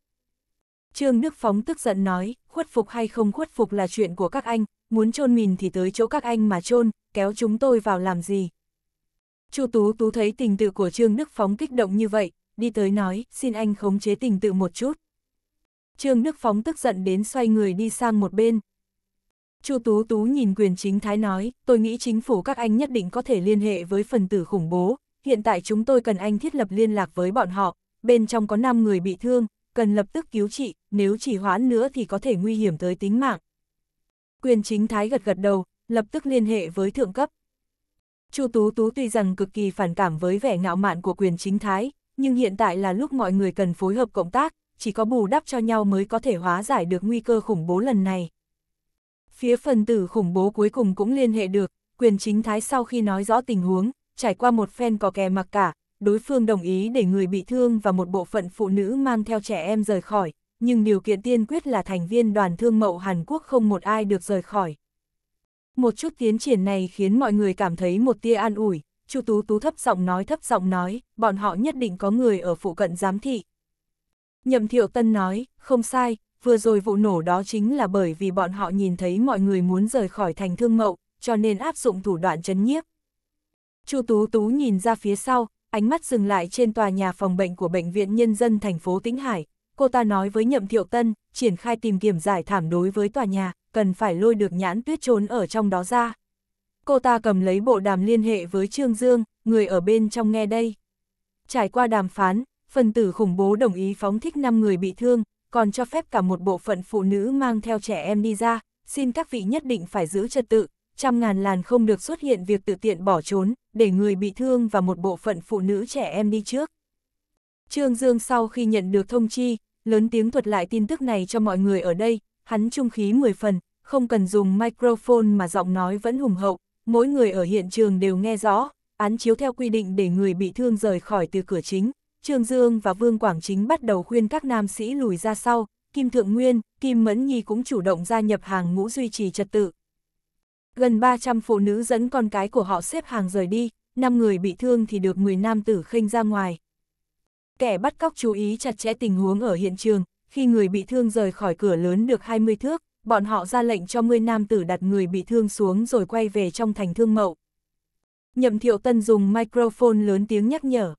Trương Đức Phóng tức giận nói, khuất phục hay không khuất phục là chuyện của các anh, muốn chôn mìn thì tới chỗ các anh mà chôn, kéo chúng tôi vào làm gì. Chu Tú Tú thấy tình tự của Trương Đức Phóng kích động như vậy, đi tới nói, xin anh khống chế tình tự một chút. Trương Đức Phóng tức giận đến xoay người đi sang một bên. Chu Tú Tú nhìn quyền chính thái nói, tôi nghĩ chính phủ các anh nhất định có thể liên hệ với phần tử khủng bố, hiện tại chúng tôi cần anh thiết lập liên lạc với bọn họ, bên trong có 5 người bị thương, cần lập tức cứu trị, nếu chỉ hoãn nữa thì có thể nguy hiểm tới tính mạng. Quyền chính thái gật gật đầu, lập tức liên hệ với thượng cấp. Chu Tú Tú tuy rằng cực kỳ phản cảm với vẻ ngạo mạn của quyền chính thái, nhưng hiện tại là lúc mọi người cần phối hợp cộng tác, chỉ có bù đắp cho nhau mới có thể hóa giải được nguy cơ khủng bố lần này. Phía phần tử khủng bố cuối cùng cũng liên hệ được, quyền chính thái sau khi nói rõ tình huống, trải qua một phen có kè mặc cả, đối phương đồng ý để người bị thương và một bộ phận phụ nữ mang theo trẻ em rời khỏi, nhưng điều kiện tiên quyết là thành viên đoàn thương mậu Hàn Quốc không một ai được rời khỏi. Một chút tiến triển này khiến mọi người cảm thấy một tia an ủi, Chu Tú Tú thấp giọng nói thấp giọng nói, bọn họ nhất định có người ở phụ cận giám thị, Nhậm Thiệu Tân nói, không sai, vừa rồi vụ nổ đó chính là bởi vì bọn họ nhìn thấy mọi người muốn rời khỏi thành thương mậu, cho nên áp dụng thủ đoạn chấn nhiếp. Chu Tú Tú nhìn ra phía sau, ánh mắt dừng lại trên tòa nhà phòng bệnh của Bệnh viện Nhân dân thành phố Tĩnh Hải. Cô ta nói với Nhậm Thiệu Tân, triển khai tìm kiếm giải thảm đối với tòa nhà, cần phải lôi được nhãn tuyết trốn ở trong đó ra. Cô ta cầm lấy bộ đàm liên hệ với Trương Dương, người ở bên trong nghe đây. Trải qua đàm phán, phần tử khủng bố đồng ý phóng thích 5 người bị thương, còn cho phép cả một bộ phận phụ nữ mang theo trẻ em đi ra, xin các vị nhất định phải giữ trật tự, trăm ngàn làn không được xuất hiện việc tự tiện bỏ trốn, để người bị thương và một bộ phận phụ nữ trẻ em đi trước. Trương Dương sau khi nhận được thông chi, lớn tiếng thuật lại tin tức này cho mọi người ở đây, hắn trung khí 10 phần, không cần dùng microphone mà giọng nói vẫn hùng hậu, mỗi người ở hiện trường đều nghe rõ, án chiếu theo quy định để người bị thương rời khỏi từ cửa chính, Trương Dương và Vương Quảng Chính bắt đầu khuyên các nam sĩ lùi ra sau, Kim Thượng Nguyên, Kim Mẫn Nhi cũng chủ động gia nhập hàng ngũ duy trì trật tự. Gần 300 phụ nữ dẫn con cái của họ xếp hàng rời đi, 5 người bị thương thì được 10 nam tử khênh ra ngoài. Kẻ bắt cóc chú ý chặt chẽ tình huống ở hiện trường, khi người bị thương rời khỏi cửa lớn được 20 thước, bọn họ ra lệnh cho 10 nam tử đặt người bị thương xuống rồi quay về trong thành thương mậu. Nhậm Thiệu Tân dùng microphone lớn tiếng nhắc nhở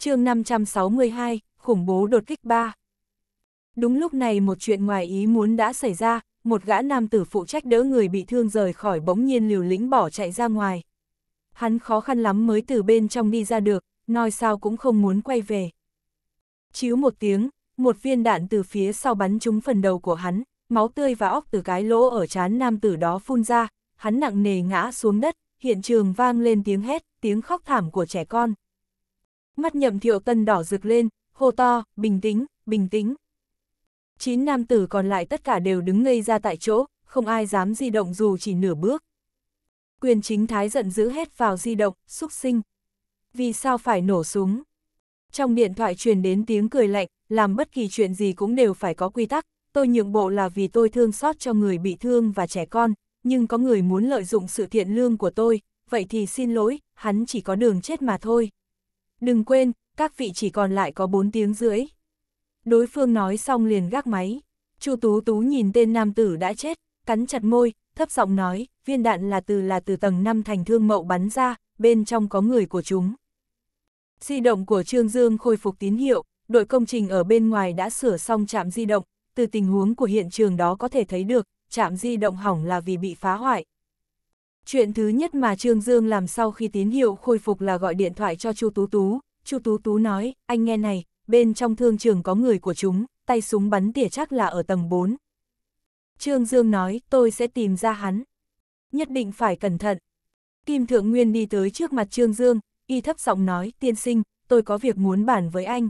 chương 562, khủng bố đột kích 3. Đúng lúc này một chuyện ngoài ý muốn đã xảy ra, một gã nam tử phụ trách đỡ người bị thương rời khỏi bỗng nhiên liều lĩnh bỏ chạy ra ngoài. Hắn khó khăn lắm mới từ bên trong đi ra được, nói sao cũng không muốn quay về. Chiếu một tiếng, một viên đạn từ phía sau bắn trúng phần đầu của hắn, máu tươi và óc từ cái lỗ ở trán nam tử đó phun ra, hắn nặng nề ngã xuống đất, hiện trường vang lên tiếng hét, tiếng khóc thảm của trẻ con. Mắt nhậm thiệu tân đỏ rực lên, hô to, bình tĩnh, bình tĩnh. Chín nam tử còn lại tất cả đều đứng ngây ra tại chỗ, không ai dám di động dù chỉ nửa bước. Quyền chính thái giận dữ hết vào di động, xúc sinh. Vì sao phải nổ súng? Trong điện thoại truyền đến tiếng cười lạnh, làm bất kỳ chuyện gì cũng đều phải có quy tắc. Tôi nhượng bộ là vì tôi thương xót cho người bị thương và trẻ con, nhưng có người muốn lợi dụng sự thiện lương của tôi, vậy thì xin lỗi, hắn chỉ có đường chết mà thôi. Đừng quên, các vị chỉ còn lại có 4 tiếng rưỡi. Đối phương nói xong liền gác máy. Chu Tú Tú nhìn tên nam tử đã chết, cắn chặt môi, thấp giọng nói, viên đạn là từ là từ tầng 5 thành thương mậu bắn ra, bên trong có người của chúng. Di động của Trương Dương khôi phục tín hiệu, đội công trình ở bên ngoài đã sửa xong trạm di động, từ tình huống của hiện trường đó có thể thấy được, trạm di động hỏng là vì bị phá hoại, Chuyện thứ nhất mà Trương Dương làm sau khi tín hiệu khôi phục là gọi điện thoại cho Chu Tú Tú. Chu Tú Tú nói, anh nghe này, bên trong thương trường có người của chúng, tay súng bắn tỉa chắc là ở tầng 4. Trương Dương nói, tôi sẽ tìm ra hắn. Nhất định phải cẩn thận. Kim Thượng Nguyên đi tới trước mặt Trương Dương, y thấp giọng nói, tiên sinh, tôi có việc muốn bàn với anh.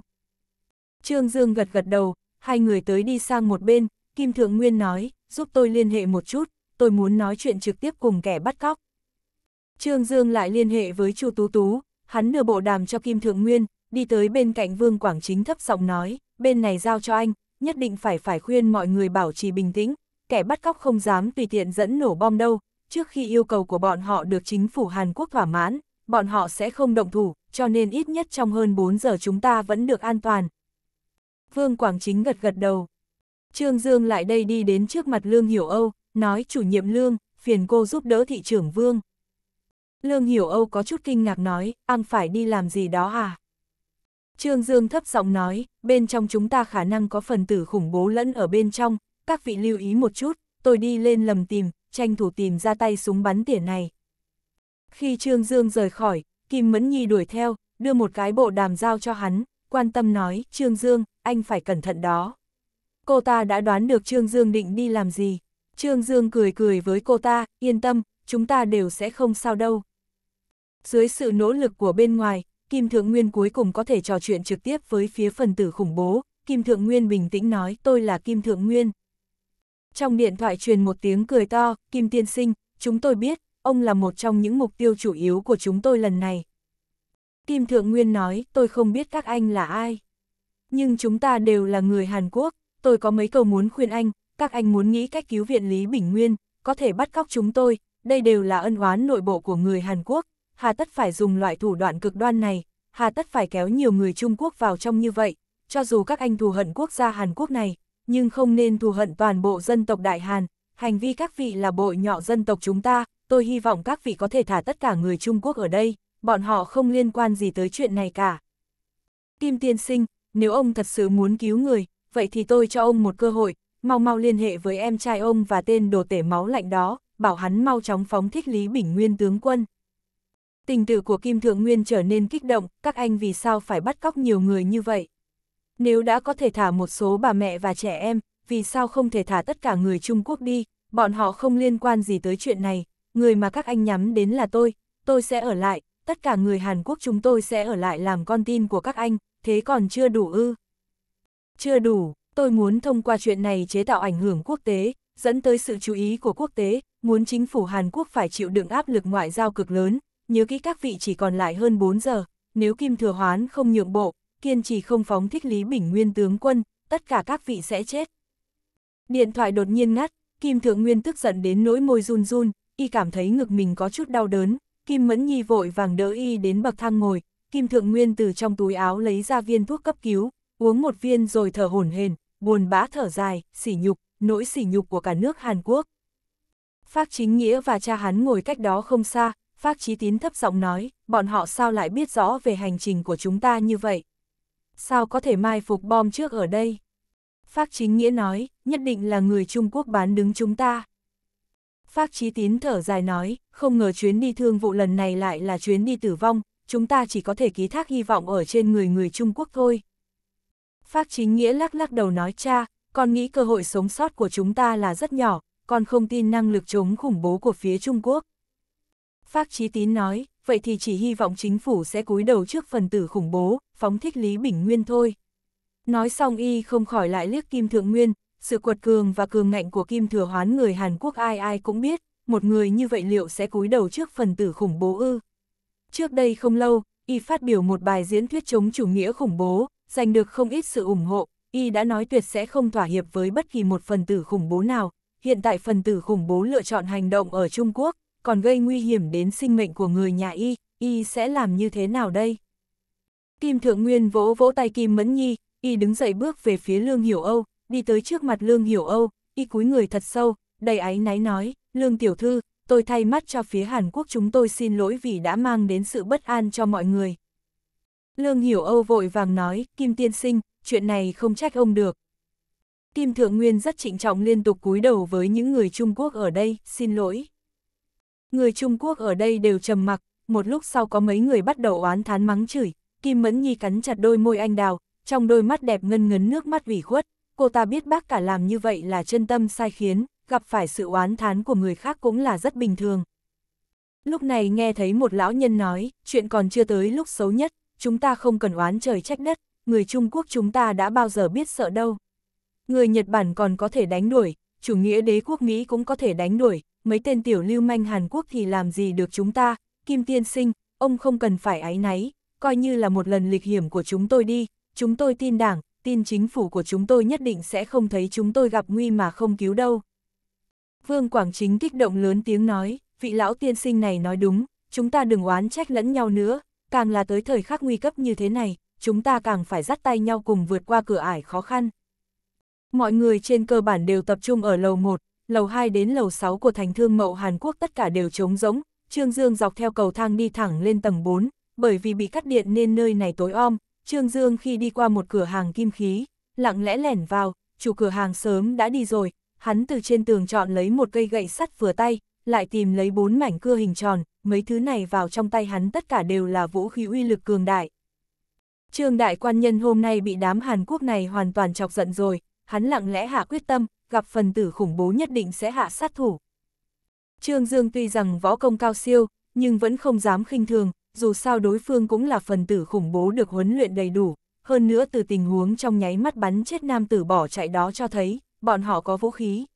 Trương Dương gật gật đầu, hai người tới đi sang một bên, Kim Thượng Nguyên nói, giúp tôi liên hệ một chút, tôi muốn nói chuyện trực tiếp cùng kẻ bắt cóc. Trương Dương lại liên hệ với Chu Tú Tú, hắn đưa bộ đàm cho Kim Thượng Nguyên, đi tới bên cạnh Vương Quảng Chính thấp giọng nói, bên này giao cho anh, nhất định phải phải khuyên mọi người bảo trì bình tĩnh, kẻ bắt cóc không dám tùy tiện dẫn nổ bom đâu, trước khi yêu cầu của bọn họ được chính phủ Hàn Quốc thỏa mãn, bọn họ sẽ không động thủ, cho nên ít nhất trong hơn 4 giờ chúng ta vẫn được an toàn. Vương Quảng Chính gật gật đầu. Trương Dương lại đây đi đến trước mặt Lương Hiểu Âu, nói chủ nhiệm lương, phiền cô giúp đỡ thị trưởng vương. Lương Hiểu Âu có chút kinh ngạc nói, ăn phải đi làm gì đó à? Trương Dương thấp giọng nói, bên trong chúng ta khả năng có phần tử khủng bố lẫn ở bên trong, các vị lưu ý một chút, tôi đi lên lầm tìm, tranh thủ tìm ra tay súng bắn tỉa này. Khi Trương Dương rời khỏi, Kim Mẫn Nhi đuổi theo, đưa một cái bộ đàm giao cho hắn, quan tâm nói, Trương Dương, anh phải cẩn thận đó. Cô ta đã đoán được Trương Dương định đi làm gì. Trương Dương cười cười với cô ta, yên tâm, chúng ta đều sẽ không sao đâu. Dưới sự nỗ lực của bên ngoài, Kim Thượng Nguyên cuối cùng có thể trò chuyện trực tiếp với phía phần tử khủng bố, Kim Thượng Nguyên bình tĩnh nói tôi là Kim Thượng Nguyên. Trong điện thoại truyền một tiếng cười to, Kim Tiên Sinh, chúng tôi biết, ông là một trong những mục tiêu chủ yếu của chúng tôi lần này. Kim Thượng Nguyên nói, tôi không biết các anh là ai. Nhưng chúng ta đều là người Hàn Quốc, tôi có mấy câu muốn khuyên anh, các anh muốn nghĩ cách cứu viện Lý Bình Nguyên, có thể bắt cóc chúng tôi, đây đều là ân oán nội bộ của người Hàn Quốc, hà tất phải dùng loại thủ đoạn cực đoan này, hà tất phải kéo nhiều người Trung Quốc vào trong như vậy, cho dù các anh thù hận quốc gia Hàn Quốc này, nhưng không nên thù hận toàn bộ dân tộc Đại Hàn, hành vi các vị là bội nhọ dân tộc chúng ta, tôi hy vọng các vị có thể thả tất cả người Trung Quốc ở đây, bọn họ không liên quan gì tới chuyện này cả. Kim Tiên Sinh, nếu ông thật sự muốn cứu người, vậy thì tôi cho ông một cơ hội, mau mau liên hệ với em trai ông và tên đồ tể máu lạnh đó, bảo hắn mau chóng phóng thích Lý Bình Nguyên tướng quân. Tình tử của Kim Thượng Nguyên trở nên kích động, các anh vì sao phải bắt cóc nhiều người như vậy? Nếu đã có thể thả một số bà mẹ và trẻ em, vì sao không thể thả tất cả người Trung Quốc đi, bọn họ không liên quan gì tới chuyện này, người mà các anh nhắm đến là tôi, tôi sẽ ở lại, tất cả người Hàn Quốc chúng tôi sẽ ở lại làm con tin của các anh, thế còn chưa đủ ư? Chưa đủ, Tôi muốn thông qua chuyện này chế tạo ảnh hưởng quốc tế, dẫn tới sự chú ý của quốc tế, muốn chính phủ Hàn Quốc phải chịu đựng áp lực ngoại giao cực lớn, nhớ kỹ các vị chỉ còn lại hơn 4 giờ, nếu Kim Thừa Hoán không nhượng bộ, kiên trì không phóng thích Lý Bình Nguyên tướng quân, tất cả các vị sẽ chết. Điện thoại đột nhiên ngắt, Kim Thượng Nguyên tức giận đến nỗi môi run run, y cảm thấy ngực mình có chút đau đớn, Kim Mẫn Nhi vội vàng đỡ y đến bậc thang ngồi, Kim Thượng Nguyên từ trong túi áo lấy ra viên thuốc cấp cứu, uống một viên rồi thở hổn hển, buồn bã thở dài, sỉ nhục, nỗi sỉ nhục của cả nước Hàn Quốc. Phác Chính Nghĩa và cha hắn ngồi cách đó không xa, Phác Chí Tín thấp giọng nói, bọn họ sao lại biết rõ về hành trình của chúng ta như vậy? Sao có thể mai phục bom trước ở đây? Phác Chính Nghĩa nói, nhất định là người Trung Quốc bán đứng chúng ta. Phác Chí Tín thở dài nói, không ngờ chuyến đi thương vụ lần này lại là chuyến đi tử vong, chúng ta chỉ có thể ký thác hy vọng ở trên người người Trung Quốc thôi. Phác chính nghĩa lắc lắc đầu nói cha, con nghĩ cơ hội sống sót của chúng ta là rất nhỏ, con không tin năng lực chống khủng bố của phía Trung Quốc. Phác Chí Tín nói, vậy thì chỉ hy vọng chính phủ sẽ cúi đầu trước phần tử khủng bố, phóng thích Lý Bình Nguyên thôi. Nói xong y không khỏi lại liếc Kim Thượng Nguyên, sự quật cường và cường ngạnh của Kim Thừa Hoán người Hàn Quốc ai ai cũng biết, một người như vậy liệu sẽ cúi đầu trước phần tử khủng bố ư? Trước đây không lâu, y phát biểu một bài diễn thuyết chống chủ nghĩa khủng bố, giành được không ít sự ủng hộ, y đã nói tuyệt sẽ không thỏa hiệp với bất kỳ một phần tử khủng bố nào. Hiện tại phần tử khủng bố lựa chọn hành động ở Trung Quốc, còn gây nguy hiểm đến sinh mệnh của người nhà y, y sẽ làm như thế nào đây? Kim Thượng Nguyên vỗ vỗ tay Kim Mẫn Nhi, y đứng dậy bước về phía Lương Hiểu Âu, đi tới trước mặt Lương Hiểu Âu, y cúi người thật sâu, đầy áy náy nói, Lương Tiểu Thư, tôi thay mắt cho phía Hàn Quốc chúng tôi xin lỗi vì đã mang đến sự bất an cho mọi người. Lương Hiểu Âu vội vàng nói, Kim Tiên Sinh, chuyện này không trách ông được. Kim Thượng Nguyên rất trịnh trọng liên tục cúi đầu với những người Trung Quốc ở đây, xin lỗi. Người Trung Quốc ở đây đều trầm mặc, một lúc sau có mấy người bắt đầu oán thán mắng chửi, Kim Mẫn Nhi cắn chặt đôi môi anh đào, trong đôi mắt đẹp ngân ngấn nước mắt ủy khuất, cô ta biết bác cả làm như vậy là chân tâm sai khiến, gặp phải sự oán thán của người khác cũng là rất bình thường. Lúc này nghe thấy một lão nhân nói, chuyện còn chưa tới lúc xấu nhất, chúng ta không cần oán trời trách đất, người Trung Quốc chúng ta đã bao giờ biết sợ đâu. Người Nhật Bản còn có thể đánh đuổi, chủ nghĩa đế quốc Mỹ cũng có thể đánh đuổi, mấy tên tiểu lưu manh Hàn Quốc thì làm gì được chúng ta, Kim Tiên Sinh, ông không cần phải áy náy, coi như là một lần lịch hiểm của chúng tôi đi, chúng tôi tin đảng, tin chính phủ của chúng tôi nhất định sẽ không thấy chúng tôi gặp nguy mà không cứu đâu. Vương Quảng Chính kích động lớn tiếng nói, vị lão tiên sinh này nói đúng, chúng ta đừng oán trách lẫn nhau nữa, càng là tới thời khắc nguy cấp như thế này, chúng ta càng phải dắt tay nhau cùng vượt qua cửa ải khó khăn. Mọi người trên cơ bản đều tập trung ở lầu 1, lầu 2 đến lầu 6 của thành thương mậu Hàn Quốc tất cả đều trống rỗng, Trương Dương dọc theo cầu thang đi thẳng lên tầng 4, bởi vì bị cắt điện nên nơi này tối om, Trương Dương khi đi qua một cửa hàng kim khí, lặng lẽ lẻn vào, chủ cửa hàng sớm đã đi rồi, hắn từ trên tường chọn lấy một cây gậy sắt vừa tay, lại tìm lấy bốn mảnh cưa hình tròn, mấy thứ này vào trong tay hắn tất cả đều là vũ khí uy lực cường đại. Trương đại quan nhân hôm nay bị đám Hàn Quốc này hoàn toàn chọc giận rồi, hắn lặng lẽ hạ quyết tâm, gặp phần tử khủng bố nhất định sẽ hạ sát thủ. Trương Dương tuy rằng võ công cao siêu, nhưng vẫn không dám khinh thường, dù sao đối phương cũng là phần tử khủng bố được huấn luyện đầy đủ, hơn nữa từ tình huống trong nháy mắt bắn chết nam tử bỏ chạy đó cho thấy, bọn họ có vũ khí.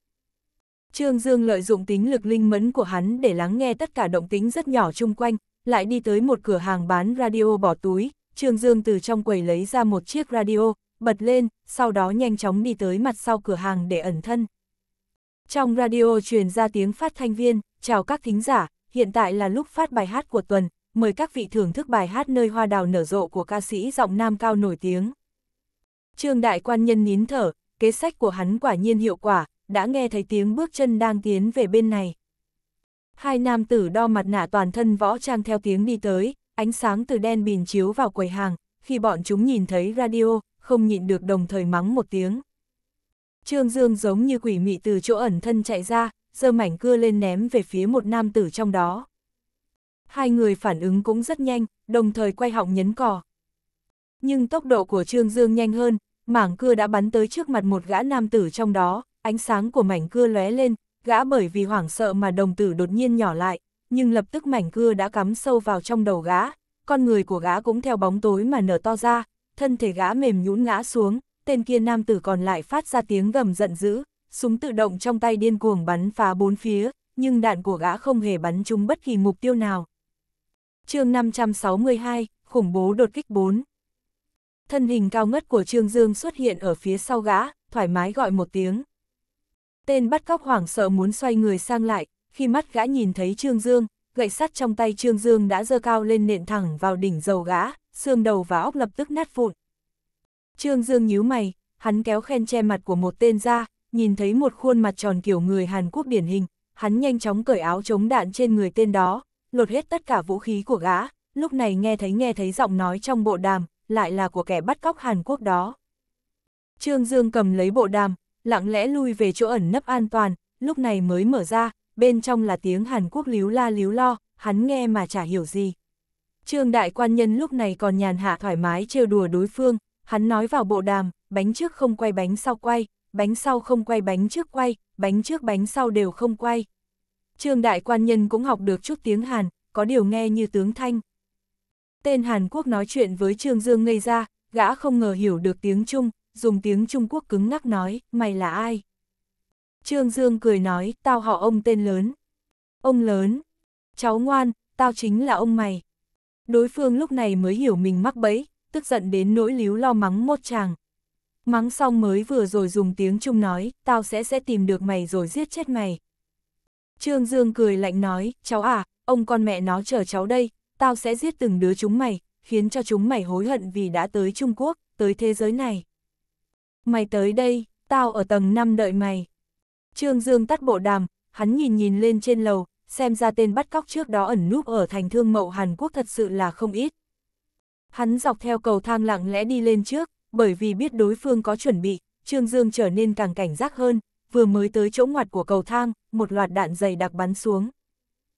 Trương Dương lợi dụng tính lực linh mẫn của hắn để lắng nghe tất cả động tính rất nhỏ chung quanh, lại đi tới một cửa hàng bán radio bỏ túi, Trương Dương từ trong quầy lấy ra một chiếc radio, bật lên, sau đó nhanh chóng đi tới mặt sau cửa hàng để ẩn thân. Trong radio truyền ra tiếng phát thanh viên, chào các thính giả, hiện tại là lúc phát bài hát của tuần, mời các vị thưởng thức bài hát nơi hoa đào nở rộ của ca sĩ giọng nam cao nổi tiếng. Trương Đại Quan Nhân nín thở, kế sách của hắn quả nhiên hiệu quả, đã nghe thấy tiếng bước chân đang tiến về bên này. Hai nam tử đo mặt nạ toàn thân võ trang theo tiếng đi tới, ánh sáng từ đen bìn chiếu vào quầy hàng, khi bọn chúng nhìn thấy radio, không nhịn được đồng thời mắng một tiếng. Trương Dương giống như quỷ mị từ chỗ ẩn thân chạy ra, giơ mảnh cưa lên ném về phía một nam tử trong đó. Hai người phản ứng cũng rất nhanh, đồng thời quay họng nhấn cò. Nhưng tốc độ của Trương Dương nhanh hơn, mảng cưa đã bắn tới trước mặt một gã nam tử trong đó, ánh sáng của mảnh cưa lóe lên, gã bởi vì hoảng sợ mà đồng tử đột nhiên nhỏ lại, nhưng lập tức mảnh cưa đã cắm sâu vào trong đầu gã, con người của gã cũng theo bóng tối mà nở to ra, thân thể gã mềm nhũn ngã xuống, tên kia nam tử còn lại phát ra tiếng gầm giận dữ, súng tự động trong tay điên cuồng bắn phá bốn phía, nhưng đạn của gã không hề bắn trúng bất kỳ mục tiêu nào. chương 562, khủng bố đột kích 4 Thân hình cao ngất của Trương Dương xuất hiện ở phía sau gã, thoải mái gọi một tiếng. Tên bắt cóc hoảng sợ muốn xoay người sang lại, khi mắt gã nhìn thấy Trương Dương, gậy sắt trong tay Trương Dương đã dơ cao lên nện thẳng vào đỉnh dầu gã, xương đầu và óc lập tức nát vụn. Trương Dương nhíu mày, hắn kéo khen che mặt của một tên ra, nhìn thấy một khuôn mặt tròn kiểu người Hàn Quốc điển hình, hắn nhanh chóng cởi áo chống đạn trên người tên đó, lột hết tất cả vũ khí của gã, lúc này nghe thấy nghe thấy giọng nói trong bộ đàm, lại là của kẻ bắt cóc Hàn Quốc đó. Trương Dương cầm lấy bộ đàm, lặng lẽ lui về chỗ ẩn nấp an toàn, lúc này mới mở ra, bên trong là tiếng Hàn Quốc líu la líu lo, hắn nghe mà chả hiểu gì. Trương đại quan nhân lúc này còn nhàn hạ thoải mái trêu đùa đối phương, hắn nói vào bộ đàm, bánh trước không quay bánh sau quay, bánh sau không quay bánh trước quay, bánh trước bánh sau đều không quay. Trương đại quan nhân cũng học được chút tiếng Hàn, có điều nghe như tướng Thanh. Tên Hàn Quốc nói chuyện với Trương Dương ngây ra, gã không ngờ hiểu được tiếng Trung, dùng tiếng Trung Quốc cứng ngắc nói, mày là ai? Trương Dương cười nói, tao họ ông tên lớn. Ông lớn, cháu ngoan, tao chính là ông mày. Đối phương lúc này mới hiểu mình mắc bẫy, tức giận đến nỗi líu lo mắng một chàng. Mắng xong mới vừa rồi dùng tiếng Trung nói, tao sẽ sẽ tìm được mày rồi giết chết mày. Trương Dương cười lạnh nói, cháu à, ông con mẹ nó chờ cháu đây, tao sẽ giết từng đứa chúng mày, khiến cho chúng mày hối hận vì đã tới Trung Quốc, tới thế giới này mày tới đây, tao ở tầng 5 đợi mày. Trương Dương tắt bộ đàm, hắn nhìn nhìn lên trên lầu, xem ra tên bắt cóc trước đó ẩn núp ở thành thương mậu Hàn Quốc thật sự là không ít. Hắn dọc theo cầu thang lặng lẽ đi lên trước, bởi vì biết đối phương có chuẩn bị, Trương Dương trở nên càng cảnh giác hơn, vừa mới tới chỗ ngoặt của cầu thang, một loạt đạn dày đặc bắn xuống.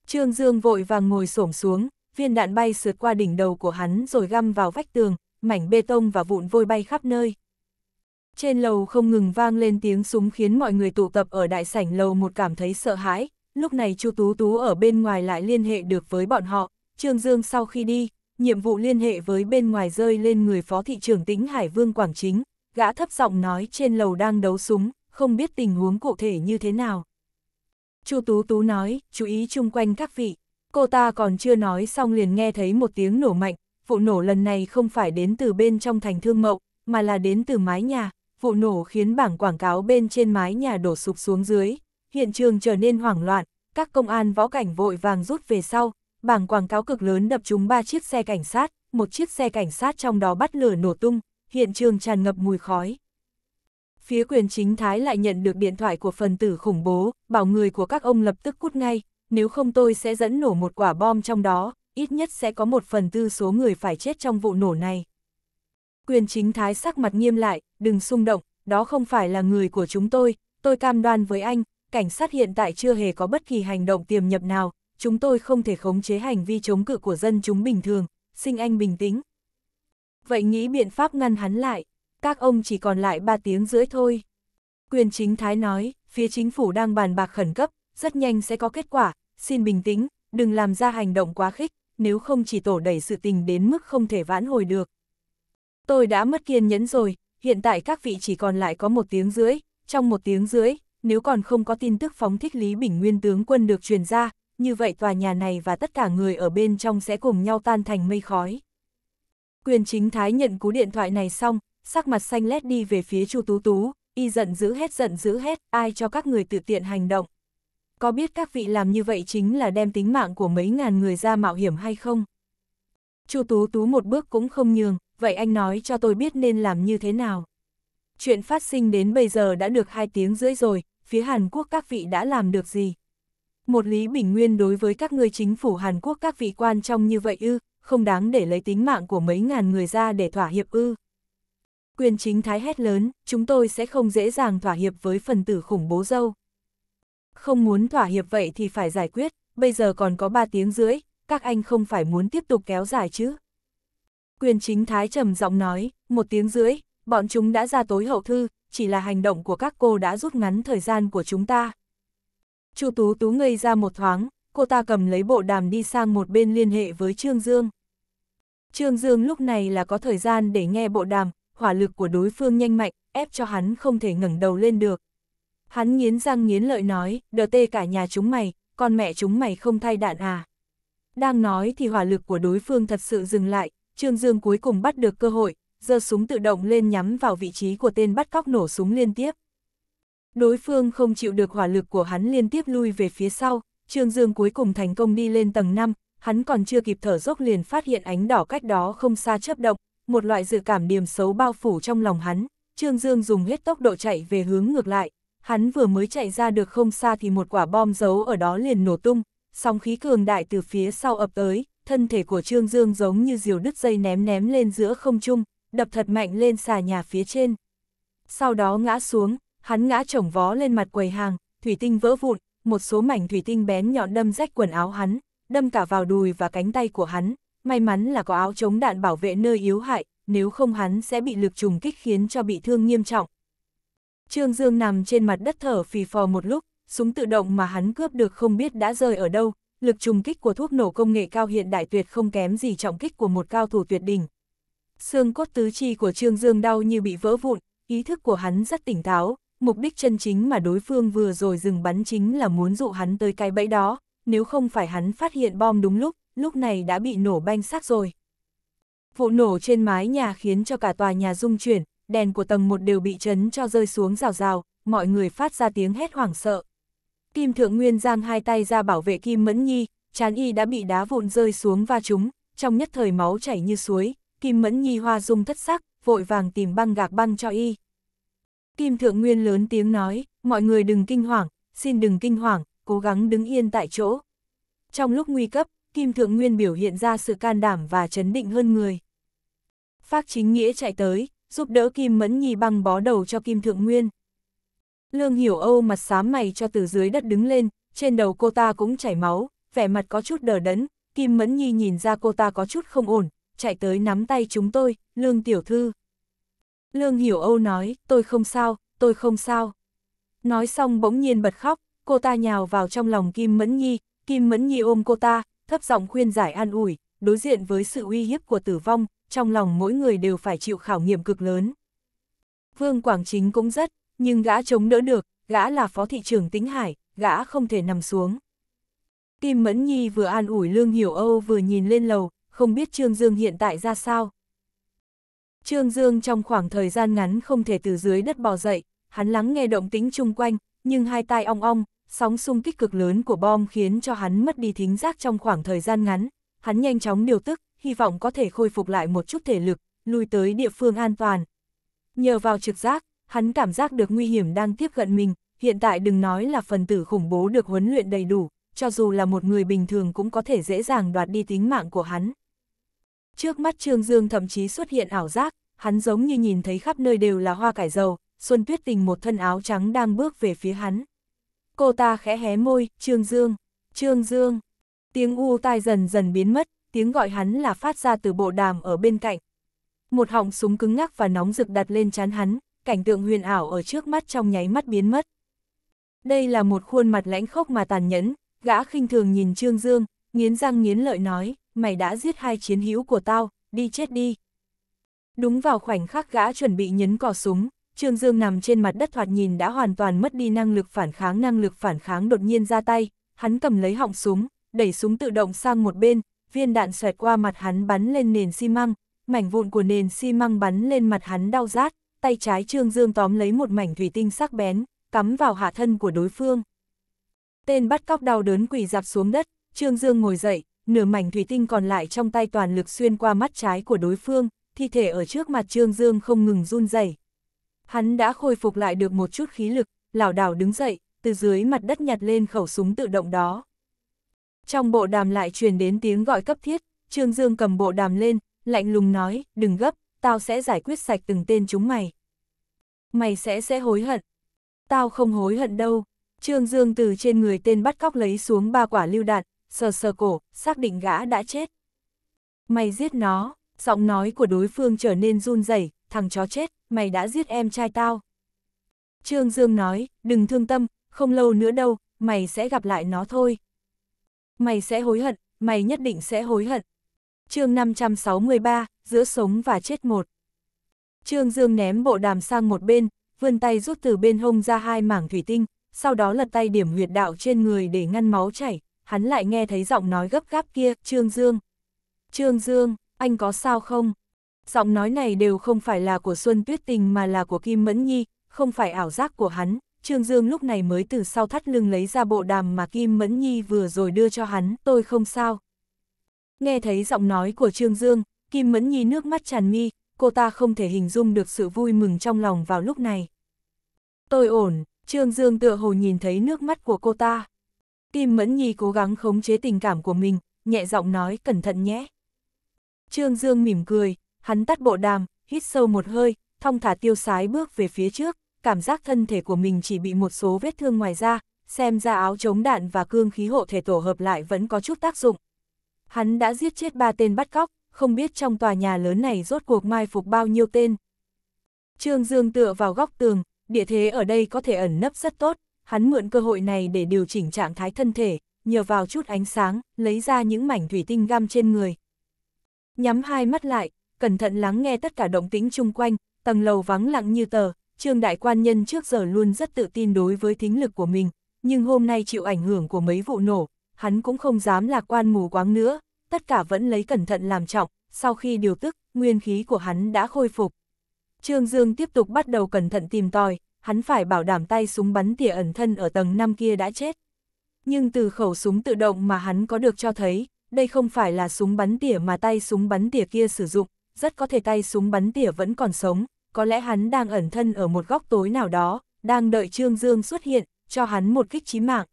Trương Dương vội vàng ngồi xổm xuống, viên đạn bay sượt qua đỉnh đầu của hắn rồi găm vào vách tường, mảnh bê tông và vụn vôi bay khắp nơi. Trên lầu không ngừng vang lên tiếng súng khiến mọi người tụ tập ở đại sảnh lầu một cảm thấy sợ hãi, lúc này Chu Tú Tú ở bên ngoài lại liên hệ được với bọn họ, Trương Dương sau khi đi, nhiệm vụ liên hệ với bên ngoài rơi lên người phó thị trưởng tĩnh Hải Vương Quảng Chính, gã thấp giọng nói trên lầu đang đấu súng, không biết tình huống cụ thể như thế nào. Chu Tú Tú nói, chú ý chung quanh các vị, cô ta còn chưa nói xong liền nghe thấy một tiếng nổ mạnh, vụ nổ lần này không phải đến từ bên trong thành thương mậu, mà là đến từ mái nhà, Vụ nổ khiến bảng quảng cáo bên trên mái nhà đổ sụp xuống dưới, hiện trường trở nên hoảng loạn, các công an võ cảnh vội vàng rút về sau, bảng quảng cáo cực lớn đập trúng ba chiếc xe cảnh sát, một chiếc xe cảnh sát trong đó bắt lửa nổ tung, hiện trường tràn ngập mùi khói. Phía quyền chính Thái lại nhận được điện thoại của phần tử khủng bố, bảo người của các ông lập tức cút ngay, nếu không tôi sẽ dẫn nổ một quả bom trong đó, ít nhất sẽ có một phần tư số người phải chết trong vụ nổ này. Quyền chính Thái sắc mặt nghiêm lại, đừng xung động, đó không phải là người của chúng tôi, tôi cam đoan với anh, cảnh sát hiện tại chưa hề có bất kỳ hành động tiềm nhập nào, chúng tôi không thể khống chế hành vi chống cự của dân chúng bình thường, xin anh bình tĩnh. Vậy nghĩ biện pháp ngăn hắn lại, các ông chỉ còn lại 3 tiếng rưỡi thôi. Quyền chính thái nói, phía chính phủ đang bàn bạc khẩn cấp, rất nhanh sẽ có kết quả, xin bình tĩnh, đừng làm ra hành động quá khích, nếu không chỉ tổ đẩy sự tình đến mức không thể vãn hồi được. Tôi đã mất kiên nhẫn rồi, hiện tại các vị chỉ còn lại có một tiếng rưỡi, trong một tiếng rưỡi, nếu còn không có tin tức phóng thích Lý Bình Nguyên tướng quân được truyền ra, như vậy tòa nhà này và tất cả người ở bên trong sẽ cùng nhau tan thành mây khói. Quyền chính thái nhận cú điện thoại này xong, sắc mặt xanh lét đi về phía Chu Tú Tú, y giận dữ hết giận dữ hết, ai cho các người tự tiện hành động. Có biết các vị làm như vậy chính là đem tính mạng của mấy ngàn người ra mạo hiểm hay không? Chu Tú Tú một bước cũng không nhường, vậy anh nói cho tôi biết nên làm như thế nào. Chuyện phát sinh đến bây giờ đã được 2 tiếng rưỡi rồi, phía Hàn Quốc các vị đã làm được gì? Một Lý Bình Nguyên đối với các người chính phủ Hàn Quốc các vị quan trong như vậy ư, không đáng để lấy tính mạng của mấy ngàn người ra để thỏa hiệp ư. Quyền chính thái hét lớn, chúng tôi sẽ không dễ dàng thỏa hiệp với phần tử khủng bố dâu. Không muốn thỏa hiệp vậy thì phải giải quyết, bây giờ còn có 3 tiếng rưỡi, các anh không phải muốn tiếp tục kéo dài chứ. Quyền chính thái trầm giọng nói, một tiếng rưỡi, bọn chúng đã ra tối hậu thư, chỉ là hành động của các cô đã rút ngắn thời gian của chúng ta. Chu Tú Tú ngây ra một thoáng, cô ta cầm lấy bộ đàm đi sang một bên liên hệ với Trương Dương. Trương Dương lúc này là có thời gian để nghe bộ đàm, hỏa lực của đối phương nhanh mạnh, ép cho hắn không thể ngẩng đầu lên được. Hắn nghiến răng nghiến lợi nói, đờ tê cả nhà chúng mày, con mẹ chúng mày không thay đạn à. Đang nói thì hỏa lực của đối phương thật sự dừng lại, Trương Dương cuối cùng bắt được cơ hội, giơ súng tự động lên nhắm vào vị trí của tên bắt cóc nổ súng liên tiếp. Đối phương không chịu được hỏa lực của hắn liên tiếp lui về phía sau, Trương Dương cuối cùng thành công đi lên tầng 5, hắn còn chưa kịp thở dốc liền phát hiện ánh đỏ cách đó không xa chớp động, một loại dự cảm điềm xấu bao phủ trong lòng hắn, Trương Dương dùng hết tốc độ chạy về hướng ngược lại, hắn vừa mới chạy ra được không xa thì một quả bom giấu ở đó liền nổ tung, sóng khí cường đại từ phía sau ập tới, thân thể của Trương Dương giống như diều đứt dây ném ném lên giữa không trung, đập thật mạnh lên xà nhà phía trên. Sau đó ngã xuống, hắn ngã chồng vó lên mặt quầy hàng, thủy tinh vỡ vụn, một số mảnh thủy tinh bén nhọn đâm rách quần áo hắn, đâm cả vào đùi và cánh tay của hắn, may mắn là có áo chống đạn bảo vệ nơi yếu hại, nếu không hắn sẽ bị lực trùng kích khiến cho bị thương nghiêm trọng. Trương Dương nằm trên mặt đất thở phì phò một lúc, súng tự động mà hắn cướp được không biết đã rơi ở đâu, lực trùng kích của thuốc nổ công nghệ cao hiện đại tuyệt không kém gì trọng kích của một cao thủ tuyệt đỉnh. Xương cốt tứ chi của Trương Dương đau như bị vỡ vụn, ý thức của hắn rất tỉnh táo, mục đích chân chính mà đối phương vừa rồi dừng bắn chính là muốn dụ hắn tới cái bẫy đó, nếu không phải hắn phát hiện bom đúng lúc, lúc này đã bị nổ banh xác rồi. Vụ nổ trên mái nhà khiến cho cả tòa nhà rung chuyển, đèn của tầng một đều bị chấn cho rơi xuống rào rào, mọi người phát ra tiếng hét hoảng sợ. Kim Thượng Nguyên giang hai tay ra bảo vệ Kim Mẫn Nhi, chán y đã bị đá vụn rơi xuống va chúng, trong nhất thời máu chảy như suối, Kim Mẫn Nhi hoa dung thất sắc, vội vàng tìm băng gạc băng cho y. Kim Thượng Nguyên lớn tiếng nói, mọi người đừng kinh hoàng, xin đừng kinh hoàng, cố gắng đứng yên tại chỗ. Trong lúc nguy cấp, Kim Thượng Nguyên biểu hiện ra sự can đảm và chấn định hơn người. Phác Chính Nghĩa chạy tới, giúp đỡ Kim Mẫn Nhi băng bó đầu cho Kim Thượng Nguyên. Lương Hiểu Âu mặt xám mày cho từ dưới đất đứng lên, trên đầu cô ta cũng chảy máu, vẻ mặt có chút đờ đẫn, Kim Mẫn Nhi nhìn ra cô ta có chút không ổn, chạy tới nắm tay chúng tôi, Lương Tiểu Thư. Lương Hiểu Âu nói, tôi không sao, tôi không sao. Nói xong bỗng nhiên bật khóc, cô ta nhào vào trong lòng Kim Mẫn Nhi, Kim Mẫn Nhi ôm cô ta, thấp giọng khuyên giải an ủi, đối diện với sự uy hiếp của tử vong, trong lòng mỗi người đều phải chịu khảo nghiệm cực lớn. Vương Quảng Chính cũng rất, nhưng gã chống đỡ được, gã là phó thị trưởng tính hải, gã không thể nằm xuống. Kim Mẫn Nhi vừa an ủi Lương Hiểu Âu vừa nhìn lên lầu, không biết Trương Dương hiện tại ra sao. Trương Dương trong khoảng thời gian ngắn không thể từ dưới đất bò dậy, hắn lắng nghe động tính chung quanh, nhưng hai tai ong ong, sóng xung kích cực lớn của bom khiến cho hắn mất đi thính giác trong khoảng thời gian ngắn. Hắn nhanh chóng điều tức, hy vọng có thể khôi phục lại một chút thể lực, lui tới địa phương an toàn. Nhờ vào trực giác, hắn cảm giác được nguy hiểm đang tiếp cận mình, hiện tại đừng nói là phần tử khủng bố được huấn luyện đầy đủ, cho dù là một người bình thường cũng có thể dễ dàng đoạt đi tính mạng của hắn. Trước mắt Trương Dương thậm chí xuất hiện ảo giác, hắn giống như nhìn thấy khắp nơi đều là hoa cải dầu, Xuân Tuyết Tình một thân áo trắng đang bước về phía hắn. Cô ta khẽ hé môi, Trương Dương, Trương Dương. Tiếng u tai dần dần biến mất, tiếng gọi hắn là phát ra từ bộ đàm ở bên cạnh. Một họng súng cứng ngắc và nóng rực đặt lên chán hắn, cảnh tượng huyền ảo ở trước mắt trong nháy mắt biến mất. Đây là một khuôn mặt lãnh khốc mà tàn nhẫn, gã khinh thường nhìn Trương Dương, nghiến răng nghiến lợi nói, mày đã giết hai chiến hữu của tao, đi chết đi. Đúng vào khoảnh khắc gã chuẩn bị nhấn cò súng, Trương Dương nằm trên mặt đất thoạt nhìn đã hoàn toàn mất đi năng lực phản kháng năng lực phản kháng đột nhiên ra tay, hắn cầm lấy họng súng, đẩy súng tự động sang một bên, viên đạn xoẹt qua mặt hắn bắn lên nền xi măng, mảnh vụn của nền xi măng bắn lên mặt hắn đau rát, tay trái Trương Dương tóm lấy một mảnh thủy tinh sắc bén, cắm vào hạ thân của đối phương. Tên bắt cóc đau đớn quỳ dạp xuống đất, Trương Dương ngồi dậy, nửa mảnh thủy tinh còn lại trong tay toàn lực xuyên qua mắt trái của đối phương, thi thể ở trước mặt Trương Dương không ngừng run rẩy. Hắn đã khôi phục lại được một chút khí lực, lảo đảo đứng dậy, từ dưới mặt đất nhặt lên khẩu súng tự động đó. Trong bộ đàm lại truyền đến tiếng gọi cấp thiết, Trương Dương cầm bộ đàm lên, lạnh lùng nói, đừng gấp, tao sẽ giải quyết sạch từng tên chúng mày. Mày sẽ sẽ hối hận. Tao không hối hận đâu. Trương Dương từ trên người tên bắt cóc lấy xuống ba quả lưu đạn, sờ sờ cổ, xác định gã đã chết. Mày giết nó, giọng nói của đối phương trở nên run rẩy thằng chó chết, mày đã giết em trai tao. Trương Dương nói, đừng thương tâm, không lâu nữa đâu, mày sẽ gặp lại nó thôi. Mày sẽ hối hận, mày nhất định sẽ hối hận chương 563, giữa sống và chết một. Trương Dương ném bộ đàm sang một bên, vươn tay rút từ bên hông ra hai mảng thủy tinh, sau đó lật tay điểm huyệt đạo trên người để ngăn máu chảy, hắn lại nghe thấy giọng nói gấp gáp kia, Trương Dương. Trương Dương, anh có sao không? Giọng nói này đều không phải là của Xuân Tuyết Tình mà là của Kim Mẫn Nhi, không phải ảo giác của hắn. Trương Dương lúc này mới từ sau thắt lưng lấy ra bộ đàm mà Kim Mẫn Nhi vừa rồi đưa cho hắn, tôi không sao. Nghe thấy giọng nói của Trương Dương, Kim Mẫn Nhi nước mắt tràn mi, cô ta không thể hình dung được sự vui mừng trong lòng vào lúc này. Tôi ổn, Trương Dương tựa hồ nhìn thấy nước mắt của cô ta. Kim Mẫn Nhi cố gắng khống chế tình cảm của mình, nhẹ giọng nói cẩn thận nhé. Trương Dương mỉm cười, hắn tắt bộ đàm, hít sâu một hơi, thong thả tiêu sái bước về phía trước, cảm giác thân thể của mình chỉ bị một số vết thương ngoài da, xem ra áo chống đạn và cương khí hộ thể tổ hợp lại vẫn có chút tác dụng, Hắn đã giết chết ba tên bắt cóc, không biết trong tòa nhà lớn này rốt cuộc mai phục bao nhiêu tên. Trương Dương tựa vào góc tường, địa thế ở đây có thể ẩn nấp rất tốt, hắn mượn cơ hội này để điều chỉnh trạng thái thân thể, nhờ vào chút ánh sáng, lấy ra những mảnh thủy tinh găm trên người. Nhắm hai mắt lại, cẩn thận lắng nghe tất cả động tĩnh chung quanh, tầng lầu vắng lặng như tờ, Trương Đại Quan Nhân trước giờ luôn rất tự tin đối với thính lực của mình, nhưng hôm nay chịu ảnh hưởng của mấy vụ nổ, hắn cũng không dám lạc quan mù quáng nữa, tất cả vẫn lấy cẩn thận làm trọng, sau khi điều tức, nguyên khí của hắn đã khôi phục. Trương Dương tiếp tục bắt đầu cẩn thận tìm tòi, hắn phải bảo đảm tay súng bắn tỉa ẩn thân ở tầng 5 kia đã chết. Nhưng từ khẩu súng tự động mà hắn có được cho thấy, đây không phải là súng bắn tỉa mà tay súng bắn tỉa kia sử dụng, rất có thể tay súng bắn tỉa vẫn còn sống, có lẽ hắn đang ẩn thân ở một góc tối nào đó, đang đợi Trương Dương xuất hiện, cho hắn một kích chí mạng.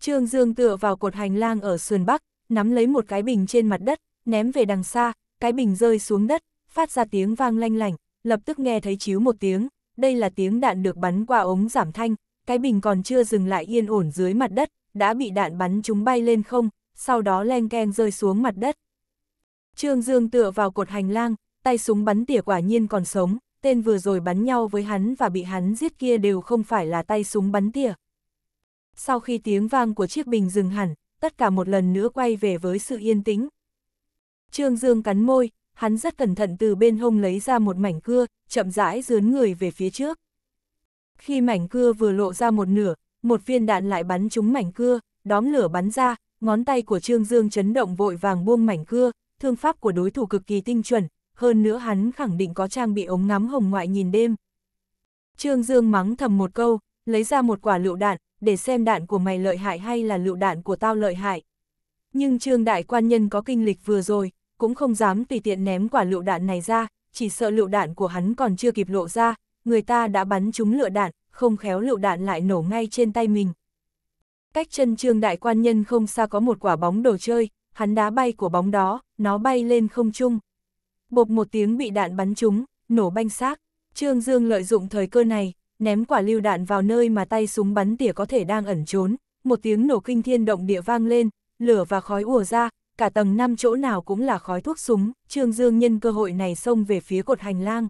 Trương Dương tựa vào cột hành lang ở sườn bắc, nắm lấy một cái bình trên mặt đất, ném về đằng xa, cái bình rơi xuống đất, phát ra tiếng vang lanh lảnh, lập tức nghe thấy chiếu một tiếng, đây là tiếng đạn được bắn qua ống giảm thanh, cái bình còn chưa dừng lại yên ổn dưới mặt đất, đã bị đạn bắn chúng bay lên không, sau đó len keng rơi xuống mặt đất. Trương Dương tựa vào cột hành lang, tay súng bắn tỉa quả nhiên còn sống, tên vừa rồi bắn nhau với hắn và bị hắn giết kia đều không phải là tay súng bắn tỉa sau khi tiếng vang của chiếc bình dừng hẳn, tất cả một lần nữa quay về với sự yên tĩnh. Trương Dương cắn môi, hắn rất cẩn thận từ bên hông lấy ra một mảnh cưa, chậm rãi dướn người về phía trước. Khi mảnh cưa vừa lộ ra một nửa, một viên đạn lại bắn trúng mảnh cưa, đóm lửa bắn ra, ngón tay của Trương Dương chấn động vội vàng buông mảnh cưa, thương pháp của đối thủ cực kỳ tinh chuẩn, hơn nữa hắn khẳng định có trang bị ống ngắm hồng ngoại nhìn đêm. Trương Dương mắng thầm một câu, lấy ra một quả lựu đạn, để xem đạn của mày lợi hại hay là lựu đạn của tao lợi hại. Nhưng trương đại quan nhân có kinh lịch vừa rồi, cũng không dám tùy tiện ném quả lựu đạn này ra, chỉ sợ lựu đạn của hắn còn chưa kịp lộ ra, người ta đã bắn trúng lựu đạn, không khéo lựu đạn lại nổ ngay trên tay mình. Cách chân trương đại quan nhân không xa có một quả bóng đồ chơi, hắn đá bay của bóng đó, nó bay lên không trung. Bộp một tiếng bị đạn bắn trúng, nổ banh xác. Trương Dương lợi dụng thời cơ này, ném quả lưu đạn vào nơi mà tay súng bắn tỉa có thể đang ẩn trốn, một tiếng nổ kinh thiên động địa vang lên, lửa và khói ùa ra, cả tầng năm chỗ nào cũng là khói thuốc súng, Trương Dương nhân cơ hội này xông về phía cột hành lang.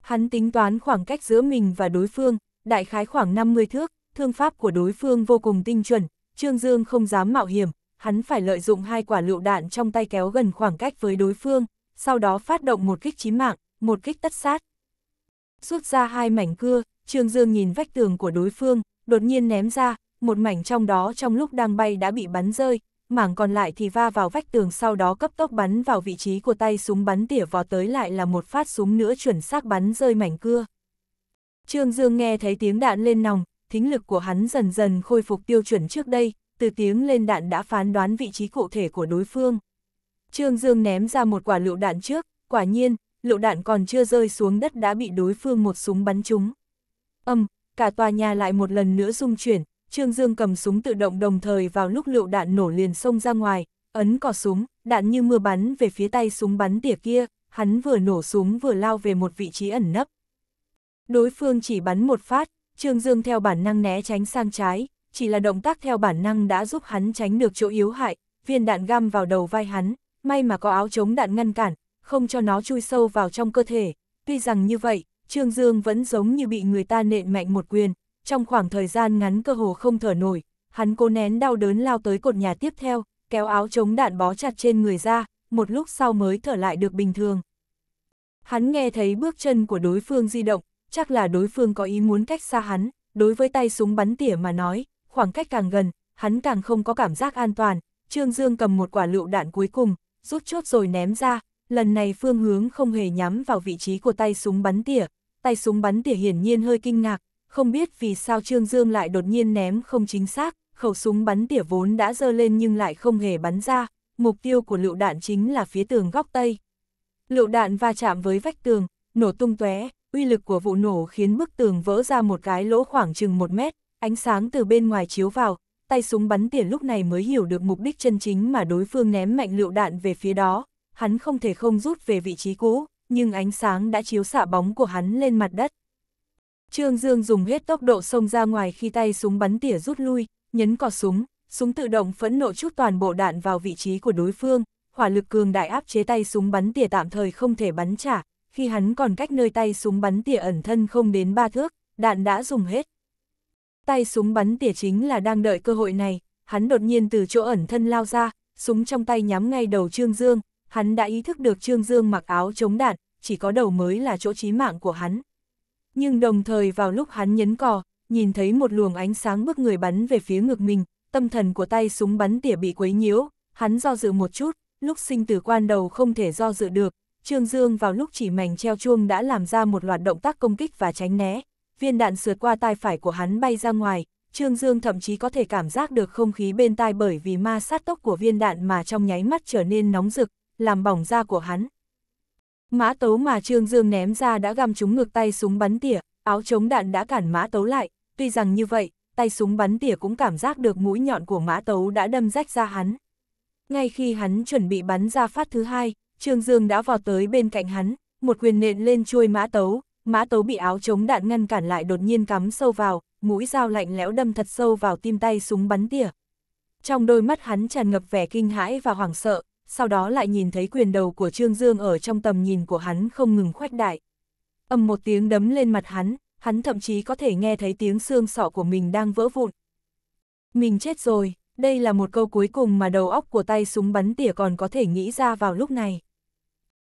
Hắn tính toán khoảng cách giữa mình và đối phương, đại khái khoảng 50 thước, thương pháp của đối phương vô cùng tinh chuẩn, Trương Dương không dám mạo hiểm, hắn phải lợi dụng hai quả lựu đạn trong tay kéo gần khoảng cách với đối phương, sau đó phát động một kích chí mạng, một kích tất sát rút ra hai mảnh cưa, Trương Dương nhìn vách tường của đối phương, đột nhiên ném ra, một mảnh trong đó trong lúc đang bay đã bị bắn rơi, mảng còn lại thì va vào vách tường sau đó cấp tốc bắn vào vị trí của tay súng bắn tỉa vò tới lại là một phát súng nữa chuẩn xác bắn rơi mảnh cưa. Trương Dương nghe thấy tiếng đạn lên nòng, thính lực của hắn dần dần khôi phục tiêu chuẩn trước đây, từ tiếng lên đạn đã phán đoán vị trí cụ thể của đối phương. Trương Dương ném ra một quả lựu đạn trước, quả nhiên, lựu đạn còn chưa rơi xuống đất đã bị đối phương một súng bắn trúng. Âm, cả tòa nhà lại một lần nữa rung chuyển, Trương Dương cầm súng tự động đồng thời vào lúc lựu đạn nổ liền xông ra ngoài, ấn cò súng, đạn như mưa bắn về phía tay súng bắn tỉa kia, hắn vừa nổ súng vừa lao về một vị trí ẩn nấp. Đối phương chỉ bắn một phát, Trương Dương theo bản năng né tránh sang trái, chỉ là động tác theo bản năng đã giúp hắn tránh được chỗ yếu hại, viên đạn găm vào đầu vai hắn, may mà có áo chống đạn ngăn cản, không cho nó chui sâu vào trong cơ thể. Tuy rằng như vậy, Trương Dương vẫn giống như bị người ta nện mạnh một quyền, trong khoảng thời gian ngắn cơ hồ không thở nổi, hắn cố nén đau đớn lao tới cột nhà tiếp theo, kéo áo chống đạn bó chặt trên người ra, một lúc sau mới thở lại được bình thường. Hắn nghe thấy bước chân của đối phương di động, chắc là đối phương có ý muốn cách xa hắn, đối với tay súng bắn tỉa mà nói, khoảng cách càng gần, hắn càng không có cảm giác an toàn, Trương Dương cầm một quả lựu đạn cuối cùng, rút chốt rồi ném ra, lần này phương hướng không hề nhắm vào vị trí của tay súng bắn tỉa, tay súng bắn tỉa hiển nhiên hơi kinh ngạc, không biết vì sao Trương Dương lại đột nhiên ném không chính xác, khẩu súng bắn tỉa vốn đã dơ lên nhưng lại không hề bắn ra, mục tiêu của lựu đạn chính là phía tường góc Tây. Lựu đạn va chạm với vách tường, nổ tung tóe, uy lực của vụ nổ khiến bức tường vỡ ra một cái lỗ khoảng chừng một mét, ánh sáng từ bên ngoài chiếu vào, tay súng bắn tỉa lúc này mới hiểu được mục đích chân chính mà đối phương ném mạnh lựu đạn về phía đó, hắn không thể không rút về vị trí cũ, nhưng ánh sáng đã chiếu xạ bóng của hắn lên mặt đất. Trương Dương dùng hết tốc độ xông ra ngoài khi tay súng bắn tỉa rút lui, nhấn cò súng, súng tự động phẫn nộ chút toàn bộ đạn vào vị trí của đối phương, hỏa lực cường đại áp chế tay súng bắn tỉa tạm thời không thể bắn trả, khi hắn còn cách nơi tay súng bắn tỉa ẩn thân không đến ba thước, đạn đã dùng hết. Tay súng bắn tỉa chính là đang đợi cơ hội này, hắn đột nhiên từ chỗ ẩn thân lao ra, súng trong tay nhắm ngay đầu Trương Dương, hắn đã ý thức được Trương Dương mặc áo chống đạn, chỉ có đầu mới là chỗ chí mạng của hắn. Nhưng đồng thời vào lúc hắn nhấn cò, nhìn thấy một luồng ánh sáng bước người bắn về phía ngực mình, tâm thần của tay súng bắn tỉa bị quấy nhiễu, hắn do dự một chút, lúc sinh tử quan đầu không thể do dự được, Trương Dương vào lúc chỉ mảnh treo chuông đã làm ra một loạt động tác công kích và tránh né, viên đạn sượt qua tai phải của hắn bay ra ngoài, Trương Dương thậm chí có thể cảm giác được không khí bên tai bởi vì ma sát tốc của viên đạn mà trong nháy mắt trở nên nóng rực, làm bỏng da của hắn. Mã tấu mà Trương Dương ném ra đã găm trúng ngược tay súng bắn tỉa, áo chống đạn đã cản mã tấu lại, tuy rằng như vậy, tay súng bắn tỉa cũng cảm giác được mũi nhọn của mã tấu đã đâm rách ra hắn. Ngay khi hắn chuẩn bị bắn ra phát thứ hai, Trương Dương đã vào tới bên cạnh hắn, một quyền nện lên chuôi mã tấu, mã tấu bị áo chống đạn ngăn cản lại đột nhiên cắm sâu vào, mũi dao lạnh lẽo đâm thật sâu vào tim tay súng bắn tỉa. Trong đôi mắt hắn tràn ngập vẻ kinh hãi và hoảng sợ, sau đó lại nhìn thấy quyền đầu của Trương Dương ở trong tầm nhìn của hắn không ngừng khoách đại. Âm một tiếng đấm lên mặt hắn, hắn thậm chí có thể nghe thấy tiếng xương sọ của mình đang vỡ vụn. Mình chết rồi, đây là một câu cuối cùng mà đầu óc của tay súng bắn tỉa còn có thể nghĩ ra vào lúc này.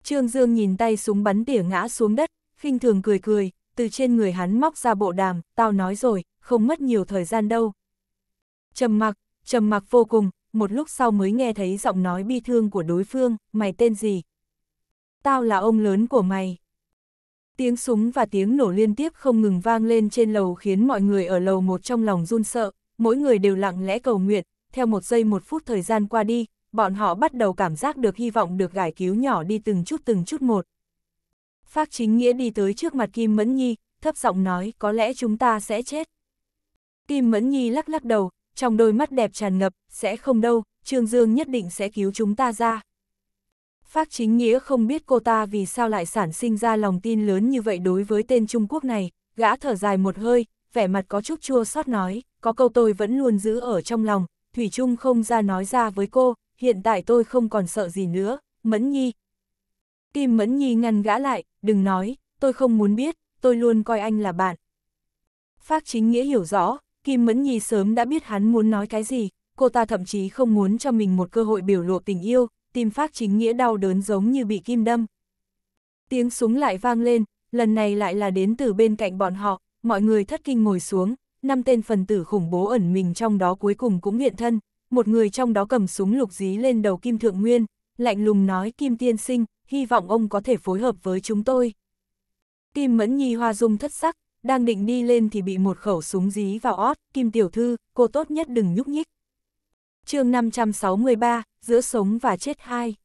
Trương Dương nhìn tay súng bắn tỉa ngã xuống đất, khinh thường cười cười, từ trên người hắn móc ra bộ đàm, tao nói rồi, không mất nhiều thời gian đâu. Trầm mặc, trầm mặc vô cùng, một lúc sau mới nghe thấy giọng nói bi thương của đối phương, mày tên gì? Tao là ông lớn của mày. Tiếng súng và tiếng nổ liên tiếp không ngừng vang lên trên lầu khiến mọi người ở lầu một trong lòng run sợ, mỗi người đều lặng lẽ cầu nguyện, theo một giây một phút thời gian qua đi, bọn họ bắt đầu cảm giác được hy vọng được gải cứu nhỏ đi từng chút từng chút một. Phác chính nghĩa đi tới trước mặt Kim Mẫn Nhi, thấp giọng nói có lẽ chúng ta sẽ chết. Kim Mẫn Nhi lắc lắc đầu, trong đôi mắt đẹp tràn ngập, sẽ không đâu, Trương Dương nhất định sẽ cứu chúng ta ra. Phác chính nghĩa không biết cô ta vì sao lại sản sinh ra lòng tin lớn như vậy đối với tên Trung Quốc này, gã thở dài một hơi, vẻ mặt có chút chua xót nói, có câu tôi vẫn luôn giữ ở trong lòng, Thủy Trung không ra nói ra với cô, hiện tại tôi không còn sợ gì nữa, Mẫn Nhi. Kim Mẫn Nhi ngăn gã lại, đừng nói, tôi không muốn biết, tôi luôn coi anh là bạn. Phác chính nghĩa hiểu rõ, Kim Mẫn Nhi sớm đã biết hắn muốn nói cái gì, cô ta thậm chí không muốn cho mình một cơ hội biểu lộ tình yêu, tim phát chính nghĩa đau đớn giống như bị kim đâm. Tiếng súng lại vang lên, lần này lại là đến từ bên cạnh bọn họ, mọi người thất kinh ngồi xuống, năm tên phần tử khủng bố ẩn mình trong đó cuối cùng cũng hiện thân, một người trong đó cầm súng lục dí lên đầu Kim Thượng Nguyên, lạnh lùng nói Kim Tiên Sinh, hy vọng ông có thể phối hợp với chúng tôi. Kim Mẫn Nhi hoa dung thất sắc, đang định đi lên thì bị một khẩu súng dí vào ót, Kim Tiểu Thư, cô tốt nhất đừng nhúc nhích. chương 563, giữa sống và chết hai.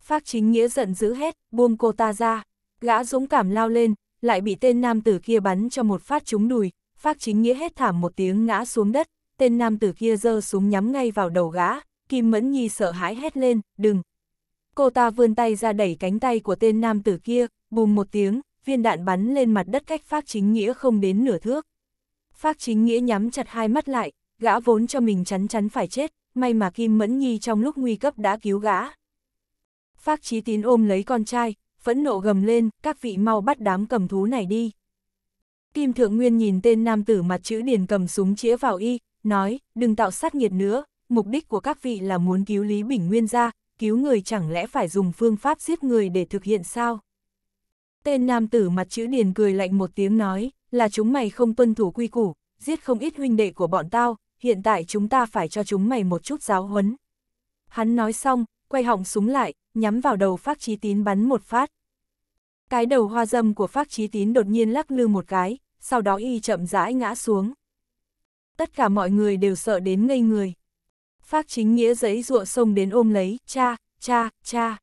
Phác chính nghĩa giận dữ hết, buông cô ta ra, gã dũng cảm lao lên, lại bị tên nam tử kia bắn cho một phát trúng đùi, Phác chính nghĩa hét thảm một tiếng ngã xuống đất, tên nam tử kia giơ súng nhắm ngay vào đầu gã, Kim Mẫn Nhi sợ hãi hét lên, đừng. Cô ta vươn tay ra đẩy cánh tay của tên nam tử kia, bùm một tiếng, viên đạn bắn lên mặt đất cách Phác Chính Nghĩa không đến nửa thước. Phác Chính Nghĩa nhắm chặt hai mắt lại, gã vốn cho mình chắn chắn phải chết, may mà Kim Mẫn Nhi trong lúc nguy cấp đã cứu gã. Phác Chí Tín ôm lấy con trai, phẫn nộ gầm lên, các vị mau bắt đám cầm thú này đi. Kim Thượng Nguyên nhìn tên nam tử mặt chữ điền cầm súng chĩa vào y, nói, đừng tạo sát nghiệt nữa, mục đích của các vị là muốn cứu Lý Bình Nguyên ra, cứu người chẳng lẽ phải dùng phương pháp giết người để thực hiện sao? Tên nam tử mặt chữ điền cười lạnh một tiếng nói, là chúng mày không tuân thủ quy củ, giết không ít huynh đệ của bọn tao, hiện tại chúng ta phải cho chúng mày một chút giáo huấn. Hắn nói xong, quay họng súng lại, nhắm vào đầu Phác Chí Tín bắn một phát. Cái đầu hoa dâm của Phác Chí Tín đột nhiên lắc lư một cái, sau đó y chậm rãi ngã xuống. Tất cả mọi người đều sợ đến ngây người. Phác Chính Nghĩa giấy ruộng sông đến ôm lấy, cha, cha, cha.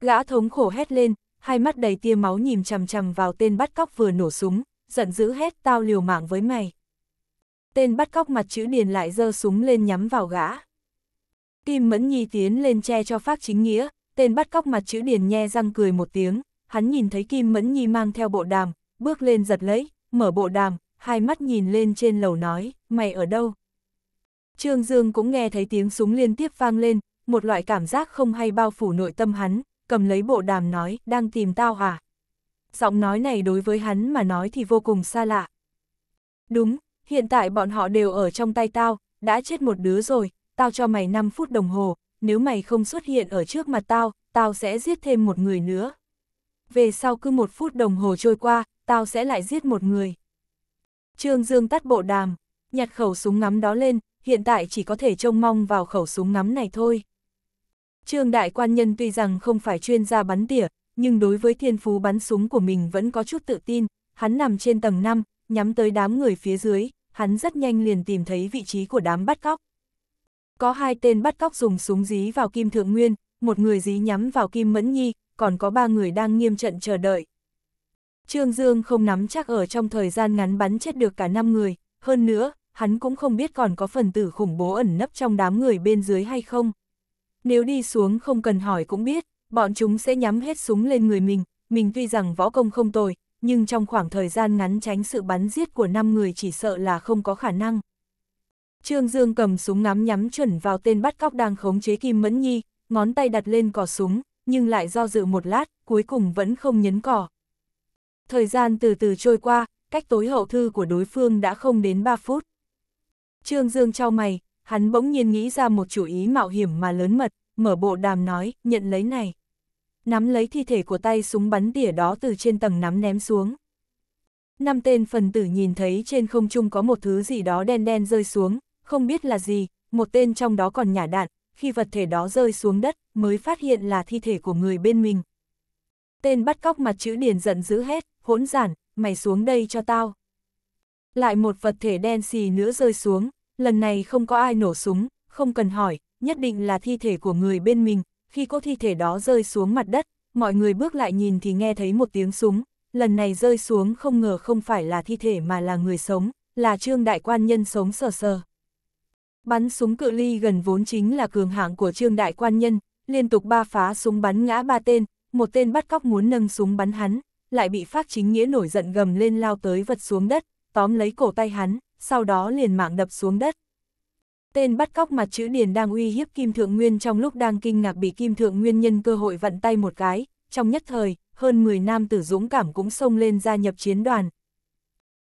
Gã thống khổ hét lên, hai mắt đầy tia máu nhìn chằm chằm vào tên bắt cóc vừa nổ súng, giận dữ hét tao liều mạng với mày. Tên bắt cóc mặt chữ điền lại giơ súng lên nhắm vào gã. Kim Mẫn Nhi tiến lên che cho phát chính nghĩa, tên bắt cóc mặt chữ điền nhe răng cười một tiếng, hắn nhìn thấy Kim Mẫn Nhi mang theo bộ đàm, bước lên giật lấy, mở bộ đàm, hai mắt nhìn lên trên lầu nói, mày ở đâu? Trương Dương cũng nghe thấy tiếng súng liên tiếp vang lên, một loại cảm giác không hay bao phủ nội tâm hắn, cầm lấy bộ đàm nói, đang tìm tao hả à? Giọng nói này đối với hắn mà nói thì vô cùng xa lạ. Đúng, hiện tại bọn họ đều ở trong tay tao, đã chết một đứa rồi, tao cho mày 5 phút đồng hồ, nếu mày không xuất hiện ở trước mặt tao, tao sẽ giết thêm một người nữa. Về sau cứ một phút đồng hồ trôi qua, tao sẽ lại giết một người. Trương Dương tắt bộ đàm, nhặt khẩu súng ngắm đó lên, hiện tại chỉ có thể trông mong vào khẩu súng ngắm này thôi. Trương Đại Quan Nhân tuy rằng không phải chuyên gia bắn tỉa, nhưng đối với thiên phú bắn súng của mình vẫn có chút tự tin, hắn nằm trên tầng 5, nhắm tới đám người phía dưới, hắn rất nhanh liền tìm thấy vị trí của đám bắt cóc. Có hai tên bắt cóc dùng súng dí vào Kim Thượng Nguyên, một người dí nhắm vào Kim Mẫn Nhi, còn có ba người đang nghiêm trận chờ đợi. Trương Dương không nắm chắc ở trong thời gian ngắn bắn chết được cả năm người, hơn nữa, hắn cũng không biết còn có phần tử khủng bố ẩn nấp trong đám người bên dưới hay không nếu đi xuống không cần hỏi cũng biết, bọn chúng sẽ nhắm hết súng lên người mình, mình tuy rằng võ công không tồi, nhưng trong khoảng thời gian ngắn tránh sự bắn giết của 5 người chỉ sợ là không có khả năng. Trương Dương cầm súng ngắm nhắm chuẩn vào tên bắt cóc đang khống chế Kim Mẫn Nhi, ngón tay đặt lên cò súng, nhưng lại do dự một lát, cuối cùng vẫn không nhấn cò. Thời gian từ từ trôi qua, cách tối hậu thư của đối phương đã không đến 3 phút. Trương Dương trao mày, Hắn bỗng nhiên nghĩ ra một chủ ý mạo hiểm mà lớn mật, mở bộ đàm nói, nhận lấy này. Nắm lấy thi thể của tay súng bắn tỉa đó từ trên tầng nắm ném xuống. Năm tên phần tử nhìn thấy trên không trung có một thứ gì đó đen đen rơi xuống, không biết là gì, một tên trong đó còn nhả đạn, khi vật thể đó rơi xuống đất mới phát hiện là thi thể của người bên mình. Tên bắt cóc mặt chữ điền giận dữ hét, hỗn giản, mày xuống đây cho tao. Lại một vật thể đen xì nữa rơi xuống, lần này không có ai nổ súng, không cần hỏi, nhất định là thi thể của người bên mình, khi có thi thể đó rơi xuống mặt đất, mọi người bước lại nhìn thì nghe thấy một tiếng súng, lần này rơi xuống không ngờ không phải là thi thể mà là người sống, là trương đại quan nhân sống sờ sờ. Bắn súng cự ly gần vốn chính là cường hạng của trương đại quan nhân, liên tục ba phá súng bắn ngã ba tên, một tên bắt cóc muốn nâng súng bắn hắn, lại bị phát chính nghĩa nổi giận gầm lên lao tới vật xuống đất, tóm lấy cổ tay hắn, sau đó liền mạng đập xuống đất. Tên bắt cóc mặt chữ điền đang uy hiếp Kim Thượng Nguyên trong lúc đang kinh ngạc bị Kim Thượng Nguyên nhân cơ hội vặn tay một cái, trong nhất thời, hơn 10 nam tử dũng cảm cũng xông lên gia nhập chiến đoàn.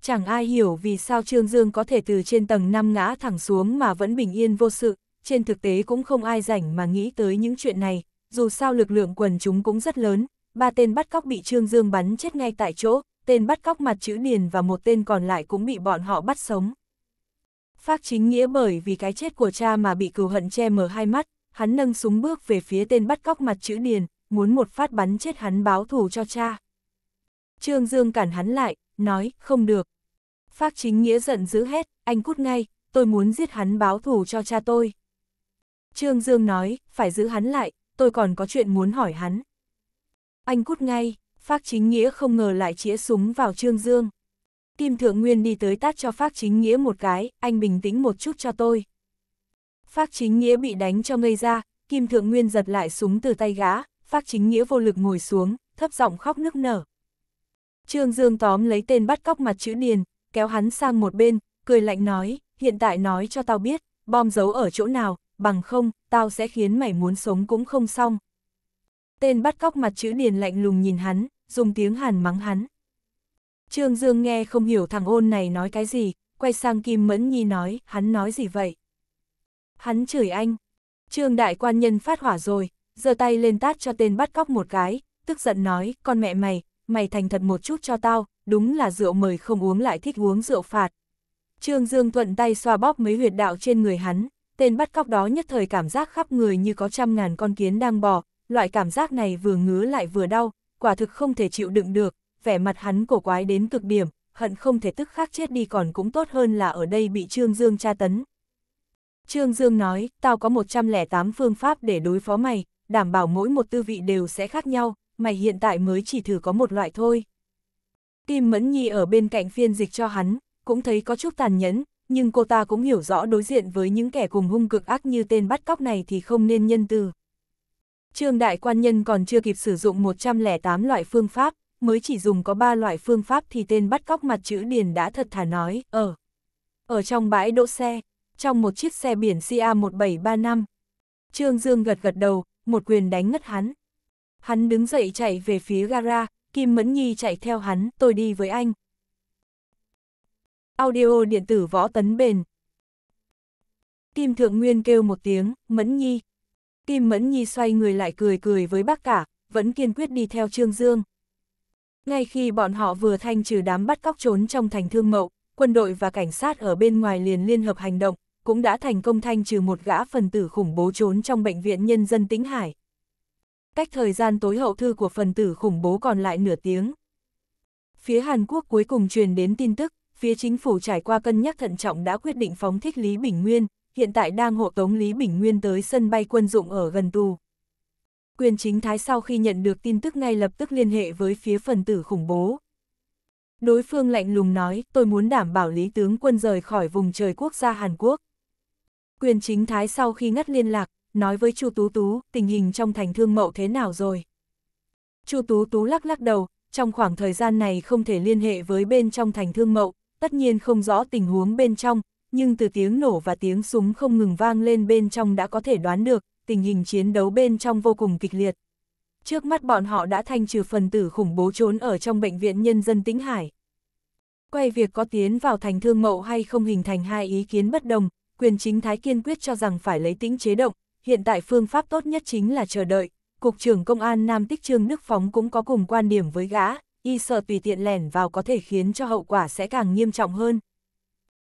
Chẳng ai hiểu vì sao Trương Dương có thể từ trên tầng 5 ngã thẳng xuống mà vẫn bình yên vô sự, trên thực tế cũng không ai rảnh mà nghĩ tới những chuyện này, dù sao lực lượng quần chúng cũng rất lớn, ba tên bắt cóc bị Trương Dương bắn chết ngay tại chỗ, tên bắt cóc mặt chữ điền và một tên còn lại cũng bị bọn họ bắt sống. Phác chính nghĩa bởi vì cái chết của cha mà bị cừu hận che mờ hai mắt, hắn nâng súng bước về phía tên bắt cóc mặt chữ điền, muốn một phát bắn chết hắn báo thù cho cha. Trương Dương cản hắn lại, nói, không được. Phác chính nghĩa giận dữ hết, anh cút ngay, tôi muốn giết hắn báo thù cho cha tôi. Trương Dương nói, phải giữ hắn lại, tôi còn có chuyện muốn hỏi hắn. Anh cút ngay, Phác Chính Nghĩa không ngờ lại chĩa súng vào Trương Dương. Kim Thượng Nguyên đi tới tát cho Phác Chính Nghĩa một cái, anh bình tĩnh một chút cho tôi. Phác Chính Nghĩa bị đánh cho ngây ra, Kim Thượng Nguyên giật lại súng từ tay gã, Phác Chính Nghĩa vô lực ngồi xuống, thấp giọng khóc nức nở. Trương Dương tóm lấy tên bắt cóc mặt chữ điền, kéo hắn sang một bên, cười lạnh nói, hiện tại nói cho tao biết, bom giấu ở chỗ nào, bằng không, tao sẽ khiến mày muốn sống cũng không xong, tên bắt cóc mặt chữ điền lạnh lùng nhìn hắn, dùng tiếng hàn mắng hắn. Trương Dương nghe không hiểu thằng ôn này nói cái gì, quay sang Kim Mẫn Nhi nói, hắn nói gì vậy? Hắn chửi anh. Trương đại quan nhân phát hỏa rồi, giơ tay lên tát cho tên bắt cóc một cái, tức giận nói, con mẹ mày, mày thành thật một chút cho tao, đúng là rượu mời không uống lại thích uống rượu phạt. Trương Dương thuận tay xoa bóp mấy huyệt đạo trên người hắn, tên bắt cóc đó nhất thời cảm giác khắp người như có trăm ngàn con kiến đang bò, loại cảm giác này vừa ngứa lại vừa đau, quả thực không thể chịu đựng được, vẻ mặt hắn cổ quái đến cực điểm, hận không thể tức khắc chết đi còn cũng tốt hơn là ở đây bị Trương Dương tra tấn. Trương Dương nói, tao có 108 phương pháp để đối phó mày, đảm bảo mỗi một tư vị đều sẽ khác nhau, mày hiện tại mới chỉ thử có một loại thôi. Kim Mẫn Nhi ở bên cạnh phiên dịch cho hắn, cũng thấy có chút tàn nhẫn, nhưng cô ta cũng hiểu rõ đối diện với những kẻ cùng hung cực ác như tên bắt cóc này thì không nên nhân từ. Trương Đại Quan Nhân còn chưa kịp sử dụng 108 loại phương pháp, mới chỉ dùng có 3 loại phương pháp thì tên bắt cóc mặt chữ điền đã thật thà nói, ở. Ờ, ở trong bãi đỗ xe, trong một chiếc xe biển CA1735. Trương Dương gật gật đầu, một quyền đánh ngất hắn. Hắn đứng dậy chạy về phía gara, Kim Mẫn Nhi chạy theo hắn, tôi đi với anh. Audio điện tử võ tấn bền. Kim Thượng Nguyên kêu một tiếng, Mẫn Nhi. Kim Mẫn Nhi xoay người lại cười cười với bác cả, vẫn kiên quyết đi theo Trương Dương. Ngay khi bọn họ vừa thanh trừ đám bắt cóc trốn trong thành thương mậu, quân đội và cảnh sát ở bên ngoài liền liên hợp hành động, cũng đã thành công thanh trừ một gã phần tử khủng bố trốn trong bệnh viện nhân dân Tĩnh Hải. Cách thời gian tối hậu thư của phần tử khủng bố còn lại nửa tiếng. Phía Hàn Quốc cuối cùng truyền đến tin tức, phía chính phủ trải qua cân nhắc thận trọng đã quyết định phóng thích Lý Bình Nguyên, hiện tại đang hộ tống Lý Bình Nguyên tới sân bay quân dụng ở gần tù. Quyền chính thái sau khi nhận được tin tức ngay lập tức liên hệ với phía phần tử khủng bố. Đối phương lạnh lùng nói, tôi muốn đảm bảo Lý tướng quân rời khỏi vùng trời quốc gia Hàn Quốc. Quyền chính thái sau khi ngắt liên lạc, nói với Chu Tú Tú, tình hình trong thành thương mậu thế nào rồi? Chu Tú Tú lắc lắc đầu, trong khoảng thời gian này không thể liên hệ với bên trong thành thương mậu, tất nhiên không rõ tình huống bên trong, nhưng từ tiếng nổ và tiếng súng không ngừng vang lên bên trong đã có thể đoán được, tình hình chiến đấu bên trong vô cùng kịch liệt. Trước mắt bọn họ đã thanh trừ phần tử khủng bố trốn ở trong bệnh viện nhân dân Tĩnh Hải. Quay việc có tiến vào thành thương mậu hay không hình thành hai ý kiến bất đồng, quyền chính thái kiên quyết cho rằng phải lấy tĩnh chế động, hiện tại phương pháp tốt nhất chính là chờ đợi. Cục trưởng Công an Nam Tích Trương Đức Phóng cũng có cùng quan điểm với gã, y sợ tùy tiện lẻn vào có thể khiến cho hậu quả sẽ càng nghiêm trọng hơn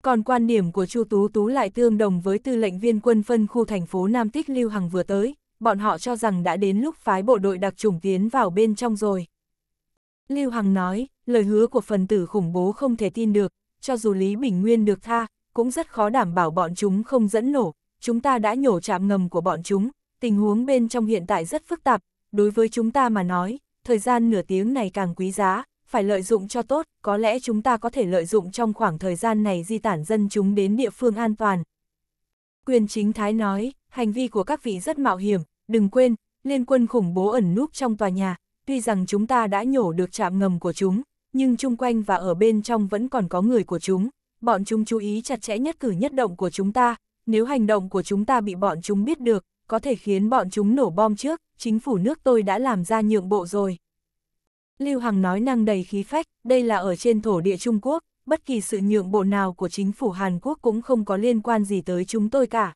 còn quan điểm của Chu Tú Tú lại tương đồng với tư lệnh viên quân phân khu thành phố Nam Tích Lưu Hằng vừa tới, bọn họ cho rằng đã đến lúc phái bộ đội đặc trùng tiến vào bên trong rồi. Lưu Hằng nói, lời hứa của phần tử khủng bố không thể tin được, cho dù Lý Bình Nguyên được tha, cũng rất khó đảm bảo bọn chúng không dẫn nổ, chúng ta đã nhổ chạm ngầm của bọn chúng, tình huống bên trong hiện tại rất phức tạp, đối với chúng ta mà nói, thời gian nửa tiếng này càng quý giá, phải lợi dụng cho tốt, có lẽ chúng ta có thể lợi dụng trong khoảng thời gian này di tản dân chúng đến địa phương an toàn. Quyền chính thái nói, hành vi của các vị rất mạo hiểm, đừng quên, liên quân khủng bố ẩn núp trong tòa nhà, tuy rằng chúng ta đã nhổ được chạm ngầm của chúng, nhưng chung quanh và ở bên trong vẫn còn có người của chúng, bọn chúng chú ý chặt chẽ nhất cử nhất động của chúng ta, nếu hành động của chúng ta bị bọn chúng biết được, có thể khiến bọn chúng nổ bom trước, chính phủ nước tôi đã làm ra nhượng bộ rồi. Lưu Hằng nói năng đầy khí phách, đây là ở trên thổ địa Trung Quốc, bất kỳ sự nhượng bộ nào của chính phủ Hàn Quốc cũng không có liên quan gì tới chúng tôi cả.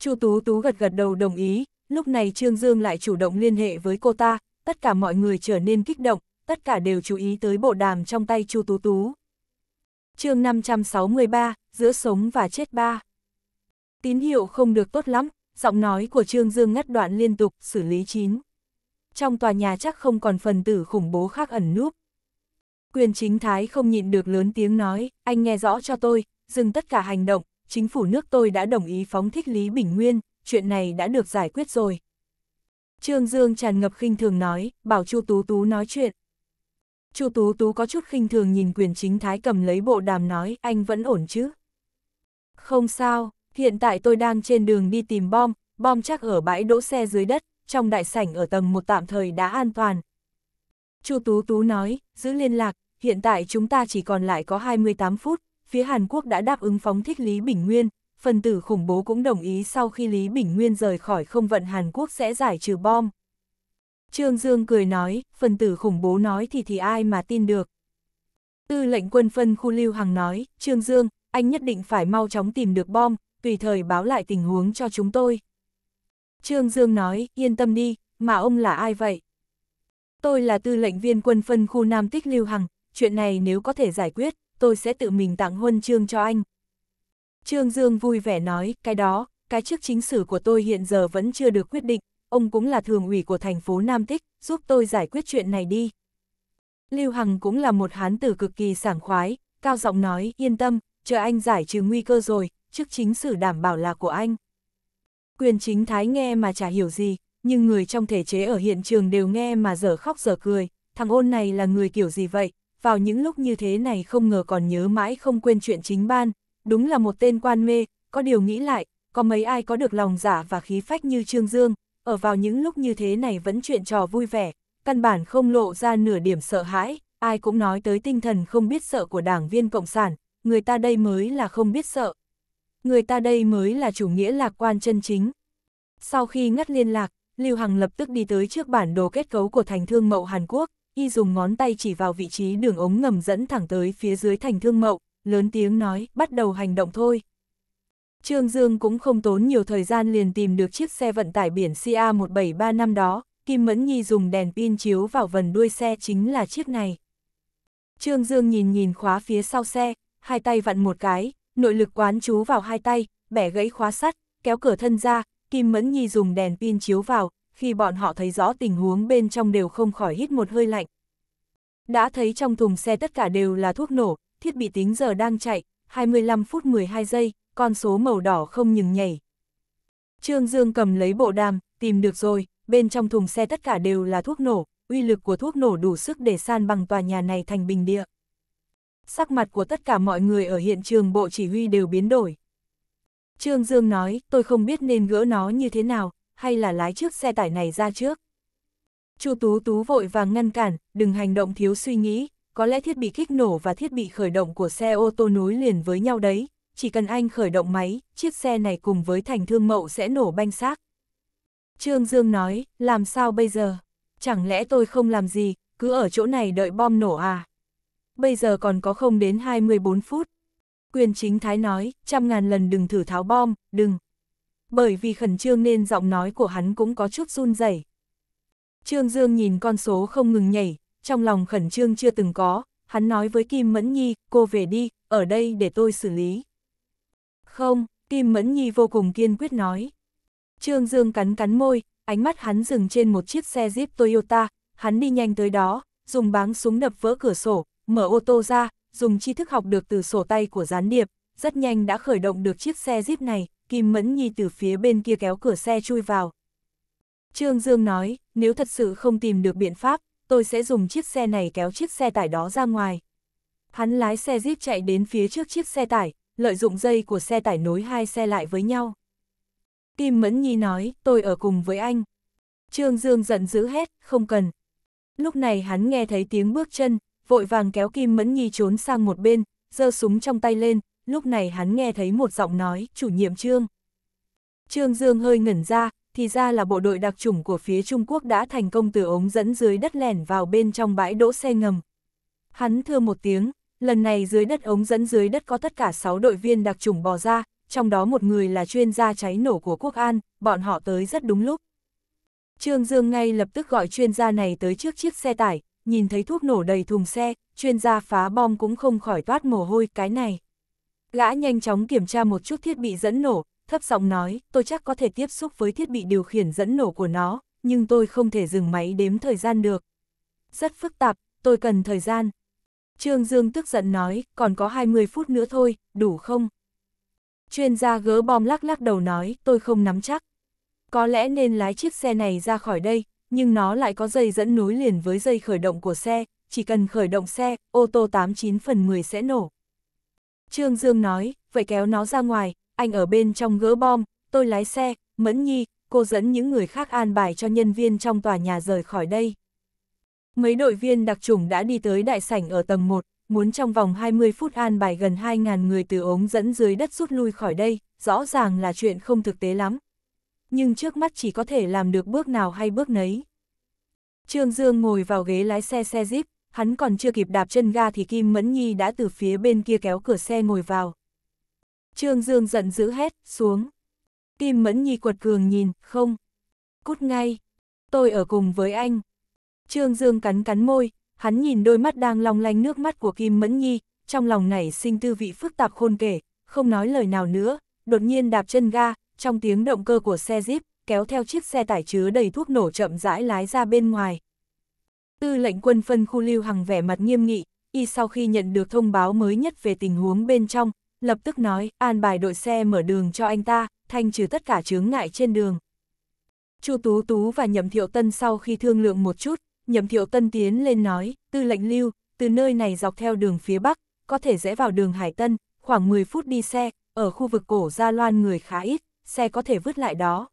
Chu Tú Tú gật gật đầu đồng ý, lúc này Trương Dương lại chủ động liên hệ với cô ta, tất cả mọi người trở nên kích động, tất cả đều chú ý tới bộ đàm trong tay Chu Tú Tú. chương 563, giữa sống và chết ba. Tín hiệu không được tốt lắm, giọng nói của Trương Dương ngắt đoạn liên tục, xử lý chín trong tòa nhà chắc không còn phần tử khủng bố khác ẩn núp. Quyền chính thái không nhịn được lớn tiếng nói, anh nghe rõ cho tôi, dừng tất cả hành động, chính phủ nước tôi đã đồng ý phóng thích Lý Bình Nguyên, chuyện này đã được giải quyết rồi. Trương Dương tràn ngập khinh thường nói, bảo Chu Tú Tú nói chuyện. Chu Tú Tú có chút khinh thường nhìn quyền chính thái cầm lấy bộ đàm nói, anh vẫn ổn chứ? Không sao, hiện tại tôi đang trên đường đi tìm bom, bom chắc ở bãi đỗ xe dưới đất, trong đại sảnh ở tầng một tạm thời đã an toàn. Chu Tú Tú nói, giữ liên lạc, hiện tại chúng ta chỉ còn lại có 28 phút, phía Hàn Quốc đã đáp ứng phóng thích Lý Bình Nguyên, phần tử khủng bố cũng đồng ý sau khi Lý Bình Nguyên rời khỏi không vận Hàn Quốc sẽ giải trừ bom. Trương Dương cười nói, phần tử khủng bố nói thì thì ai mà tin được. Tư lệnh quân phân khu lưu hằng nói, Trương Dương, anh nhất định phải mau chóng tìm được bom, tùy thời báo lại tình huống cho chúng tôi. Trương Dương nói, yên tâm đi, mà ông là ai vậy? Tôi là tư lệnh viên quân phân khu Nam Tích Lưu Hằng, chuyện này nếu có thể giải quyết, tôi sẽ tự mình tặng huân chương cho anh. Trương Dương vui vẻ nói, cái đó, cái chức chính sử của tôi hiện giờ vẫn chưa được quyết định, ông cũng là thường ủy của thành phố Nam Tích, giúp tôi giải quyết chuyện này đi. Lưu Hằng cũng là một hán tử cực kỳ sảng khoái, cao giọng nói, yên tâm, chờ anh giải trừ nguy cơ rồi, chức chính sử đảm bảo là của anh. Quyền chính thái nghe mà chả hiểu gì, nhưng người trong thể chế ở hiện trường đều nghe mà dở khóc dở cười, thằng ôn này là người kiểu gì vậy, vào những lúc như thế này không ngờ còn nhớ mãi không quên chuyện chính ban, đúng là một tên quan mê, có điều nghĩ lại, có mấy ai có được lòng giả và khí phách như Trương Dương, ở vào những lúc như thế này vẫn chuyện trò vui vẻ, căn bản không lộ ra nửa điểm sợ hãi, ai cũng nói tới tinh thần không biết sợ của đảng viên Cộng sản, người ta đây mới là không biết sợ người ta đây mới là chủ nghĩa lạc quan chân chính. Sau khi ngắt liên lạc, Lưu Hằng lập tức đi tới trước bản đồ kết cấu của thành thương mậu Hàn Quốc, y dùng ngón tay chỉ vào vị trí đường ống ngầm dẫn thẳng tới phía dưới thành thương mậu, lớn tiếng nói, bắt đầu hành động thôi. Trương Dương cũng không tốn nhiều thời gian liền tìm được chiếc xe vận tải biển CA1735 năm đó, Kim Mẫn Nhi dùng đèn pin chiếu vào vần đuôi xe chính là chiếc này. Trương Dương nhìn nhìn khóa phía sau xe, hai tay vặn một cái, nội lực quán chú vào hai tay, bẻ gãy khóa sắt, kéo cửa thân ra, Kim Mẫn Nhi dùng đèn pin chiếu vào, khi bọn họ thấy rõ tình huống bên trong đều không khỏi hít một hơi lạnh. Đã thấy trong thùng xe tất cả đều là thuốc nổ, thiết bị tính giờ đang chạy, 25 phút 12 giây, con số màu đỏ không ngừng nhảy. Trương Dương cầm lấy bộ đàm, tìm được rồi, bên trong thùng xe tất cả đều là thuốc nổ, uy lực của thuốc nổ đủ sức để san bằng tòa nhà này thành bình địa sắc mặt của tất cả mọi người ở hiện trường bộ chỉ huy đều biến đổi. Trương Dương nói, tôi không biết nên gỡ nó như thế nào, hay là lái chiếc xe tải này ra trước. Chu Tú Tú vội vàng ngăn cản, đừng hành động thiếu suy nghĩ, có lẽ thiết bị kích nổ và thiết bị khởi động của xe ô tô nối liền với nhau đấy, chỉ cần anh khởi động máy, chiếc xe này cùng với thành thương mậu sẽ nổ banh xác. Trương Dương nói, làm sao bây giờ? Chẳng lẽ tôi không làm gì, cứ ở chỗ này đợi bom nổ à? bây giờ còn có không đến 24 phút. Quyền chính thái nói, trăm ngàn lần đừng thử tháo bom, đừng. Bởi vì khẩn trương nên giọng nói của hắn cũng có chút run rẩy. Trương Dương nhìn con số không ngừng nhảy, trong lòng khẩn trương chưa từng có, hắn nói với Kim Mẫn Nhi, cô về đi, ở đây để tôi xử lý. Không, Kim Mẫn Nhi vô cùng kiên quyết nói. Trương Dương cắn cắn môi, ánh mắt hắn dừng trên một chiếc xe Jeep Toyota, hắn đi nhanh tới đó, dùng báng súng đập vỡ cửa sổ, mở ô tô ra, dùng tri thức học được từ sổ tay của gián điệp, rất nhanh đã khởi động được chiếc xe Jeep này, Kim Mẫn Nhi từ phía bên kia kéo cửa xe chui vào. Trương Dương nói, nếu thật sự không tìm được biện pháp, tôi sẽ dùng chiếc xe này kéo chiếc xe tải đó ra ngoài. Hắn lái xe Jeep chạy đến phía trước chiếc xe tải, lợi dụng dây của xe tải nối hai xe lại với nhau. Kim Mẫn Nhi nói, tôi ở cùng với anh. Trương Dương giận dữ hết không cần. Lúc này hắn nghe thấy tiếng bước chân, vội vàng kéo Kim Mẫn Nhi trốn sang một bên, giơ súng trong tay lên, lúc này hắn nghe thấy một giọng nói, chủ nhiệm Trương. Trương Dương hơi ngẩn ra, thì ra là bộ đội đặc chủng của phía Trung Quốc đã thành công từ ống dẫn dưới đất lẻn vào bên trong bãi đỗ xe ngầm. Hắn thưa một tiếng, lần này dưới đất ống dẫn dưới đất có tất cả 6 đội viên đặc chủng bò ra, trong đó một người là chuyên gia cháy nổ của Quốc An, bọn họ tới rất đúng lúc. Trương Dương ngay lập tức gọi chuyên gia này tới trước chiếc xe tải, nhìn thấy thuốc nổ đầy thùng xe, chuyên gia phá bom cũng không khỏi toát mồ hôi cái này. Gã nhanh chóng kiểm tra một chút thiết bị dẫn nổ, thấp giọng nói, tôi chắc có thể tiếp xúc với thiết bị điều khiển dẫn nổ của nó, nhưng tôi không thể dừng máy đếm thời gian được. Rất phức tạp, tôi cần thời gian. Trương Dương tức giận nói, còn có 20 phút nữa thôi, đủ không? Chuyên gia gỡ bom lắc lắc đầu nói, tôi không nắm chắc. Có lẽ nên lái chiếc xe này ra khỏi đây, nhưng nó lại có dây dẫn nối liền với dây khởi động của xe, chỉ cần khởi động xe, ô tô 89 phần 10 sẽ nổ. Trương Dương nói, vậy kéo nó ra ngoài, anh ở bên trong gỡ bom, tôi lái xe, Mẫn Nhi, cô dẫn những người khác an bài cho nhân viên trong tòa nhà rời khỏi đây. Mấy đội viên đặc chủng đã đi tới đại sảnh ở tầng 1, muốn trong vòng 20 phút an bài gần 2.000 người từ ống dẫn dưới đất rút lui khỏi đây, rõ ràng là chuyện không thực tế lắm nhưng trước mắt chỉ có thể làm được bước nào hay bước nấy. Trương Dương ngồi vào ghế lái xe xe Jeep, hắn còn chưa kịp đạp chân ga thì Kim Mẫn Nhi đã từ phía bên kia kéo cửa xe ngồi vào. Trương Dương giận dữ hét, xuống. Kim Mẫn Nhi quật cường nhìn, không. Cút ngay. Tôi ở cùng với anh. Trương Dương cắn cắn môi, hắn nhìn đôi mắt đang long lanh nước mắt của Kim Mẫn Nhi, trong lòng nảy sinh tư vị phức tạp khôn kể, không nói lời nào nữa, đột nhiên đạp chân ga, trong tiếng động cơ của xe Jeep, kéo theo chiếc xe tải chứa đầy thuốc nổ chậm rãi lái ra bên ngoài. Tư lệnh quân phân khu lưu hằng vẻ mặt nghiêm nghị, y sau khi nhận được thông báo mới nhất về tình huống bên trong, lập tức nói, an bài đội xe mở đường cho anh ta, thanh trừ tất cả chướng ngại trên đường. Chu Tú Tú và Nhậm Thiệu Tân sau khi thương lượng một chút, Nhậm Thiệu Tân tiến lên nói, tư lệnh lưu, từ nơi này dọc theo đường phía Bắc, có thể rẽ vào đường Hải Tân, khoảng 10 phút đi xe, ở khu vực cổ Gia Loan người khá ít, xe có thể vứt lại đó.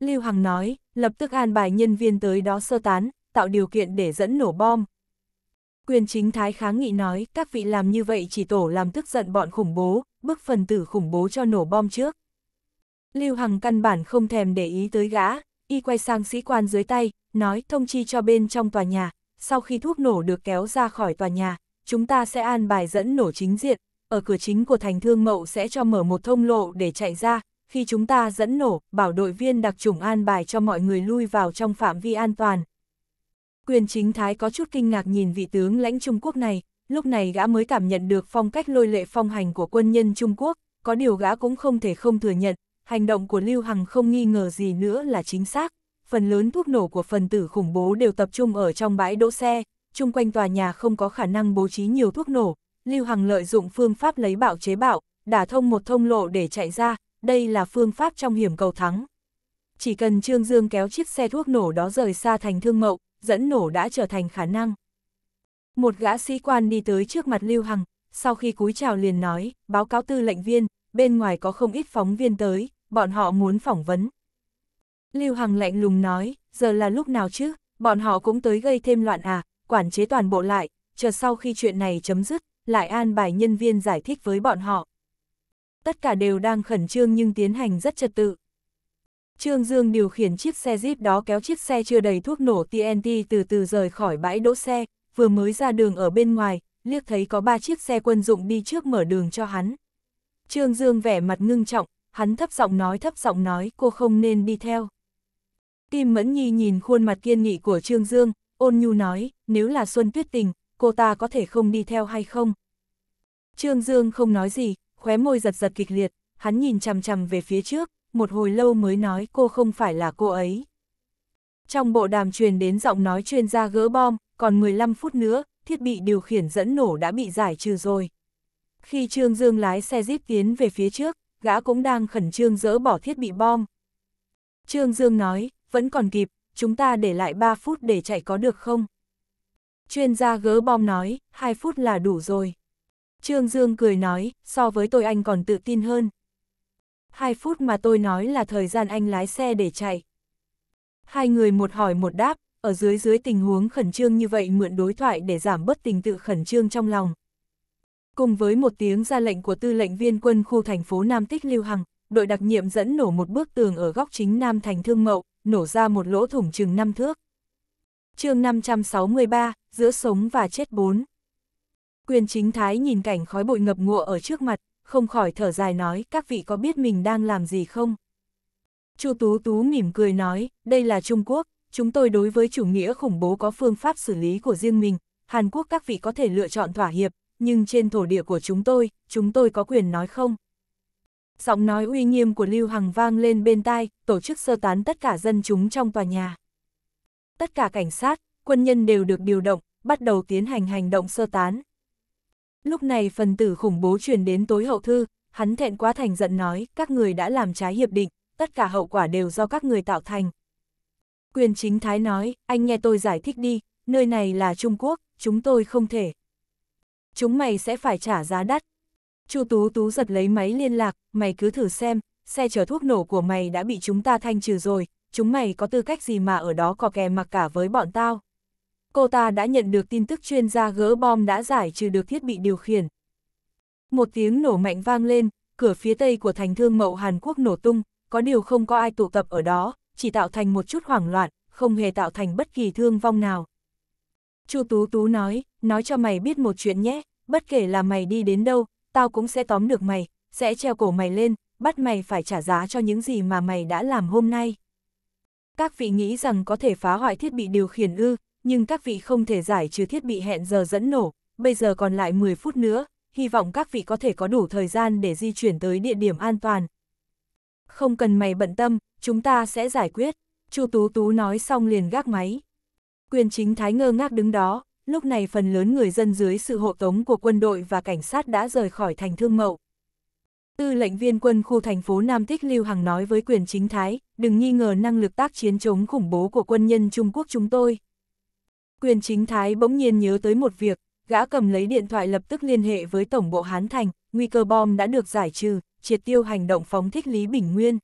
Lưu Hằng nói, lập tức an bài nhân viên tới đó sơ tán, tạo điều kiện để dẫn nổ bom. Quyền chính thái kháng nghị nói, các vị làm như vậy chỉ tổ làm tức giận bọn khủng bố, bức phần tử khủng bố cho nổ bom trước. Lưu Hằng căn bản không thèm để ý tới gã, y quay sang sĩ quan dưới tay, nói thông chi cho bên trong tòa nhà, sau khi thuốc nổ được kéo ra khỏi tòa nhà, chúng ta sẽ an bài dẫn nổ chính diện, ở cửa chính của thành thương mậu sẽ cho mở một thông lộ để chạy ra, khi chúng ta dẫn nổ, bảo đội viên đặc chủng an bài cho mọi người lui vào trong phạm vi an toàn. Quyền chính thái có chút kinh ngạc nhìn vị tướng lãnh Trung Quốc này, lúc này gã mới cảm nhận được phong cách lôi lệ phong hành của quân nhân Trung Quốc, có điều gã cũng không thể không thừa nhận, hành động của Lưu Hằng không nghi ngờ gì nữa là chính xác. Phần lớn thuốc nổ của phần tử khủng bố đều tập trung ở trong bãi đỗ xe, chung quanh tòa nhà không có khả năng bố trí nhiều thuốc nổ. Lưu Hằng lợi dụng phương pháp lấy bạo chế bạo, đả thông một thông lộ để chạy ra, đây là phương pháp trong hiểm cầu thắng. Chỉ cần Trương Dương kéo chiếc xe thuốc nổ đó rời xa thành thương mậu, dẫn nổ đã trở thành khả năng. Một gã sĩ quan đi tới trước mặt Lưu Hằng, sau khi cúi chào liền nói, báo cáo tư lệnh viên, bên ngoài có không ít phóng viên tới, bọn họ muốn phỏng vấn. Lưu Hằng lạnh lùng nói, giờ là lúc nào chứ, bọn họ cũng tới gây thêm loạn à, quản chế toàn bộ lại, chờ sau khi chuyện này chấm dứt, lại an bài nhân viên giải thích với bọn họ tất cả đều đang khẩn trương nhưng tiến hành rất trật tự. Trương Dương điều khiển chiếc xe Jeep đó kéo chiếc xe chưa đầy thuốc nổ TNT từ từ rời khỏi bãi đỗ xe, vừa mới ra đường ở bên ngoài, liếc thấy có ba chiếc xe quân dụng đi trước mở đường cho hắn. Trương Dương vẻ mặt ngưng trọng, hắn thấp giọng nói thấp giọng nói cô không nên đi theo. Kim Mẫn Nhi nhìn khuôn mặt kiên nghị của Trương Dương, ôn nhu nói, nếu là Xuân Tuyết Tình, cô ta có thể không đi theo hay không? Trương Dương không nói gì, khóe môi giật giật kịch liệt, hắn nhìn chằm chằm về phía trước, một hồi lâu mới nói cô không phải là cô ấy. Trong bộ đàm truyền đến giọng nói chuyên gia gỡ bom, còn 15 phút nữa, thiết bị điều khiển dẫn nổ đã bị giải trừ rồi. Khi Trương Dương lái xe jeep tiến về phía trước, gã cũng đang khẩn trương dỡ bỏ thiết bị bom. Trương Dương nói, vẫn còn kịp, chúng ta để lại 3 phút để chạy có được không? Chuyên gia gỡ bom nói, 2 phút là đủ rồi. Trương Dương cười nói, so với tôi anh còn tự tin hơn. Hai phút mà tôi nói là thời gian anh lái xe để chạy. Hai người một hỏi một đáp, ở dưới dưới tình huống khẩn trương như vậy mượn đối thoại để giảm bớt tình tự khẩn trương trong lòng. Cùng với một tiếng ra lệnh của tư lệnh viên quân khu thành phố Nam Tích Lưu Hằng, đội đặc nhiệm dẫn nổ một bức tường ở góc chính Nam Thành Thương Mậu, nổ ra một lỗ thủng chừng năm thước. chương 563, giữa sống và chết bốn Quyền chính thái nhìn cảnh khói bụi ngập ngụa ở trước mặt, không khỏi thở dài nói các vị có biết mình đang làm gì không? Chu Tú Tú mỉm cười nói, đây là Trung Quốc, chúng tôi đối với chủ nghĩa khủng bố có phương pháp xử lý của riêng mình, Hàn Quốc các vị có thể lựa chọn thỏa hiệp, nhưng trên thổ địa của chúng tôi, chúng tôi có quyền nói không? Giọng nói uy nghiêm của Lưu Hằng vang lên bên tai, tổ chức sơ tán tất cả dân chúng trong tòa nhà. Tất cả cảnh sát, quân nhân đều được điều động, bắt đầu tiến hành hành động sơ tán. Lúc này phần tử khủng bố truyền đến tối hậu thư, hắn thẹn quá thành giận nói, các người đã làm trái hiệp định, tất cả hậu quả đều do các người tạo thành. Quyền chính thái nói, anh nghe tôi giải thích đi, nơi này là Trung Quốc, chúng tôi không thể. Chúng mày sẽ phải trả giá đắt. Chu Tú Tú giật lấy máy liên lạc, mày cứ thử xem, xe chở thuốc nổ của mày đã bị chúng ta thanh trừ rồi, chúng mày có tư cách gì mà ở đó có kè mặc cả với bọn tao cô ta đã nhận được tin tức chuyên gia gỡ bom đã giải trừ được thiết bị điều khiển. Một tiếng nổ mạnh vang lên, cửa phía tây của thành thương mậu Hàn Quốc nổ tung, có điều không có ai tụ tập ở đó, chỉ tạo thành một chút hoảng loạn, không hề tạo thành bất kỳ thương vong nào. Chu Tú Tú nói, nói cho mày biết một chuyện nhé, bất kể là mày đi đến đâu, tao cũng sẽ tóm được mày, sẽ treo cổ mày lên, bắt mày phải trả giá cho những gì mà mày đã làm hôm nay. Các vị nghĩ rằng có thể phá hoại thiết bị điều khiển ư, nhưng các vị không thể giải trừ thiết bị hẹn giờ dẫn nổ, bây giờ còn lại 10 phút nữa, hy vọng các vị có thể có đủ thời gian để di chuyển tới địa điểm an toàn. Không cần mày bận tâm, chúng ta sẽ giải quyết, Chu Tú Tú nói xong liền gác máy. Quyền chính thái ngơ ngác đứng đó, lúc này phần lớn người dân dưới sự hộ tống của quân đội và cảnh sát đã rời khỏi thành thương mậu. Tư lệnh viên quân khu thành phố Nam Tích Lưu Hằng nói với quyền chính thái, đừng nghi ngờ năng lực tác chiến chống khủng bố của quân nhân Trung Quốc chúng tôi. Quyền chính thái bỗng nhiên nhớ tới một việc, gã cầm lấy điện thoại lập tức liên hệ với Tổng bộ Hán Thành, nguy cơ bom đã được giải trừ, triệt tiêu hành động phóng thích Lý Bình Nguyên.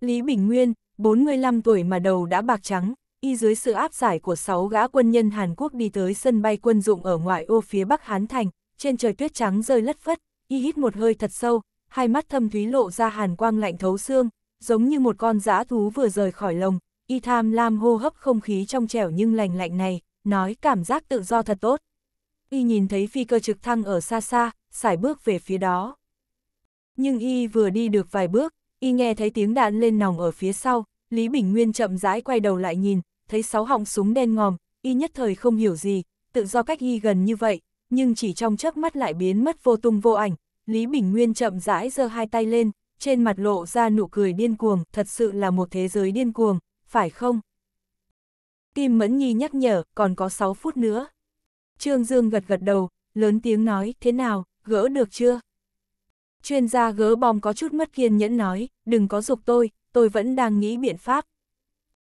Lý Bình Nguyên, 45 tuổi mà đầu đã bạc trắng, y dưới sự áp giải của 6 gã quân nhân Hàn Quốc đi tới sân bay quân dụng ở ngoại ô phía Bắc Hán Thành, trên trời tuyết trắng rơi lất phất, y hít một hơi thật sâu, hai mắt thâm thúy lộ ra hàn quang lạnh thấu xương, giống như một con giã thú vừa rời khỏi lồng, y tham lam hô hấp không khí trong trẻo nhưng lành lạnh này, nói cảm giác tự do thật tốt. Y nhìn thấy phi cơ trực thăng ở xa xa, xài bước về phía đó. Nhưng y vừa đi được vài bước, y nghe thấy tiếng đạn lên nòng ở phía sau, Lý Bình Nguyên chậm rãi quay đầu lại nhìn, thấy sáu họng súng đen ngòm, y nhất thời không hiểu gì, tự do cách y gần như vậy, nhưng chỉ trong chớp mắt lại biến mất vô tung vô ảnh. Lý Bình Nguyên chậm rãi giơ hai tay lên, trên mặt lộ ra nụ cười điên cuồng, thật sự là một thế giới điên cuồng phải không? Kim Mẫn Nhi nhắc nhở, còn có 6 phút nữa. Trương Dương gật gật đầu, lớn tiếng nói, thế nào, gỡ được chưa? Chuyên gia gỡ bom có chút mất kiên nhẫn nói, đừng có dục tôi, tôi vẫn đang nghĩ biện pháp.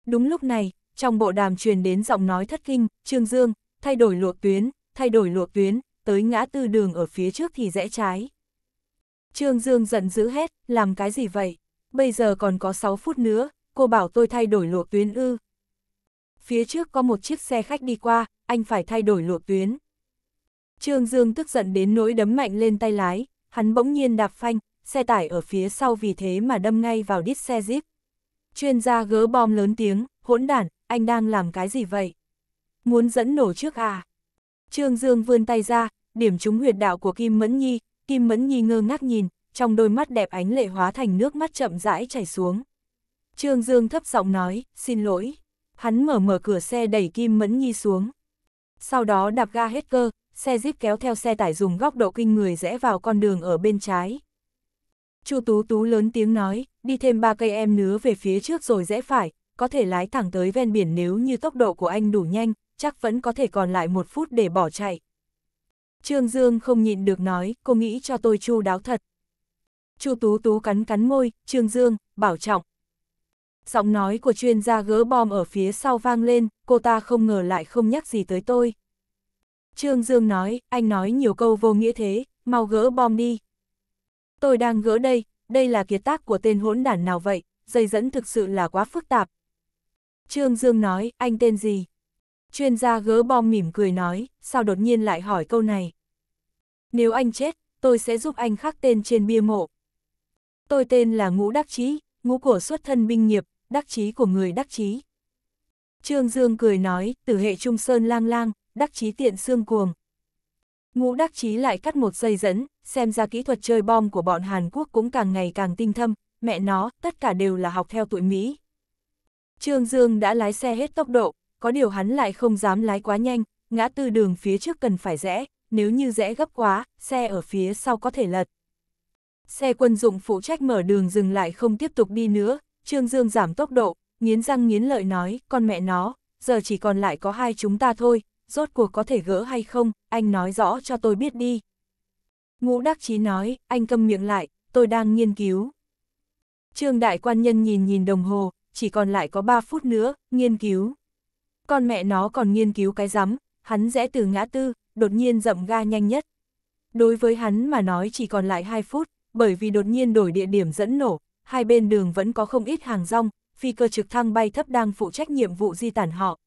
Đúng lúc này, trong bộ đàm truyền đến giọng nói thất kinh, Trương Dương, thay đổi lộ tuyến, thay đổi lộ tuyến, tới ngã tư đường ở phía trước thì rẽ trái. Trương Dương giận dữ hết, làm cái gì vậy? Bây giờ còn có 6 phút nữa, cô bảo tôi thay đổi lộ tuyến ư. Phía trước có một chiếc xe khách đi qua, anh phải thay đổi lộ tuyến. Trương Dương tức giận đến nỗi đấm mạnh lên tay lái, hắn bỗng nhiên đạp phanh, xe tải ở phía sau vì thế mà đâm ngay vào đít xe Jeep. Chuyên gia gỡ bom lớn tiếng, hỗn đản, anh đang làm cái gì vậy? Muốn dẫn nổ trước à? Trương Dương vươn tay ra, điểm trúng huyệt đạo của Kim Mẫn Nhi, Kim Mẫn Nhi ngơ ngác nhìn, trong đôi mắt đẹp ánh lệ hóa thành nước mắt chậm rãi chảy xuống. Trương Dương thấp giọng nói, xin lỗi. Hắn mở mở cửa xe đẩy Kim Mẫn Nhi xuống. Sau đó đạp ga hết cơ, xe jeep kéo theo xe tải dùng góc độ kinh người rẽ vào con đường ở bên trái. Chu Tú Tú lớn tiếng nói, đi thêm ba cây em nứa về phía trước rồi rẽ phải, có thể lái thẳng tới ven biển nếu như tốc độ của anh đủ nhanh, chắc vẫn có thể còn lại một phút để bỏ chạy. Trương Dương không nhịn được nói, cô nghĩ cho tôi chu đáo thật. Chu Tú Tú cắn cắn môi, Trương Dương, bảo trọng, giọng nói của chuyên gia gỡ bom ở phía sau vang lên, cô ta không ngờ lại không nhắc gì tới tôi. Trương Dương nói, anh nói nhiều câu vô nghĩa thế, mau gỡ bom đi. Tôi đang gỡ đây, đây là kiệt tác của tên hỗn đản nào vậy, dây dẫn thực sự là quá phức tạp. Trương Dương nói, anh tên gì? Chuyên gia gỡ bom mỉm cười nói, sao đột nhiên lại hỏi câu này? Nếu anh chết, tôi sẽ giúp anh khắc tên trên bia mộ. Tôi tên là Ngũ Đắc Chí, ngũ của xuất thân binh nghiệp, đắc chí của người đắc chí. Trương Dương cười nói, từ hệ trung sơn lang lang, đắc chí tiện xương cuồng. Ngũ đắc chí lại cắt một dây dẫn, xem ra kỹ thuật chơi bom của bọn Hàn Quốc cũng càng ngày càng tinh thâm, mẹ nó, tất cả đều là học theo tụi Mỹ. Trương Dương đã lái xe hết tốc độ, có điều hắn lại không dám lái quá nhanh, ngã tư đường phía trước cần phải rẽ, nếu như rẽ gấp quá, xe ở phía sau có thể lật. Xe quân dụng phụ trách mở đường dừng lại không tiếp tục đi nữa, Trương Dương giảm tốc độ, nghiến răng nghiến lợi nói, con mẹ nó, giờ chỉ còn lại có hai chúng ta thôi, rốt cuộc có thể gỡ hay không, anh nói rõ cho tôi biết đi. Ngũ Đắc Chí nói, anh câm miệng lại, tôi đang nghiên cứu. Trương Đại Quan Nhân nhìn nhìn đồng hồ, chỉ còn lại có 3 phút nữa, nghiên cứu. Con mẹ nó còn nghiên cứu cái rắm, hắn rẽ từ ngã tư, đột nhiên rậm ga nhanh nhất. Đối với hắn mà nói chỉ còn lại 2 phút, bởi vì đột nhiên đổi địa điểm dẫn nổ, hai bên đường vẫn có không ít hàng rong, phi cơ trực thăng bay thấp đang phụ trách nhiệm vụ di tản họ.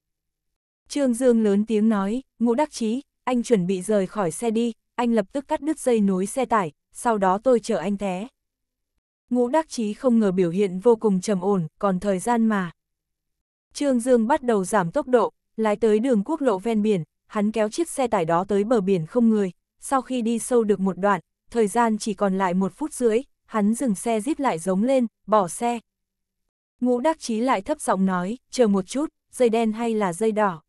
Trương Dương lớn tiếng nói, ngũ đắc chí, anh chuẩn bị rời khỏi xe đi, anh lập tức cắt đứt dây nối xe tải, sau đó tôi chở anh thế Ngũ đắc chí không ngờ biểu hiện vô cùng trầm ổn, còn thời gian mà. Trương Dương bắt đầu giảm tốc độ, lái tới đường quốc lộ ven biển, hắn kéo chiếc xe tải đó tới bờ biển không người, sau khi đi sâu được một đoạn, thời gian chỉ còn lại một phút rưỡi, hắn dừng xe díp lại giống lên, bỏ xe. Ngũ đắc chí lại thấp giọng nói, chờ một chút, dây đen hay là dây đỏ.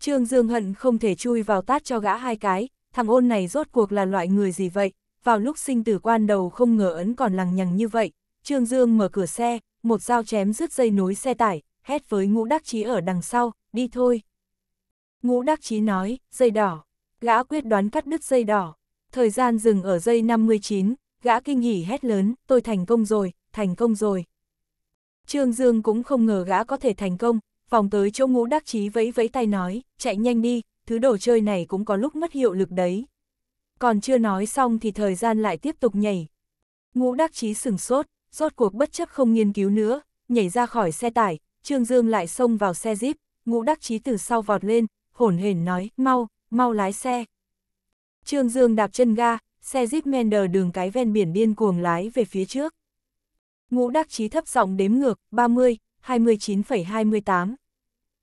Trương Dương hận không thể chui vào tát cho gã hai cái, thằng ôn này rốt cuộc là loại người gì vậy, vào lúc sinh tử quan đầu không ngờ ấn còn lằng nhằng như vậy. Trương Dương mở cửa xe, một dao chém rứt dây nối xe tải, hét với ngũ đắc chí ở đằng sau, đi thôi. Ngũ đắc chí nói, dây đỏ, gã quyết đoán cắt đứt dây đỏ. Thời gian dừng ở dây 59, gã kinh hỉ hét lớn, tôi thành công rồi, thành công rồi. Trương Dương cũng không ngờ gã có thể thành công, Phòng tới chỗ ngũ đắc chí vẫy vẫy tay nói, chạy nhanh đi, thứ đồ chơi này cũng có lúc mất hiệu lực đấy. Còn chưa nói xong thì thời gian lại tiếp tục nhảy. Ngũ đắc chí sừng sốt, rốt cuộc bất chấp không nghiên cứu nữa, nhảy ra khỏi xe tải, Trương Dương lại xông vào xe Jeep, ngũ đắc chí từ sau vọt lên, hổn hển nói, mau, mau lái xe. Trương Dương đạp chân ga, xe jeep mender đường cái ven biển điên cuồng lái về phía trước. Ngũ đắc chí thấp giọng đếm ngược, 30, 29,28.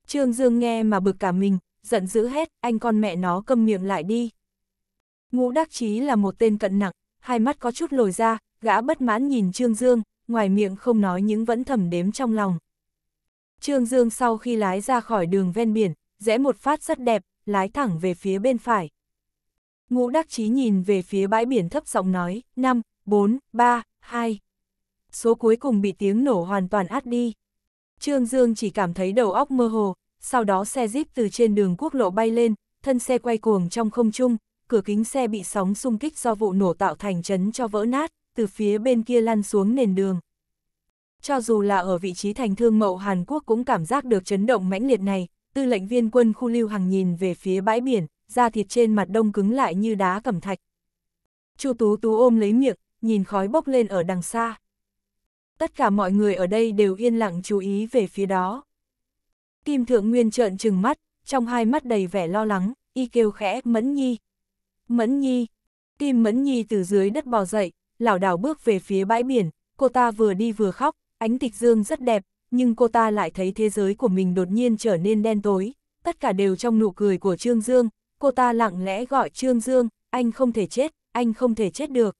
Trương Dương nghe mà bực cả mình, giận dữ hét, anh con mẹ nó câm miệng lại đi. Ngũ đắc chí là một tên cận nặng, hai mắt có chút lồi ra, gã bất mãn nhìn Trương Dương, ngoài miệng không nói những vẫn thầm đếm trong lòng. Trương Dương sau khi lái ra khỏi đường ven biển, rẽ một phát rất đẹp, lái thẳng về phía bên phải. Ngũ đắc chí nhìn về phía bãi biển thấp giọng nói, 5, 4, 3, 2. Số cuối cùng bị tiếng nổ hoàn toàn át đi. Trương Dương chỉ cảm thấy đầu óc mơ hồ, sau đó xe jeep từ trên đường quốc lộ bay lên, thân xe quay cuồng trong không trung, cửa kính xe bị sóng xung kích do vụ nổ tạo thành chấn cho vỡ nát, từ phía bên kia lăn xuống nền đường. Cho dù là ở vị trí thành thương mậu Hàn Quốc cũng cảm giác được chấn động mãnh liệt này, tư lệnh viên quân khu lưu hàng nhìn về phía bãi biển, da thịt trên mặt đông cứng lại như đá cẩm thạch. Chu Tú Tú ôm lấy miệng, nhìn khói bốc lên ở đằng xa. Tất cả mọi người ở đây đều yên lặng chú ý về phía đó. Kim Thượng Nguyên trợn trừng mắt, trong hai mắt đầy vẻ lo lắng, y kêu khẽ Mẫn Nhi. Mẫn Nhi, Kim Mẫn Nhi từ dưới đất bò dậy, lảo đảo bước về phía bãi biển, cô ta vừa đi vừa khóc, ánh tịch dương rất đẹp, nhưng cô ta lại thấy thế giới của mình đột nhiên trở nên đen tối, tất cả đều trong nụ cười của Trương Dương, cô ta lặng lẽ gọi Trương Dương, anh không thể chết, anh không thể chết được.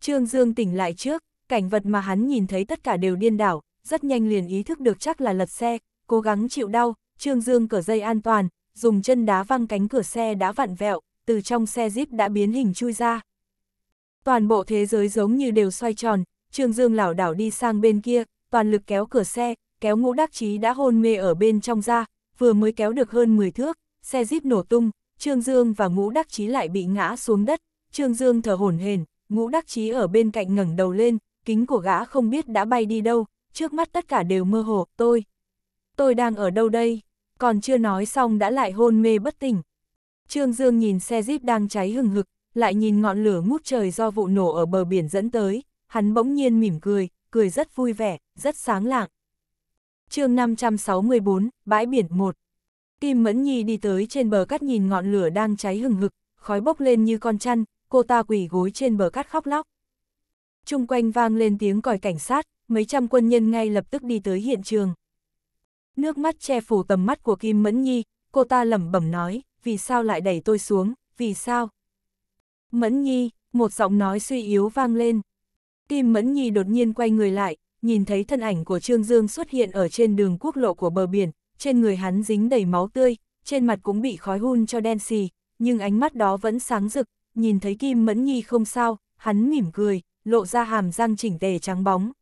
Trương Dương tỉnh lại trước, cảnh vật mà hắn nhìn thấy tất cả đều điên đảo, rất nhanh liền ý thức được chắc là lật xe, cố gắng chịu đau, Trương Dương cởi dây an toàn, dùng chân đá văng cánh cửa xe đã vặn vẹo, từ trong xe Jeep đã biến hình chui ra. Toàn bộ thế giới giống như đều xoay tròn, Trương Dương lảo đảo đi sang bên kia, toàn lực kéo cửa xe, kéo ngũ đắc chí đã hôn mê ở bên trong ra, vừa mới kéo được hơn 10 thước, xe jeep nổ tung, Trương Dương và Ngũ Đắc Chí lại bị ngã xuống đất, Trương Dương thở hổn hển, Ngũ Đắc Chí ở bên cạnh ngẩng đầu lên, kính của gã không biết đã bay đi đâu, trước mắt tất cả đều mơ hồ, tôi, tôi đang ở đâu đây, còn chưa nói xong đã lại hôn mê bất tỉnh. Trương Dương nhìn xe jeep đang cháy hừng hực, lại nhìn ngọn lửa ngút trời do vụ nổ ở bờ biển dẫn tới, hắn bỗng nhiên mỉm cười, cười rất vui vẻ, rất sáng lạng. chương 564, Bãi biển 1 Kim Mẫn Nhi đi tới trên bờ cát nhìn ngọn lửa đang cháy hừng hực, khói bốc lên như con chăn, cô ta quỳ gối trên bờ cát khóc lóc. Trung quanh vang lên tiếng còi cảnh sát, mấy trăm quân nhân ngay lập tức đi tới hiện trường. Nước mắt che phủ tầm mắt của Kim Mẫn Nhi, cô ta lẩm bẩm nói, vì sao lại đẩy tôi xuống, vì sao? Mẫn Nhi, một giọng nói suy yếu vang lên. Kim Mẫn Nhi đột nhiên quay người lại, nhìn thấy thân ảnh của Trương Dương xuất hiện ở trên đường quốc lộ của bờ biển, trên người hắn dính đầy máu tươi, trên mặt cũng bị khói hun cho đen xì, nhưng ánh mắt đó vẫn sáng rực, nhìn thấy Kim Mẫn Nhi không sao, hắn mỉm cười, lộ ra hàm răng chỉnh tề trắng bóng.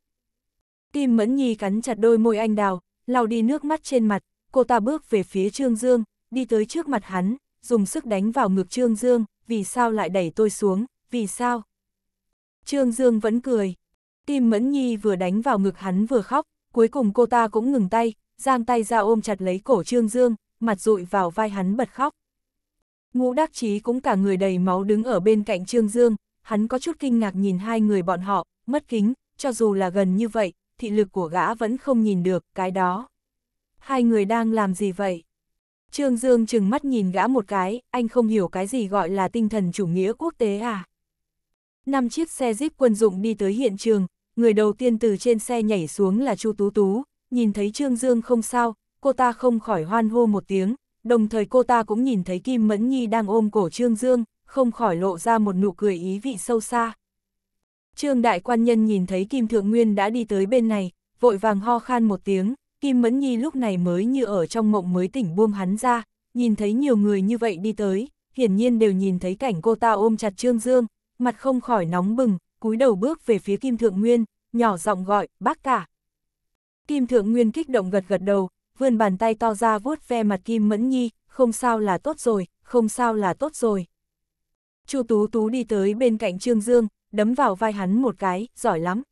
Kim Mẫn Nhi cắn chặt đôi môi anh đào, lau đi nước mắt trên mặt, cô ta bước về phía Trương Dương, đi tới trước mặt hắn, dùng sức đánh vào ngực Trương Dương, vì sao lại đẩy tôi xuống, vì sao? Trương Dương vẫn cười. Kim Mẫn Nhi vừa đánh vào ngực hắn vừa khóc, cuối cùng cô ta cũng ngừng tay, giang tay ra ôm chặt lấy cổ Trương Dương, mặt rụi vào vai hắn bật khóc. Ngũ đắc chí cũng cả người đầy máu đứng ở bên cạnh Trương Dương, hắn có chút kinh ngạc nhìn hai người bọn họ, mất kính, cho dù là gần như vậy, thị lực của gã vẫn không nhìn được cái đó. Hai người đang làm gì vậy? Trương Dương chừng mắt nhìn gã một cái, anh không hiểu cái gì gọi là tinh thần chủ nghĩa quốc tế à? Năm chiếc xe Jeep quân dụng đi tới hiện trường, người đầu tiên từ trên xe nhảy xuống là Chu Tú Tú, nhìn thấy Trương Dương không sao, cô ta không khỏi hoan hô một tiếng, đồng thời cô ta cũng nhìn thấy Kim Mẫn Nhi đang ôm cổ Trương Dương, không khỏi lộ ra một nụ cười ý vị sâu xa. Trương Đại Quan Nhân nhìn thấy Kim Thượng Nguyên đã đi tới bên này, vội vàng ho khan một tiếng, Kim Mẫn Nhi lúc này mới như ở trong mộng mới tỉnh buông hắn ra, nhìn thấy nhiều người như vậy đi tới, hiển nhiên đều nhìn thấy cảnh cô ta ôm chặt Trương Dương, mặt không khỏi nóng bừng, cúi đầu bước về phía Kim Thượng Nguyên, nhỏ giọng gọi, bác cả. Kim Thượng Nguyên kích động gật gật đầu, vươn bàn tay to ra vuốt ve mặt Kim Mẫn Nhi, không sao là tốt rồi, không sao là tốt rồi. Chu Tú Tú đi tới bên cạnh Trương Dương, đấm vào vai hắn một cái, giỏi lắm.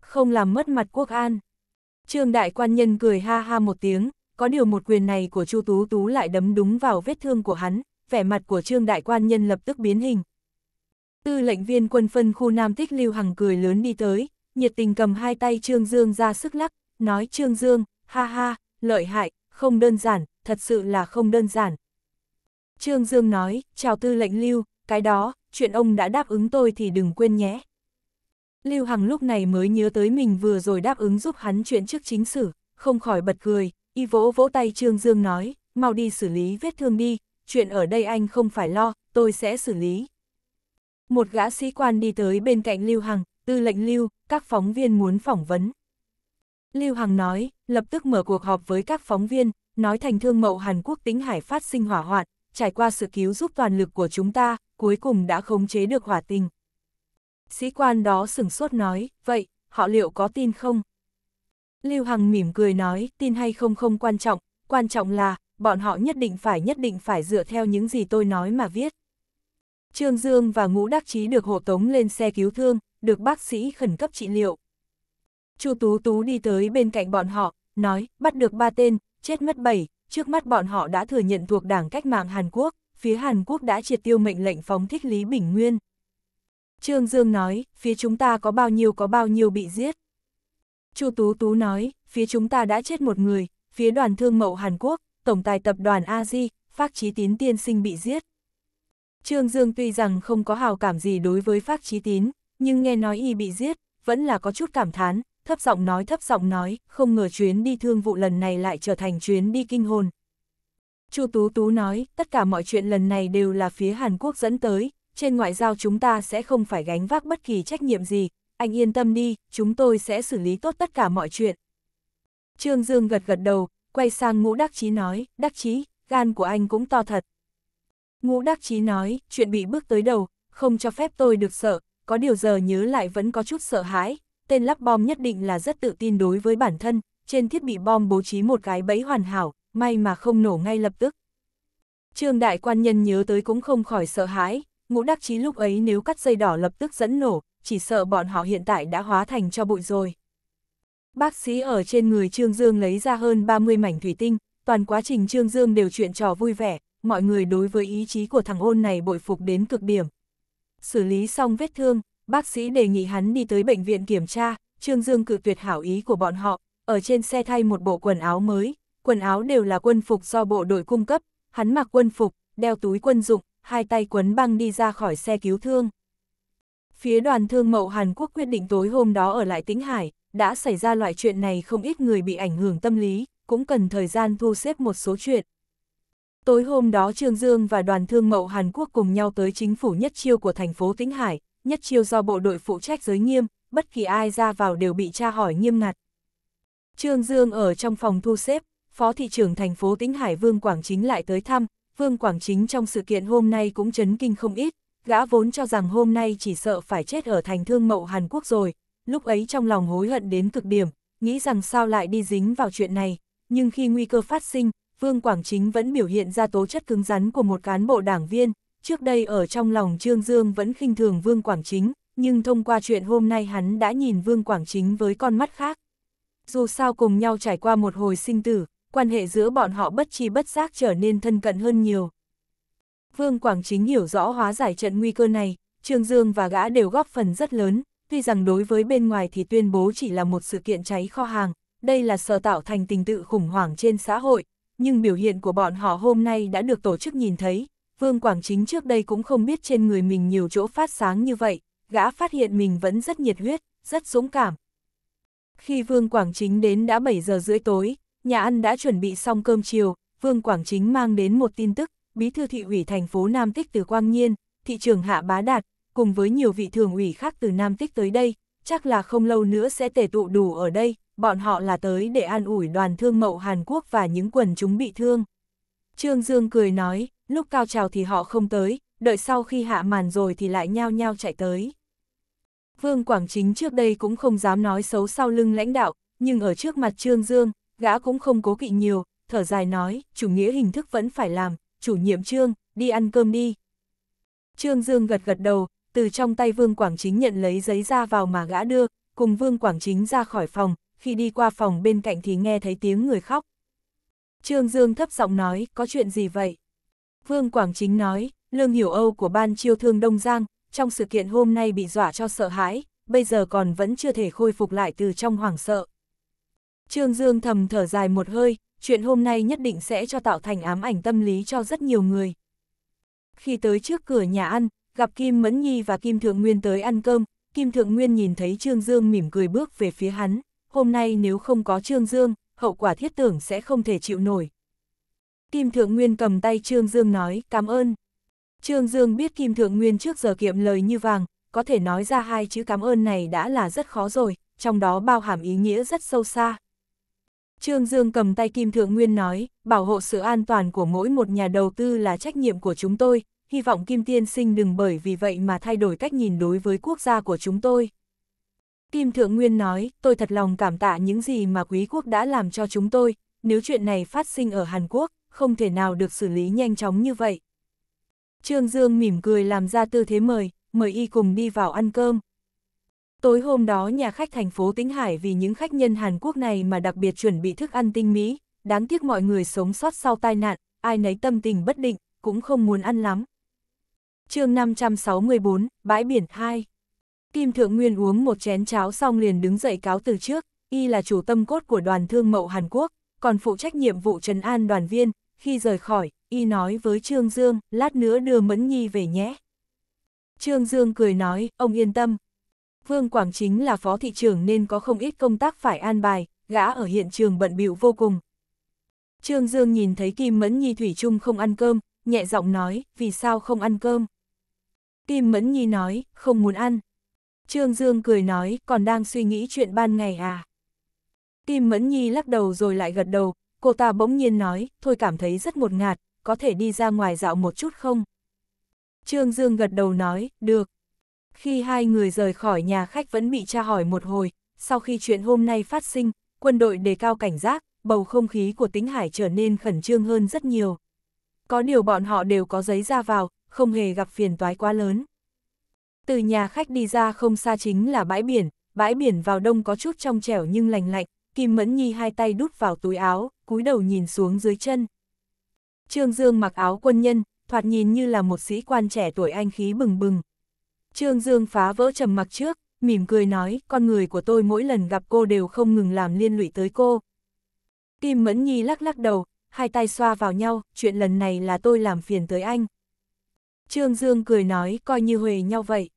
Không làm mất mặt quốc an. Trương Đại Quan Nhân cười ha ha một tiếng, có điều một quyền này của Chu Tú Tú lại đấm đúng vào vết thương của hắn, vẻ mặt của Trương Đại Quan Nhân lập tức biến hình. Tư lệnh viên quân phân khu Nam Tích Lưu Hằng cười lớn đi tới, nhiệt tình cầm hai tay Trương Dương ra sức lắc, nói Trương Dương, ha ha, lợi hại, không đơn giản, thật sự là không đơn giản. Trương Dương nói, chào tư lệnh Lưu, cái đó, chuyện ông đã đáp ứng tôi thì đừng quên nhé. Lưu Hằng lúc này mới nhớ tới mình vừa rồi đáp ứng giúp hắn chuyện trước chính sử, không khỏi bật cười, y vỗ vỗ tay Trương Dương nói, mau đi xử lý vết thương đi, chuyện ở đây anh không phải lo, tôi sẽ xử lý. Một gã sĩ quan đi tới bên cạnh Lưu Hằng, tư lệnh Lưu, các phóng viên muốn phỏng vấn. Lưu Hằng nói, lập tức mở cuộc họp với các phóng viên, nói thành thương mậu Hàn Quốc tính hải phát sinh hỏa hoạn, trải qua sự cứu giúp toàn lực của chúng ta, cuối cùng đã khống chế được hỏa tình. Sĩ quan đó sửng sốt nói, vậy, họ liệu có tin không? Lưu Hằng mỉm cười nói, tin hay không không quan trọng, quan trọng là, bọn họ nhất định phải nhất định phải dựa theo những gì tôi nói mà viết. Trương Dương và Ngũ Đắc Chí được hộ tống lên xe cứu thương, được bác sĩ khẩn cấp trị liệu. Chu Tú Tú đi tới bên cạnh bọn họ, nói, bắt được ba tên, chết mất bảy, trước mắt bọn họ đã thừa nhận thuộc Đảng Cách mạng Hàn Quốc, phía Hàn Quốc đã triệt tiêu mệnh lệnh phóng thích Lý Bình Nguyên. Trương Dương nói, phía chúng ta có bao nhiêu có bao nhiêu bị giết. Chu Tú Tú nói, phía chúng ta đã chết một người, phía đoàn thương mậu Hàn Quốc, tổng tài tập đoàn A-Z, Phác Chí Tín tiên sinh bị giết. Trương Dương tuy rằng không có hào cảm gì đối với Phác Chí Tín, nhưng nghe nói y bị giết, vẫn là có chút cảm thán, thấp giọng nói thấp giọng nói, không ngờ chuyến đi thương vụ lần này lại trở thành chuyến đi kinh hồn. Chu Tú Tú nói, tất cả mọi chuyện lần này đều là phía Hàn Quốc dẫn tới, trên ngoại giao chúng ta sẽ không phải gánh vác bất kỳ trách nhiệm gì, anh yên tâm đi, chúng tôi sẽ xử lý tốt tất cả mọi chuyện. Trương Dương gật gật đầu, quay sang ngũ đắc chí nói, đắc chí, gan của anh cũng to thật. Ngũ đắc chí nói, chuyện bị bước tới đầu, không cho phép tôi được sợ, có điều giờ nhớ lại vẫn có chút sợ hãi, tên lắp bom nhất định là rất tự tin đối với bản thân, trên thiết bị bom bố trí một cái bẫy hoàn hảo, may mà không nổ ngay lập tức. Trương đại quan nhân nhớ tới cũng không khỏi sợ hãi, ngũ đắc chí lúc ấy nếu cắt dây đỏ lập tức dẫn nổ, chỉ sợ bọn họ hiện tại đã hóa thành cho bụi rồi. Bác sĩ ở trên người Trương Dương lấy ra hơn 30 mảnh thủy tinh, toàn quá trình Trương Dương đều chuyện trò vui vẻ, mọi người đối với ý chí của thằng ôn này bội phục đến cực điểm. Xử lý xong vết thương, bác sĩ đề nghị hắn đi tới bệnh viện kiểm tra, Trương Dương cự tuyệt hảo ý của bọn họ, ở trên xe thay một bộ quần áo mới, quần áo đều là quân phục do bộ đội cung cấp, hắn mặc quân phục, đeo túi quân dụng, hai tay quấn băng đi ra khỏi xe cứu thương. Phía đoàn thương mậu Hàn Quốc quyết định tối hôm đó ở lại Tĩnh Hải, đã xảy ra loại chuyện này không ít người bị ảnh hưởng tâm lý, cũng cần thời gian thu xếp một số chuyện. Tối hôm đó Trương Dương và đoàn thương mậu Hàn Quốc cùng nhau tới chính phủ nhất chiêu của thành phố Tĩnh Hải, nhất chiêu do bộ đội phụ trách giới nghiêm, bất kỳ ai ra vào đều bị tra hỏi nghiêm ngặt. Trương Dương ở trong phòng thu xếp, Phó Thị trưởng thành phố Tĩnh Hải Vương Quảng Chính lại tới thăm, Vương Quảng Chính trong sự kiện hôm nay cũng chấn kinh không ít, gã vốn cho rằng hôm nay chỉ sợ phải chết ở thành thương mậu Hàn Quốc rồi, lúc ấy trong lòng hối hận đến cực điểm, nghĩ rằng sao lại đi dính vào chuyện này, nhưng khi nguy cơ phát sinh, Vương Quảng Chính vẫn biểu hiện ra tố chất cứng rắn của một cán bộ đảng viên, Trước đây ở trong lòng Trương Dương vẫn khinh thường Vương Quảng Chính, nhưng thông qua chuyện hôm nay hắn đã nhìn Vương Quảng Chính với con mắt khác. Dù sao cùng nhau trải qua một hồi sinh tử, quan hệ giữa bọn họ bất chi bất giác trở nên thân cận hơn nhiều. Vương Quảng Chính hiểu rõ hóa giải trận nguy cơ này, Trương Dương và gã đều góp phần rất lớn, tuy rằng đối với bên ngoài thì tuyên bố chỉ là một sự kiện cháy kho hàng, đây là sở tạo thành tình tự khủng hoảng trên xã hội, nhưng biểu hiện của bọn họ hôm nay đã được tổ chức nhìn thấy, Vương Quảng Chính trước đây cũng không biết trên người mình nhiều chỗ phát sáng như vậy, gã phát hiện mình vẫn rất nhiệt huyết, rất dũng cảm. Khi Vương Quảng Chính đến đã 7 giờ rưỡi tối, nhà ăn đã chuẩn bị xong cơm chiều, Vương Quảng Chính mang đến một tin tức, bí thư thị ủy thành phố Nam Tích từ Quang Nhiên, thị trưởng Hạ Bá Đạt, cùng với nhiều vị thường ủy khác từ Nam Tích tới đây, chắc là không lâu nữa sẽ tề tụ đủ ở đây, bọn họ là tới để an ủi đoàn thương mậu Hàn Quốc và những quần chúng bị thương. Trương Dương cười nói, lúc cao trào thì họ không tới, đợi sau khi hạ màn rồi thì lại nhao nhao chạy tới. Vương Quảng Chính trước đây cũng không dám nói xấu sau lưng lãnh đạo, nhưng ở trước mặt Trương Dương, gã cũng không cố kỵ nhiều, thở dài nói, chủ nghĩa hình thức vẫn phải làm, chủ nhiệm Trương, đi ăn cơm đi. Trương Dương gật gật đầu, từ trong tay Vương Quảng Chính nhận lấy giấy ra vào mà gã đưa, cùng Vương Quảng Chính ra khỏi phòng, khi đi qua phòng bên cạnh thì nghe thấy tiếng người khóc. Trương Dương thấp giọng nói, có chuyện gì vậy? Vương Quảng Chính nói, Lương Hiểu Âu của ban chiêu thương Đông Giang, trong sự kiện hôm nay bị dọa cho sợ hãi, bây giờ còn vẫn chưa thể khôi phục lại từ trong hoảng sợ. Trương Dương thầm thở dài một hơi, chuyện hôm nay nhất định sẽ cho tạo thành ám ảnh tâm lý cho rất nhiều người. Khi tới trước cửa nhà ăn, gặp Kim Mẫn Nhi và Kim Thượng Nguyên tới ăn cơm, Kim Thượng Nguyên nhìn thấy Trương Dương mỉm cười bước về phía hắn, hôm nay nếu không có Trương Dương, hậu quả thiết tưởng sẽ không thể chịu nổi, Kim Thượng Nguyên cầm tay Trương Dương nói, cảm ơn. Trương Dương biết Kim Thượng Nguyên trước giờ kiệm lời như vàng, có thể nói ra hai chữ cảm ơn này đã là rất khó rồi, trong đó bao hàm ý nghĩa rất sâu xa. Trương Dương cầm tay Kim Thượng Nguyên nói, bảo hộ sự an toàn của mỗi một nhà đầu tư là trách nhiệm của chúng tôi, hy vọng Kim Tiên Sinh đừng bởi vì vậy mà thay đổi cách nhìn đối với quốc gia của chúng tôi. Kim Thượng Nguyên nói, tôi thật lòng cảm tạ những gì mà quý quốc đã làm cho chúng tôi, nếu chuyện này phát sinh ở Hàn Quốc, không thể nào được xử lý nhanh chóng như vậy. Trương Dương mỉm cười làm ra tư thế mời, mời y cùng đi vào ăn cơm. Tối hôm đó nhà khách thành phố Tĩnh Hải vì những khách nhân Hàn Quốc này mà đặc biệt chuẩn bị thức ăn tinh mỹ, đáng tiếc mọi người sống sót sau tai nạn, ai nấy tâm tình bất định, cũng không muốn ăn lắm. chương 564, Bãi biển 2 Kim Thượng Nguyên uống một chén cháo xong liền đứng dậy cáo từ trước, y là chủ tâm cốt của đoàn thương mậu Hàn Quốc, còn phụ trách nhiệm vụ trấn an đoàn viên, khi rời khỏi, y nói với Trương Dương, lát nữa đưa Mẫn Nhi về nhé. Trương Dương cười nói, ông yên tâm. Vương Quảng chính là phó thị trưởng nên có không ít công tác phải an bài, gã ở hiện trường bận bịu vô cùng. Trương Dương nhìn thấy Kim Mẫn Nhi Thủy chung không ăn cơm, nhẹ giọng nói, vì sao không ăn cơm? Kim Mẫn Nhi nói, không muốn ăn. Trương Dương cười nói, còn đang suy nghĩ chuyện ban ngày à? Kim Mẫn Nhi lắc đầu rồi lại gật đầu, Cô ta bỗng nhiên nói, thôi cảm thấy rất ngột ngạt, có thể đi ra ngoài dạo một chút không? Trương Dương gật đầu nói, được. Khi hai người rời khỏi nhà khách vẫn bị tra hỏi một hồi, sau khi chuyện hôm nay phát sinh, quân đội đề cao cảnh giác, bầu không khí của tính hải trở nên khẩn trương hơn rất nhiều. Có điều bọn họ đều có giấy ra vào, không hề gặp phiền toái quá lớn. Từ nhà khách đi ra không xa chính là bãi biển, bãi biển vào đông có chút trong trẻo nhưng lành lạnh, Kim Mẫn Nhi hai tay đút vào túi áo, cúi đầu nhìn xuống dưới chân. Trương Dương mặc áo quân nhân, thoạt nhìn như là một sĩ quan trẻ tuổi anh khí bừng bừng. Trương Dương phá vỡ trầm mặc trước, mỉm cười nói, con người của tôi mỗi lần gặp cô đều không ngừng làm liên lụy tới cô. Kim Mẫn Nhi lắc lắc đầu, hai tay xoa vào nhau, chuyện lần này là tôi làm phiền tới anh. Trương Dương cười nói, coi như huề nhau vậy.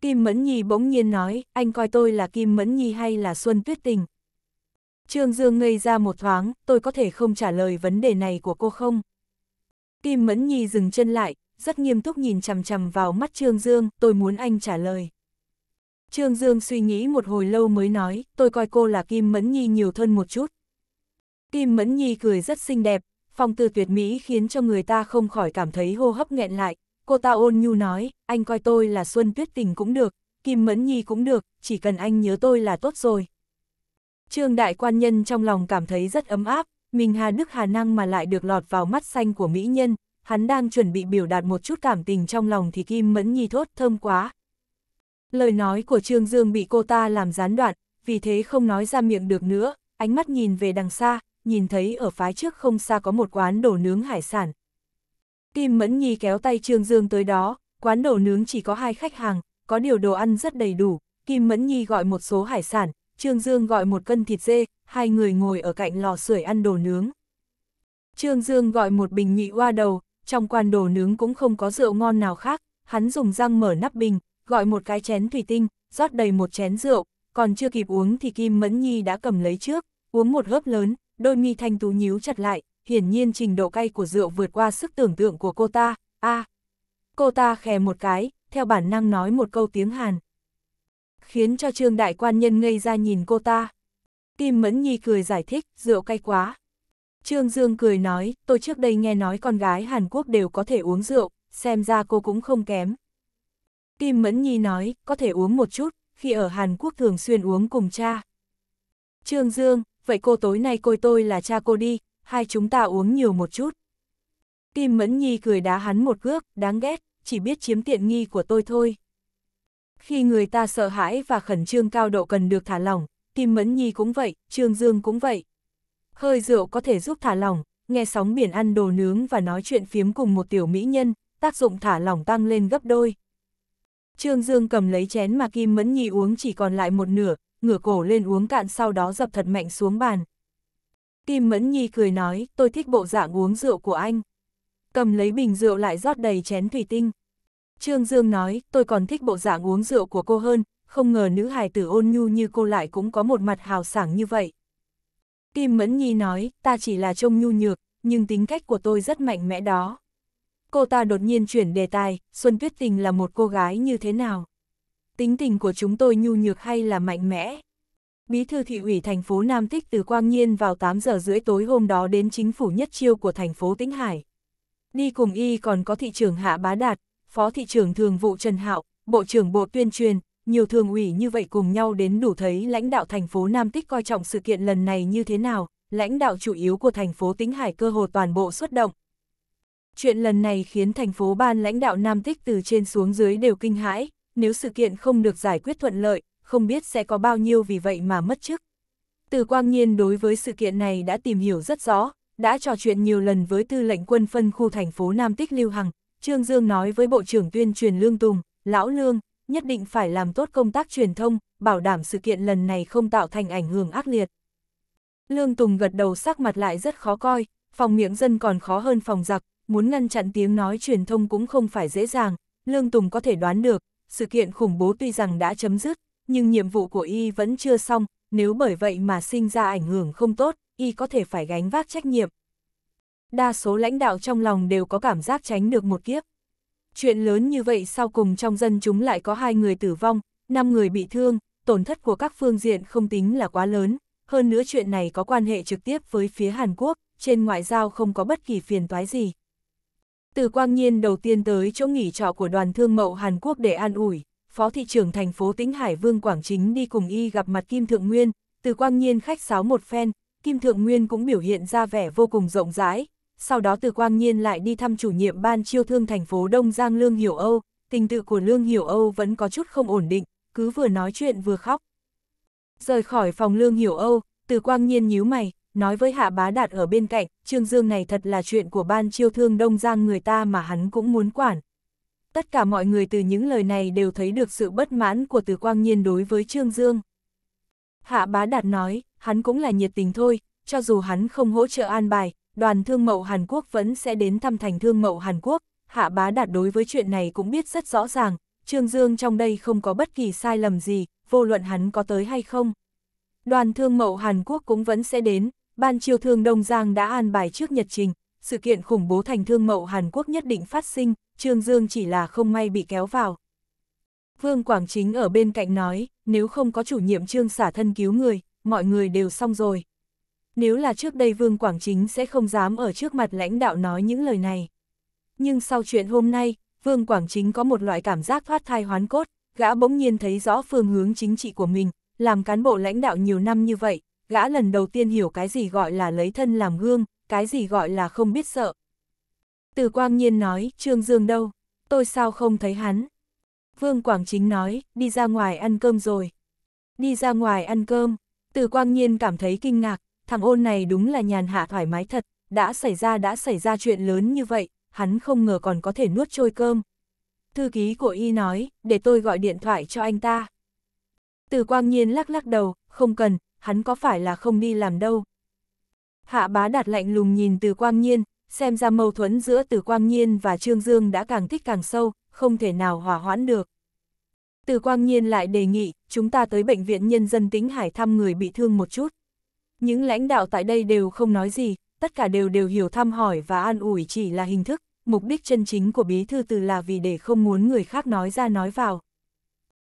Kim Mẫn Nhi bỗng nhiên nói, anh coi tôi là Kim Mẫn Nhi hay là Xuân Tuyết Tình. Trương Dương ngây ra một thoáng, tôi có thể không trả lời vấn đề này của cô không? Kim Mẫn Nhi dừng chân lại, rất nghiêm túc nhìn chằm chằm vào mắt Trương Dương, tôi muốn anh trả lời. Trương Dương suy nghĩ một hồi lâu mới nói, tôi coi cô là Kim Mẫn Nhi nhiều thân một chút. Kim Mẫn Nhi cười rất xinh đẹp, phong tư tuyệt mỹ khiến cho người ta không khỏi cảm thấy hô hấp nghẹn lại. Cô ta ôn nhu nói, anh coi tôi là Xuân Tuyết Tình cũng được, Kim Mẫn Nhi cũng được, chỉ cần anh nhớ tôi là tốt rồi, Trương đại quan nhân trong lòng cảm thấy rất ấm áp, mình Hà Đức Hà năng mà lại được lọt vào mắt xanh của mỹ nhân, hắn đang chuẩn bị biểu đạt một chút cảm tình trong lòng thì Kim Mẫn Nhi thốt thơm quá. Lời nói của Trương Dương bị cô ta làm gián đoạn, vì thế không nói ra miệng được nữa, ánh mắt nhìn về đằng xa, nhìn thấy ở phái trước không xa có một quán đồ nướng hải sản. Kim Mẫn Nhi kéo tay Trương Dương tới đó, quán đồ nướng chỉ có hai khách hàng, có điều đồ ăn rất đầy đủ, Kim Mẫn Nhi gọi một số hải sản, Trương Dương gọi một cân thịt dê, hai người ngồi ở cạnh lò sưởi ăn đồ nướng. Trương Dương gọi một bình nhị hoa đầu, trong quan đồ nướng cũng không có rượu ngon nào khác, hắn dùng răng mở nắp bình, gọi một cái chén thủy tinh, rót đầy một chén rượu, còn chưa kịp uống thì Kim Mẫn Nhi đã cầm lấy trước, uống một hớp lớn, đôi mi thanh tú nhíu chặt lại, hiển nhiên trình độ cay của rượu vượt qua sức tưởng tượng của cô ta, a Cô ta khè một cái, theo bản năng nói một câu tiếng Hàn khiến cho trương đại quan nhân ngây ra nhìn cô ta. Kim Mẫn Nhi cười giải thích, rượu cay quá. Trương Dương cười nói, tôi trước đây nghe nói con gái Hàn Quốc đều có thể uống rượu, xem ra cô cũng không kém. Kim Mẫn Nhi nói, có thể uống một chút, khi ở Hàn Quốc thường xuyên uống cùng cha. Trương Dương, vậy cô tối nay coi tôi là cha cô đi, hai chúng ta uống nhiều một chút. Kim Mẫn Nhi cười đá hắn một bước đáng ghét, chỉ biết chiếm tiện nghi của tôi thôi. Khi người ta sợ hãi và khẩn trương cao độ cần được thả lỏng, Kim Mẫn Nhi cũng vậy, Trương Dương cũng vậy. Hơi rượu có thể giúp thả lỏng, nghe sóng biển ăn đồ nướng và nói chuyện phiếm cùng một tiểu mỹ nhân, tác dụng thả lỏng tăng lên gấp đôi. Trương Dương cầm lấy chén mà Kim Mẫn Nhi uống chỉ còn lại một nửa, ngửa cổ lên uống cạn sau đó dập thật mạnh xuống bàn. Kim Mẫn Nhi cười nói, tôi thích bộ dạng uống rượu của anh. Cầm lấy bình rượu lại rót đầy chén thủy tinh. Trương Dương nói, tôi còn thích bộ dạng uống rượu của cô hơn, không ngờ nữ hài tử ôn nhu như cô lại cũng có một mặt hào sảng như vậy. Kim Mẫn Nhi nói, ta chỉ là trông nhu nhược, nhưng tính cách của tôi rất mạnh mẽ đó. Cô ta đột nhiên chuyển đề tài, Xuân Tuyết Tình là một cô gái như thế nào? Tính tình của chúng tôi nhu nhược hay là mạnh mẽ? Bí thư thị ủy thành phố Nam Tích từ Quang Nhiên vào 8 giờ rưỡi tối hôm đó đến chính phủ nhất chiêu của thành phố Tĩnh Hải. Đi cùng y còn có thị trưởng Hạ Bá Đạt, Phó Thị trưởng Thường vụ Trần Hạo, Bộ trưởng Bộ Tuyên truyền, nhiều thường ủy như vậy cùng nhau đến đủ thấy lãnh đạo thành phố Nam Tích coi trọng sự kiện lần này như thế nào, lãnh đạo chủ yếu của thành phố Tĩnh Hải cơ hồ toàn bộ xuất động. Chuyện lần này khiến thành phố ban lãnh đạo Nam Tích từ trên xuống dưới đều kinh hãi, nếu sự kiện không được giải quyết thuận lợi, không biết sẽ có bao nhiêu vì vậy mà mất chức. Từ Quang Nhiên đối với sự kiện này đã tìm hiểu rất rõ, đã trò chuyện nhiều lần với tư lệnh quân phân khu thành phố Nam Tích Lưu Hằng, Trương Dương nói với Bộ trưởng tuyên truyền Lương Tùng, Lão Lương, nhất định phải làm tốt công tác truyền thông, bảo đảm sự kiện lần này không tạo thành ảnh hưởng ác liệt. Lương Tùng gật đầu sắc mặt lại rất khó coi, phòng miệng dân còn khó hơn phòng giặc, muốn ngăn chặn tiếng nói truyền thông cũng không phải dễ dàng. Lương Tùng có thể đoán được, sự kiện khủng bố tuy rằng đã chấm dứt, nhưng nhiệm vụ của y vẫn chưa xong, nếu bởi vậy mà sinh ra ảnh hưởng không tốt, y có thể phải gánh vác trách nhiệm, đa số lãnh đạo trong lòng đều có cảm giác tránh được một kiếp. Chuyện lớn như vậy sau cùng trong dân chúng lại có hai người tử vong, năm người bị thương, tổn thất của các phương diện không tính là quá lớn, hơn nữa chuyện này có quan hệ trực tiếp với phía Hàn Quốc, trên ngoại giao không có bất kỳ phiền toái gì. Từ Quang Nhiên đầu tiên tới chỗ nghỉ trọ của đoàn thương mậu Hàn Quốc để an ủi, Phó Thị trưởng thành phố Tĩnh Hải Vương Quảng Chính đi cùng y gặp mặt Kim Thượng Nguyên, Từ Quang Nhiên khách sáo một phen, Kim Thượng Nguyên cũng biểu hiện ra vẻ vô cùng rộng rãi, sau đó từ Quang Nhiên lại đi thăm chủ nhiệm ban chiêu thương thành phố Đông Giang Lương Hiểu Âu, tình tự của Lương Hiểu Âu vẫn có chút không ổn định, cứ vừa nói chuyện vừa khóc. Rời khỏi phòng Lương Hiểu Âu, từ Quang Nhiên nhíu mày, nói với Hạ Bá Đạt ở bên cạnh, Trương Dương này thật là chuyện của ban chiêu thương Đông Giang người ta mà hắn cũng muốn quản. Tất cả mọi người từ những lời này đều thấy được sự bất mãn của từ Quang Nhiên đối với Trương Dương. Hạ Bá Đạt nói, hắn cũng là nhiệt tình thôi, cho dù hắn không hỗ trợ an bài, đoàn thương mậu Hàn Quốc vẫn sẽ đến thăm thành thương mậu Hàn Quốc, hạ bá đạt đối với chuyện này cũng biết rất rõ ràng, Trương Dương trong đây không có bất kỳ sai lầm gì, vô luận hắn có tới hay không. Đoàn thương mậu Hàn Quốc cũng vẫn sẽ đến, ban triều thương Đông Giang đã an bài trước nhật trình, sự kiện khủng bố thành thương mậu Hàn Quốc nhất định phát sinh, Trương Dương chỉ là không may bị kéo vào. Vương Quảng Chính ở bên cạnh nói, nếu không có chủ nhiệm Trương xả thân cứu người, mọi người đều xong rồi. Nếu là trước đây Vương Quảng Chính sẽ không dám ở trước mặt lãnh đạo nói những lời này. Nhưng sau chuyện hôm nay, Vương Quảng Chính có một loại cảm giác thoát thai hoán cốt, gã bỗng nhiên thấy rõ phương hướng chính trị của mình, làm cán bộ lãnh đạo nhiều năm như vậy, gã lần đầu tiên hiểu cái gì gọi là lấy thân làm gương, cái gì gọi là không biết sợ. Từ quang nhiên nói, Trương Dương đâu, tôi sao không thấy hắn. Vương Quảng Chính nói, đi ra ngoài ăn cơm rồi. Đi ra ngoài ăn cơm, từ quang nhiên cảm thấy kinh ngạc, thằng ôn này đúng là nhàn hạ thoải mái thật, đã xảy ra đã xảy ra chuyện lớn như vậy, hắn không ngờ còn có thể nuốt trôi cơm. Thư ký của y nói, để tôi gọi điện thoại cho anh ta. Từ quang nhiên lắc lắc đầu, không cần, hắn có phải là không đi làm đâu. Hạ bá đạt lạnh lùng nhìn từ quang nhiên, xem ra mâu thuẫn giữa từ quang nhiên và Trương Dương đã càng thích càng sâu, không thể nào hòa hoãn được. Từ quang nhiên lại đề nghị, chúng ta tới bệnh viện nhân dân tính Hải thăm người bị thương một chút. Những lãnh đạo tại đây đều không nói gì, tất cả đều đều hiểu thăm hỏi và an ủi chỉ là hình thức, mục đích chân chính của bí thư từ là vì để không muốn người khác nói ra nói vào.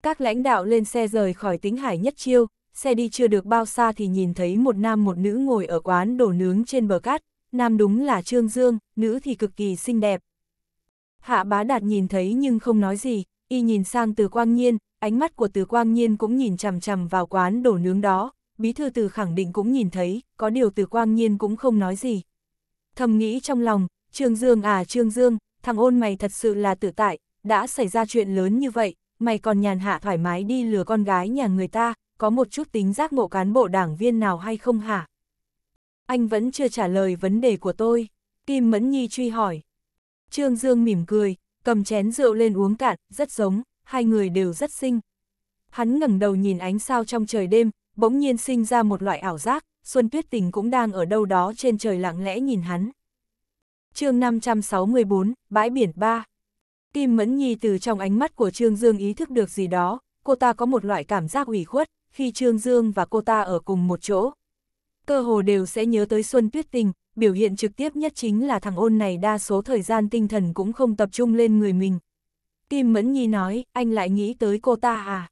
Các lãnh đạo lên xe rời khỏi tính hải nhất chiêu, xe đi chưa được bao xa thì nhìn thấy một nam một nữ ngồi ở quán đổ nướng trên bờ cát, nam đúng là Trương Dương, nữ thì cực kỳ xinh đẹp. Hạ bá đạt nhìn thấy nhưng không nói gì, y nhìn sang từ quang nhiên, ánh mắt của từ quang nhiên cũng nhìn chằm chằm vào quán đổ nướng đó, bí thư từ khẳng định cũng nhìn thấy, có điều từ quang nhiên cũng không nói gì. Thầm nghĩ trong lòng, Trương Dương à Trương Dương, thằng ôn mày thật sự là tự tại, đã xảy ra chuyện lớn như vậy, mày còn nhàn hạ thoải mái đi lừa con gái nhà người ta, có một chút tính giác ngộ cán bộ đảng viên nào hay không hả? Anh vẫn chưa trả lời vấn đề của tôi, Kim Mẫn Nhi truy hỏi. Trương Dương mỉm cười, cầm chén rượu lên uống cạn, rất giống, hai người đều rất xinh. Hắn ngẩng đầu nhìn ánh sao trong trời đêm, bỗng nhiên sinh ra một loại ảo giác, Xuân Tuyết Tình cũng đang ở đâu đó trên trời lặng lẽ nhìn hắn. chương 564, Bãi biển 3 Kim Mẫn Nhi từ trong ánh mắt của Trương Dương ý thức được gì đó, cô ta có một loại cảm giác ủy khuất, khi Trương Dương và cô ta ở cùng một chỗ. Cơ hồ đều sẽ nhớ tới Xuân Tuyết Tình, biểu hiện trực tiếp nhất chính là thằng ôn này đa số thời gian tinh thần cũng không tập trung lên người mình. Kim Mẫn Nhi nói, anh lại nghĩ tới cô ta à?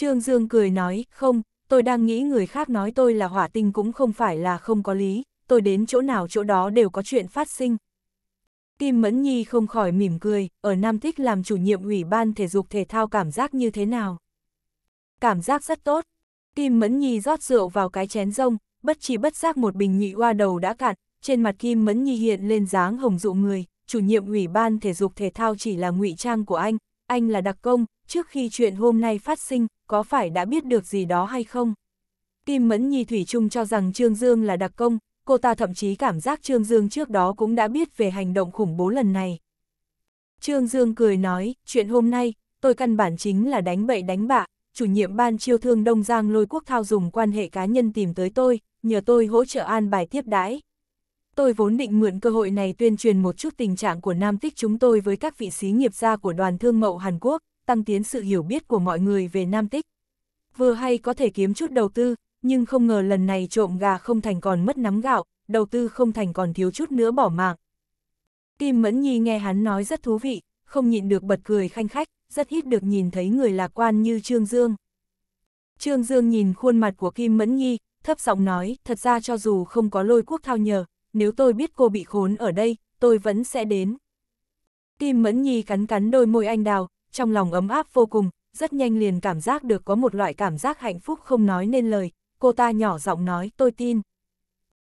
Trương Dương cười nói, không, tôi đang nghĩ người khác nói tôi là hỏa tinh cũng không phải là không có lý, tôi đến chỗ nào chỗ đó đều có chuyện phát sinh. Kim Mẫn Nhi không khỏi mỉm cười, ở Nam Thích làm chủ nhiệm ủy ban thể dục thể thao cảm giác như thế nào? Cảm giác rất tốt. Kim Mẫn Nhi rót rượu vào cái chén rông, bất chi bất giác một bình nhị hoa đầu đã cạn, trên mặt Kim Mẫn Nhi hiện lên dáng hồng dụ người, chủ nhiệm ủy ban thể dục thể thao chỉ là ngụy trang của anh, anh là đặc công, trước khi chuyện hôm nay phát sinh, có phải đã biết được gì đó hay không? Kim Mẫn Nhi Thủy Trung cho rằng Trương Dương là đặc công, cô ta thậm chí cảm giác Trương Dương trước đó cũng đã biết về hành động khủng bố lần này. Trương Dương cười nói, chuyện hôm nay, tôi căn bản chính là đánh bậy đánh bạ, chủ nhiệm ban chiêu thương Đông Giang lôi quốc thao dùng quan hệ cá nhân tìm tới tôi, nhờ tôi hỗ trợ an bài tiếp đãi. Tôi vốn định mượn cơ hội này tuyên truyền một chút tình trạng của Nam Tích chúng tôi với các vị xí nghiệp gia của đoàn thương mậu Hàn Quốc, tăng tiến sự hiểu biết của mọi người về Nam Tích. Vừa hay có thể kiếm chút đầu tư, nhưng không ngờ lần này trộm gà không thành còn mất nắm gạo, đầu tư không thành còn thiếu chút nữa bỏ mạng. Kim Mẫn Nhi nghe hắn nói rất thú vị, không nhịn được bật cười khanh khách, rất ít được nhìn thấy người lạc quan như Trương Dương. Trương Dương nhìn khuôn mặt của Kim Mẫn Nhi, thấp giọng nói, thật ra cho dù không có lôi quốc thao nhờ, nếu tôi biết cô bị khốn ở đây, tôi vẫn sẽ đến. Kim Mẫn Nhi cắn cắn đôi môi anh đào, trong lòng ấm áp vô cùng, rất nhanh liền cảm giác được có một loại cảm giác hạnh phúc không nói nên lời, cô ta nhỏ giọng nói tôi tin.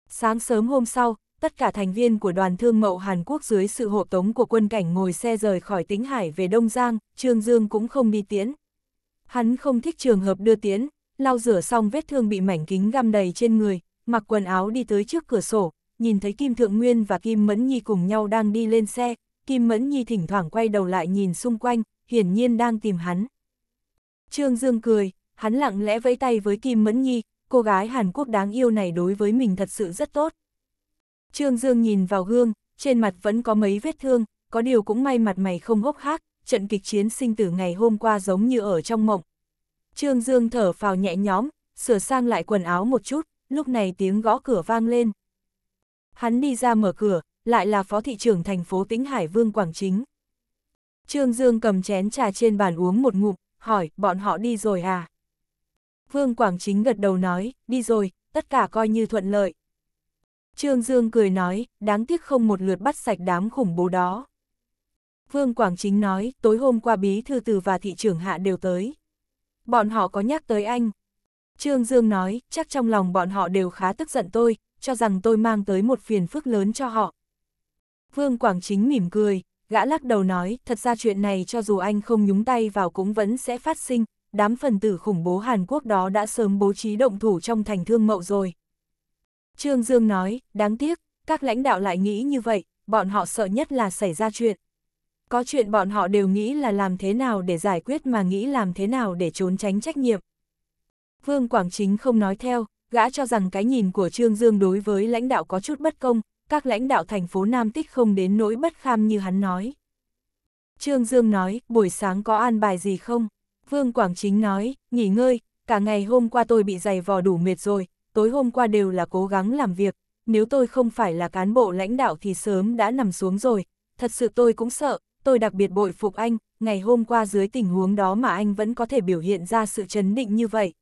Sáng sớm hôm sau, tất cả thành viên của đoàn thương mậu Hàn Quốc dưới sự hộ tống của quân cảnh ngồi xe rời khỏi tính hải về Đông Giang, Trương Dương cũng không đi tiễn. Hắn không thích trường hợp đưa tiễn, lau rửa xong vết thương bị mảnh kính găm đầy trên người, mặc quần áo đi tới trước cửa sổ, nhìn thấy Kim Thượng Nguyên và Kim Mẫn Nhi cùng nhau đang đi lên xe, Kim Mẫn Nhi thỉnh thoảng quay đầu lại nhìn xung quanh, hiển nhiên đang tìm hắn. Trương Dương cười, hắn lặng lẽ vẫy tay với Kim Mẫn Nhi, cô gái Hàn Quốc đáng yêu này đối với mình thật sự rất tốt. Trương Dương nhìn vào gương, trên mặt vẫn có mấy vết thương, có điều cũng may mặt mày không hốc hác, trận kịch chiến sinh tử ngày hôm qua giống như ở trong mộng. Trương Dương thở phào nhẹ nhõm, sửa sang lại quần áo một chút, lúc này tiếng gõ cửa vang lên. Hắn đi ra mở cửa, lại là phó thị trưởng thành phố Tĩnh Hải Vương Quảng Chính. Trương Dương cầm chén trà trên bàn uống một ngụm, hỏi, bọn họ đi rồi à? Vương Quảng Chính gật đầu nói, đi rồi, tất cả coi như thuận lợi. Trương Dương cười nói, đáng tiếc không một lượt bắt sạch đám khủng bố đó. Vương Quảng Chính nói, tối hôm qua bí thư từ và thị trưởng hạ đều tới. Bọn họ có nhắc tới anh. Trương Dương nói, chắc trong lòng bọn họ đều khá tức giận tôi, cho rằng tôi mang tới một phiền phức lớn cho họ. Vương Quảng Chính mỉm cười, gã lắc đầu nói, thật ra chuyện này cho dù anh không nhúng tay vào cũng vẫn sẽ phát sinh, đám phần tử khủng bố Hàn Quốc đó đã sớm bố trí động thủ trong thành thương mậu rồi. Trương Dương nói, đáng tiếc, các lãnh đạo lại nghĩ như vậy, bọn họ sợ nhất là xảy ra chuyện. Có chuyện bọn họ đều nghĩ là làm thế nào để giải quyết mà nghĩ làm thế nào để trốn tránh trách nhiệm. Vương Quảng Chính không nói theo, gã cho rằng cái nhìn của Trương Dương đối với lãnh đạo có chút bất công, các lãnh đạo thành phố Nam Tích không đến nỗi bất kham như hắn nói. Trương Dương nói, buổi sáng có an bài gì không? Vương Quảng Chính nói, nghỉ ngơi, cả ngày hôm qua tôi bị dày vò đủ mệt rồi, tối hôm qua đều là cố gắng làm việc, nếu tôi không phải là cán bộ lãnh đạo thì sớm đã nằm xuống rồi, thật sự tôi cũng sợ, tôi đặc biệt bội phục anh, ngày hôm qua dưới tình huống đó mà anh vẫn có thể biểu hiện ra sự chấn định như vậy.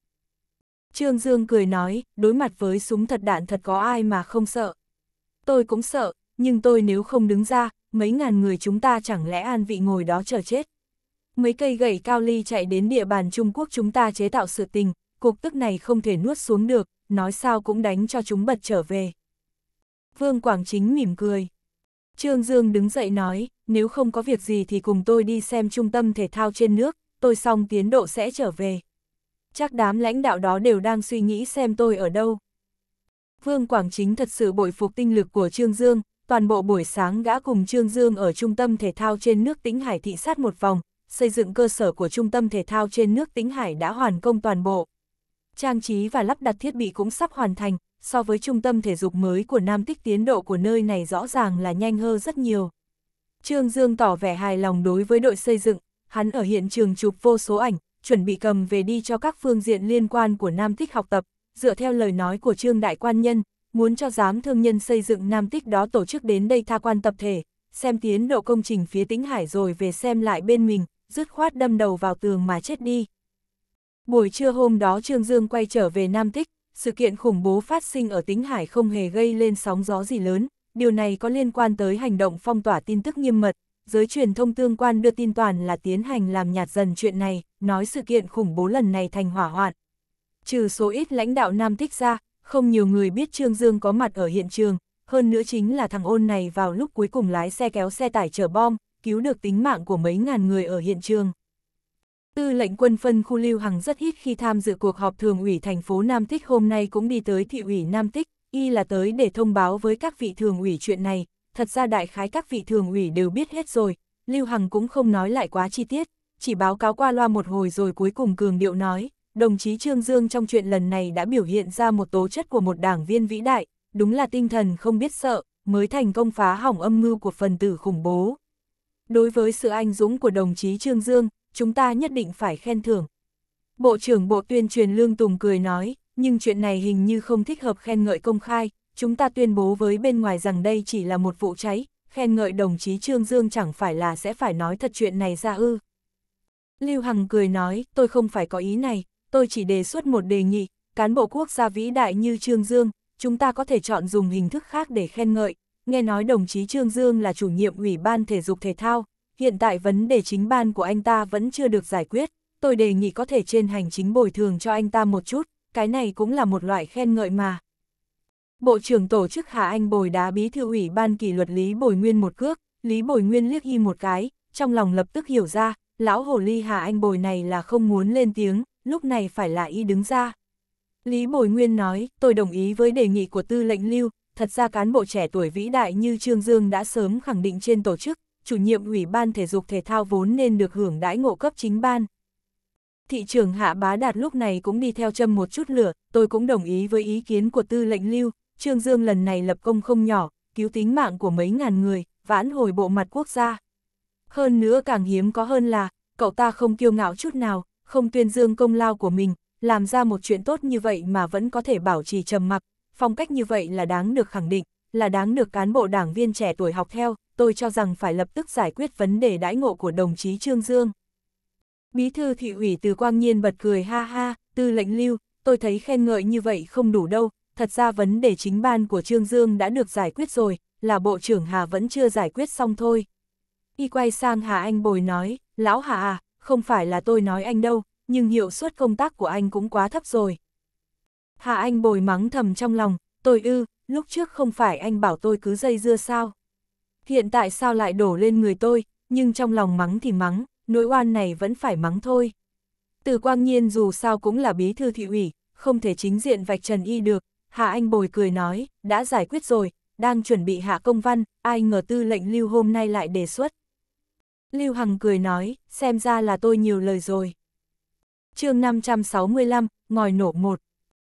Trương Dương cười nói, đối mặt với súng thật đạn thật có ai mà không sợ tôi cũng sợ, nhưng tôi nếu không đứng ra, mấy ngàn người chúng ta chẳng lẽ an vị ngồi đó chờ chết. Mấy cây gậy cao ly chạy đến địa bàn Trung Quốc chúng ta chế tạo sự tình, cục tức này không thể nuốt xuống được, nói sao cũng đánh cho chúng bật trở về. Vương Quảng Chính mỉm cười. Trương Dương đứng dậy nói, nếu không có việc gì thì cùng tôi đi xem trung tâm thể thao trên nước, tôi xong tiến độ sẽ trở về. Chắc đám lãnh đạo đó đều đang suy nghĩ xem tôi ở đâu. Vương Quảng Chính thật sự bội phục tinh lực của Trương Dương, toàn bộ buổi sáng gã cùng Trương Dương ở trung tâm thể thao trên nước Tĩnh Hải thị sát một vòng, xây dựng cơ sở của trung tâm thể thao trên nước Tĩnh Hải đã hoàn công toàn bộ. Trang trí và lắp đặt thiết bị cũng sắp hoàn thành, so với trung tâm thể dục mới của Nam Tích tiến độ của nơi này rõ ràng là nhanh hơn rất nhiều. Trương Dương tỏ vẻ hài lòng đối với đội xây dựng, hắn ở hiện trường chụp vô số ảnh, chuẩn bị cầm về đi cho các phương diện liên quan của Nam Tích học tập, dựa theo lời nói của Trương Đại Quan Nhân, muốn cho giám thương nhân xây dựng Nam Tích đó tổ chức đến đây tha quan tập thể, xem tiến độ công trình phía Tĩnh Hải rồi về xem lại bên mình, dứt khoát đâm đầu vào tường mà chết đi. Buổi trưa hôm đó Trương Dương quay trở về Nam Tích, sự kiện khủng bố phát sinh ở Tĩnh Hải không hề gây lên sóng gió gì lớn, điều này có liên quan tới hành động phong tỏa tin tức nghiêm mật, giới truyền thông tương quan đưa tin toàn là tiến hành làm nhạt dần chuyện này, nói sự kiện khủng bố lần này thành hỏa hoạn, Trừ số ít lãnh đạo Nam Tích ra, không nhiều người biết Trương Dương có mặt ở hiện trường, hơn nữa chính là thằng ôn này vào lúc cuối cùng lái xe kéo xe tải chở bom, cứu được tính mạng của mấy ngàn người ở hiện trường. Tư lệnh quân phân khu Lưu Hằng rất ít khi tham dự cuộc họp thường ủy thành phố Nam Tích hôm nay cũng đi tới thị ủy Nam Tích, y là tới để thông báo với các vị thường ủy chuyện này, thật ra đại khái các vị thường ủy đều biết hết rồi, Lưu Hằng cũng không nói lại quá chi tiết, chỉ báo cáo qua loa một hồi rồi cuối cùng cường điệu nói, đồng chí Trương Dương trong chuyện lần này đã biểu hiện ra một tố chất của một đảng viên vĩ đại, đúng là tinh thần không biết sợ, mới thành công phá hỏng âm mưu của phần tử khủng bố. Đối với sự anh dũng của đồng chí Trương Dương, chúng ta nhất định phải khen thưởng. Bộ trưởng Bộ Tuyên truyền Lương Tùng cười nói, nhưng chuyện này hình như không thích hợp khen ngợi công khai, chúng ta tuyên bố với bên ngoài rằng đây chỉ là một vụ cháy, khen ngợi đồng chí Trương Dương chẳng phải là sẽ phải nói thật chuyện này ra ư. Lưu Hằng cười nói, tôi không phải có ý này, tôi chỉ đề xuất một đề nghị, cán bộ quốc gia vĩ đại như Trương Dương, chúng ta có thể chọn dùng hình thức khác để khen ngợi. Nghe nói đồng chí Trương Dương là chủ nhiệm Ủy ban Thể dục Thể thao, hiện tại vấn đề chính ban của anh ta vẫn chưa được giải quyết, tôi đề nghị có thể trên hành chính bồi thường cho anh ta một chút, cái này cũng là một loại khen ngợi mà. Bộ trưởng tổ chức Hà Anh bồi đá bí thư ủy ban kỷ luật Lý Bồi Nguyên một cước, Lý Bồi Nguyên liếc y một cái, trong lòng lập tức hiểu ra, lão hồ ly Hà Anh bồi này là không muốn lên tiếng, lúc này phải là y đứng ra. Lý Bồi Nguyên nói, tôi đồng ý với đề nghị của tư lệnh lưu, thật ra cán bộ trẻ tuổi vĩ đại như Trương Dương đã sớm khẳng định trên tổ chức, chủ nhiệm ủy ban thể dục thể thao vốn nên được hưởng đãi ngộ cấp chính ban. Thị trường Hạ Bá Đạt lúc này cũng đi theo châm một chút lửa, tôi cũng đồng ý với ý kiến của tư lệnh lưu, Trương Dương lần này lập công không nhỏ, cứu tính mạng của mấy ngàn người, vãn hồi bộ mặt quốc gia. Hơn nữa càng hiếm có hơn là, cậu ta không kiêu ngạo chút nào, không tuyên dương công lao của mình, làm ra một chuyện tốt như vậy mà vẫn có thể bảo trì trầm mặc, phong cách như vậy là đáng được khẳng định, là đáng được cán bộ đảng viên trẻ tuổi học theo, tôi cho rằng phải lập tức giải quyết vấn đề đãi ngộ của đồng chí Trương Dương. Bí thư thị ủy từ Quang Nhiên bật cười ha ha, tư lệnh lưu, tôi thấy khen ngợi như vậy không đủ đâu, thật ra vấn đề chính ban của Trương Dương đã được giải quyết rồi, là Bộ trưởng Hà vẫn chưa giải quyết xong thôi. Y quay sang Hà Anh Bồi nói, lão Hà à, không phải là tôi nói anh đâu, nhưng hiệu suất công tác của anh cũng quá thấp rồi. Hạ Anh bồi mắng thầm trong lòng, tôi ư, lúc trước không phải anh bảo tôi cứ dây dưa sao. Hiện tại sao lại đổ lên người tôi, nhưng trong lòng mắng thì mắng, nỗi oan này vẫn phải mắng thôi. Từ quang nhiên dù sao cũng là bí thư thị ủy, không thể chính diện vạch trần y được, Hạ Anh bồi cười nói, đã giải quyết rồi, đang chuẩn bị hạ công văn, ai ngờ tư lệnh lưu hôm nay lại đề xuất. Lưu Hằng cười nói, xem ra là tôi nhiều lời rồi. chương 565, ngòi nổ một.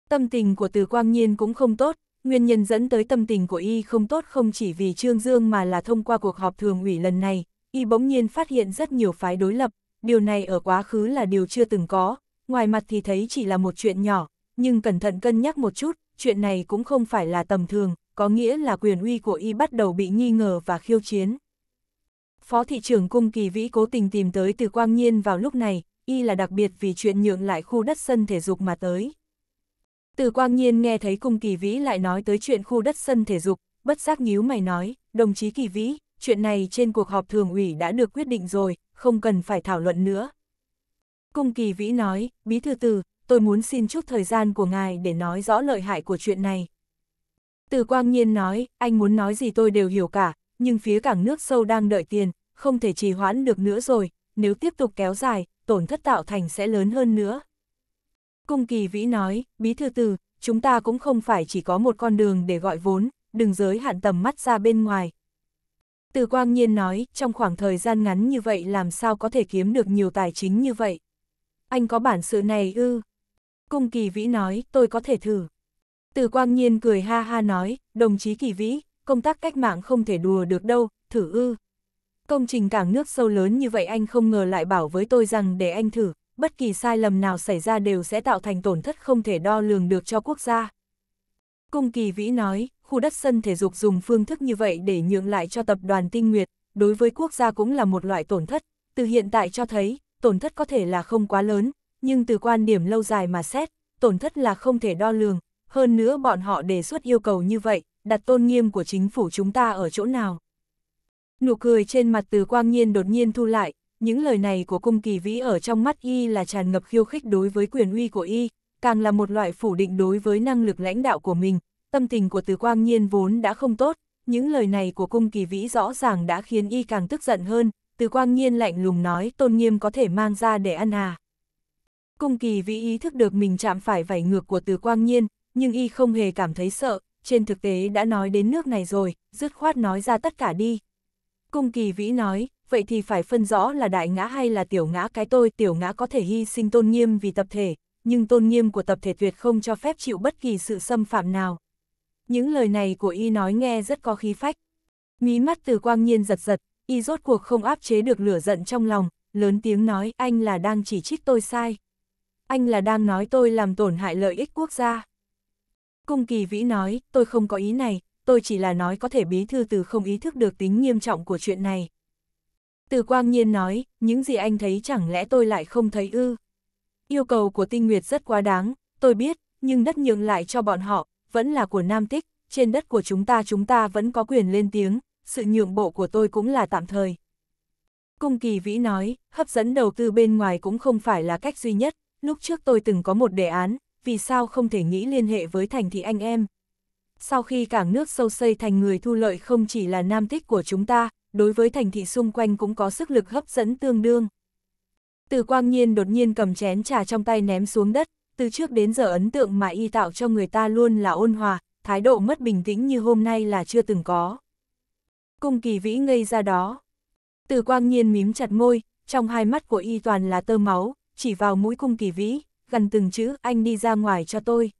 Tâm tình của Từ Quang Nhiên cũng không tốt, nguyên nhân dẫn tới tâm tình của y không tốt không chỉ vì Trương Dương mà là thông qua cuộc họp thường ủy lần này, y bỗng nhiên phát hiện rất nhiều phái đối lập, điều này ở quá khứ là điều chưa từng có, ngoài mặt thì thấy chỉ là một chuyện nhỏ, nhưng cẩn thận cân nhắc một chút, chuyện này cũng không phải là tầm thường, có nghĩa là quyền uy của y bắt đầu bị nghi ngờ và khiêu chiến. Phó thị trưởng cung kỳ vĩ cố tình tìm tới từ quang nhiên vào lúc này, y là đặc biệt vì chuyện nhượng lại khu đất sân thể dục mà tới. Từ quang nhiên nghe thấy cung kỳ vĩ lại nói tới chuyện khu đất sân thể dục, bất giác nhíu mày nói, đồng chí kỳ vĩ, chuyện này trên cuộc họp thường ủy đã được quyết định rồi, không cần phải thảo luận nữa. Cung kỳ vĩ nói, bí thư từ, tôi muốn xin chút thời gian của ngài để nói rõ lợi hại của chuyện này. Từ quang nhiên nói, anh muốn nói gì tôi đều hiểu cả, nhưng phía cảng nước sâu đang đợi tiền, không thể trì hoãn được nữa rồi, nếu tiếp tục kéo dài, tổn thất tạo thành sẽ lớn hơn nữa. Cung kỳ vĩ nói, bí thư từ, chúng ta cũng không phải chỉ có một con đường để gọi vốn, đừng giới hạn tầm mắt ra bên ngoài. Từ quang nhiên nói, trong khoảng thời gian ngắn như vậy làm sao có thể kiếm được nhiều tài chính như vậy. Anh có bản sự này ư? Cung kỳ vĩ nói, tôi có thể thử. Từ quang nhiên cười ha ha nói, đồng chí kỳ vĩ, công tác cách mạng không thể đùa được đâu, thử ư. Công trình cảng nước sâu lớn như vậy anh không ngờ lại bảo với tôi rằng để anh thử, bất kỳ sai lầm nào xảy ra đều sẽ tạo thành tổn thất không thể đo lường được cho quốc gia. Cung Kỳ Vĩ nói, khu đất sân thể dục dùng phương thức như vậy để nhượng lại cho tập đoàn tinh nguyệt, đối với quốc gia cũng là một loại tổn thất, từ hiện tại cho thấy, tổn thất có thể là không quá lớn, nhưng từ quan điểm lâu dài mà xét, tổn thất là không thể đo lường, hơn nữa bọn họ đề xuất yêu cầu như vậy, đặt tôn nghiêm của chính phủ chúng ta ở chỗ nào. Nụ cười trên mặt từ quang nhiên đột nhiên thu lại, những lời này của cung kỳ vĩ ở trong mắt y là tràn ngập khiêu khích đối với quyền uy của y, càng là một loại phủ định đối với năng lực lãnh đạo của mình, tâm tình của từ quang nhiên vốn đã không tốt, những lời này của cung kỳ vĩ rõ ràng đã khiến y càng tức giận hơn, từ quang nhiên lạnh lùng nói tôn nghiêm có thể mang ra để ăn à. Cung kỳ vĩ ý thức được mình chạm phải vảy ngược của từ quang nhiên, nhưng y không hề cảm thấy sợ, trên thực tế đã nói đến nước này rồi, dứt khoát nói ra tất cả đi. Cung kỳ vĩ nói, vậy thì phải phân rõ là đại ngã hay là tiểu ngã cái tôi, tiểu ngã có thể hy sinh tôn nghiêm vì tập thể, nhưng tôn nghiêm của tập thể tuyệt không cho phép chịu bất kỳ sự xâm phạm nào. Những lời này của y nói nghe rất có khí phách. Mí mắt từ quang nhiên giật giật, y rốt cuộc không áp chế được lửa giận trong lòng, lớn tiếng nói anh là đang chỉ trích tôi sai. Anh là đang nói tôi làm tổn hại lợi ích quốc gia. Cung kỳ vĩ nói, tôi không có ý này, tôi chỉ là nói có thể bí thư từ không ý thức được tính nghiêm trọng của chuyện này. Từ quang nhiên nói, những gì anh thấy chẳng lẽ tôi lại không thấy ư. Yêu cầu của tinh nguyệt rất quá đáng, tôi biết, nhưng đất nhường lại cho bọn họ, vẫn là của Nam Tích, trên đất của chúng ta chúng ta vẫn có quyền lên tiếng, sự nhượng bộ của tôi cũng là tạm thời. Cung kỳ vĩ nói, hấp dẫn đầu tư bên ngoài cũng không phải là cách duy nhất, lúc trước tôi từng có một đề án, vì sao không thể nghĩ liên hệ với thành thị anh em. Sau khi cảng nước sâu xây thành người thu lợi không chỉ là nam tích của chúng ta, đối với thành thị xung quanh cũng có sức lực hấp dẫn tương đương. Từ quang nhiên đột nhiên cầm chén trà trong tay ném xuống đất, từ trước đến giờ ấn tượng mà y tạo cho người ta luôn là ôn hòa, thái độ mất bình tĩnh như hôm nay là chưa từng có. Cung kỳ vĩ ngây ra đó. Từ quang nhiên mím chặt môi, trong hai mắt của y toàn là tơ máu, chỉ vào mũi cung kỳ vĩ gần từng chữ, anh đi ra ngoài cho tôi.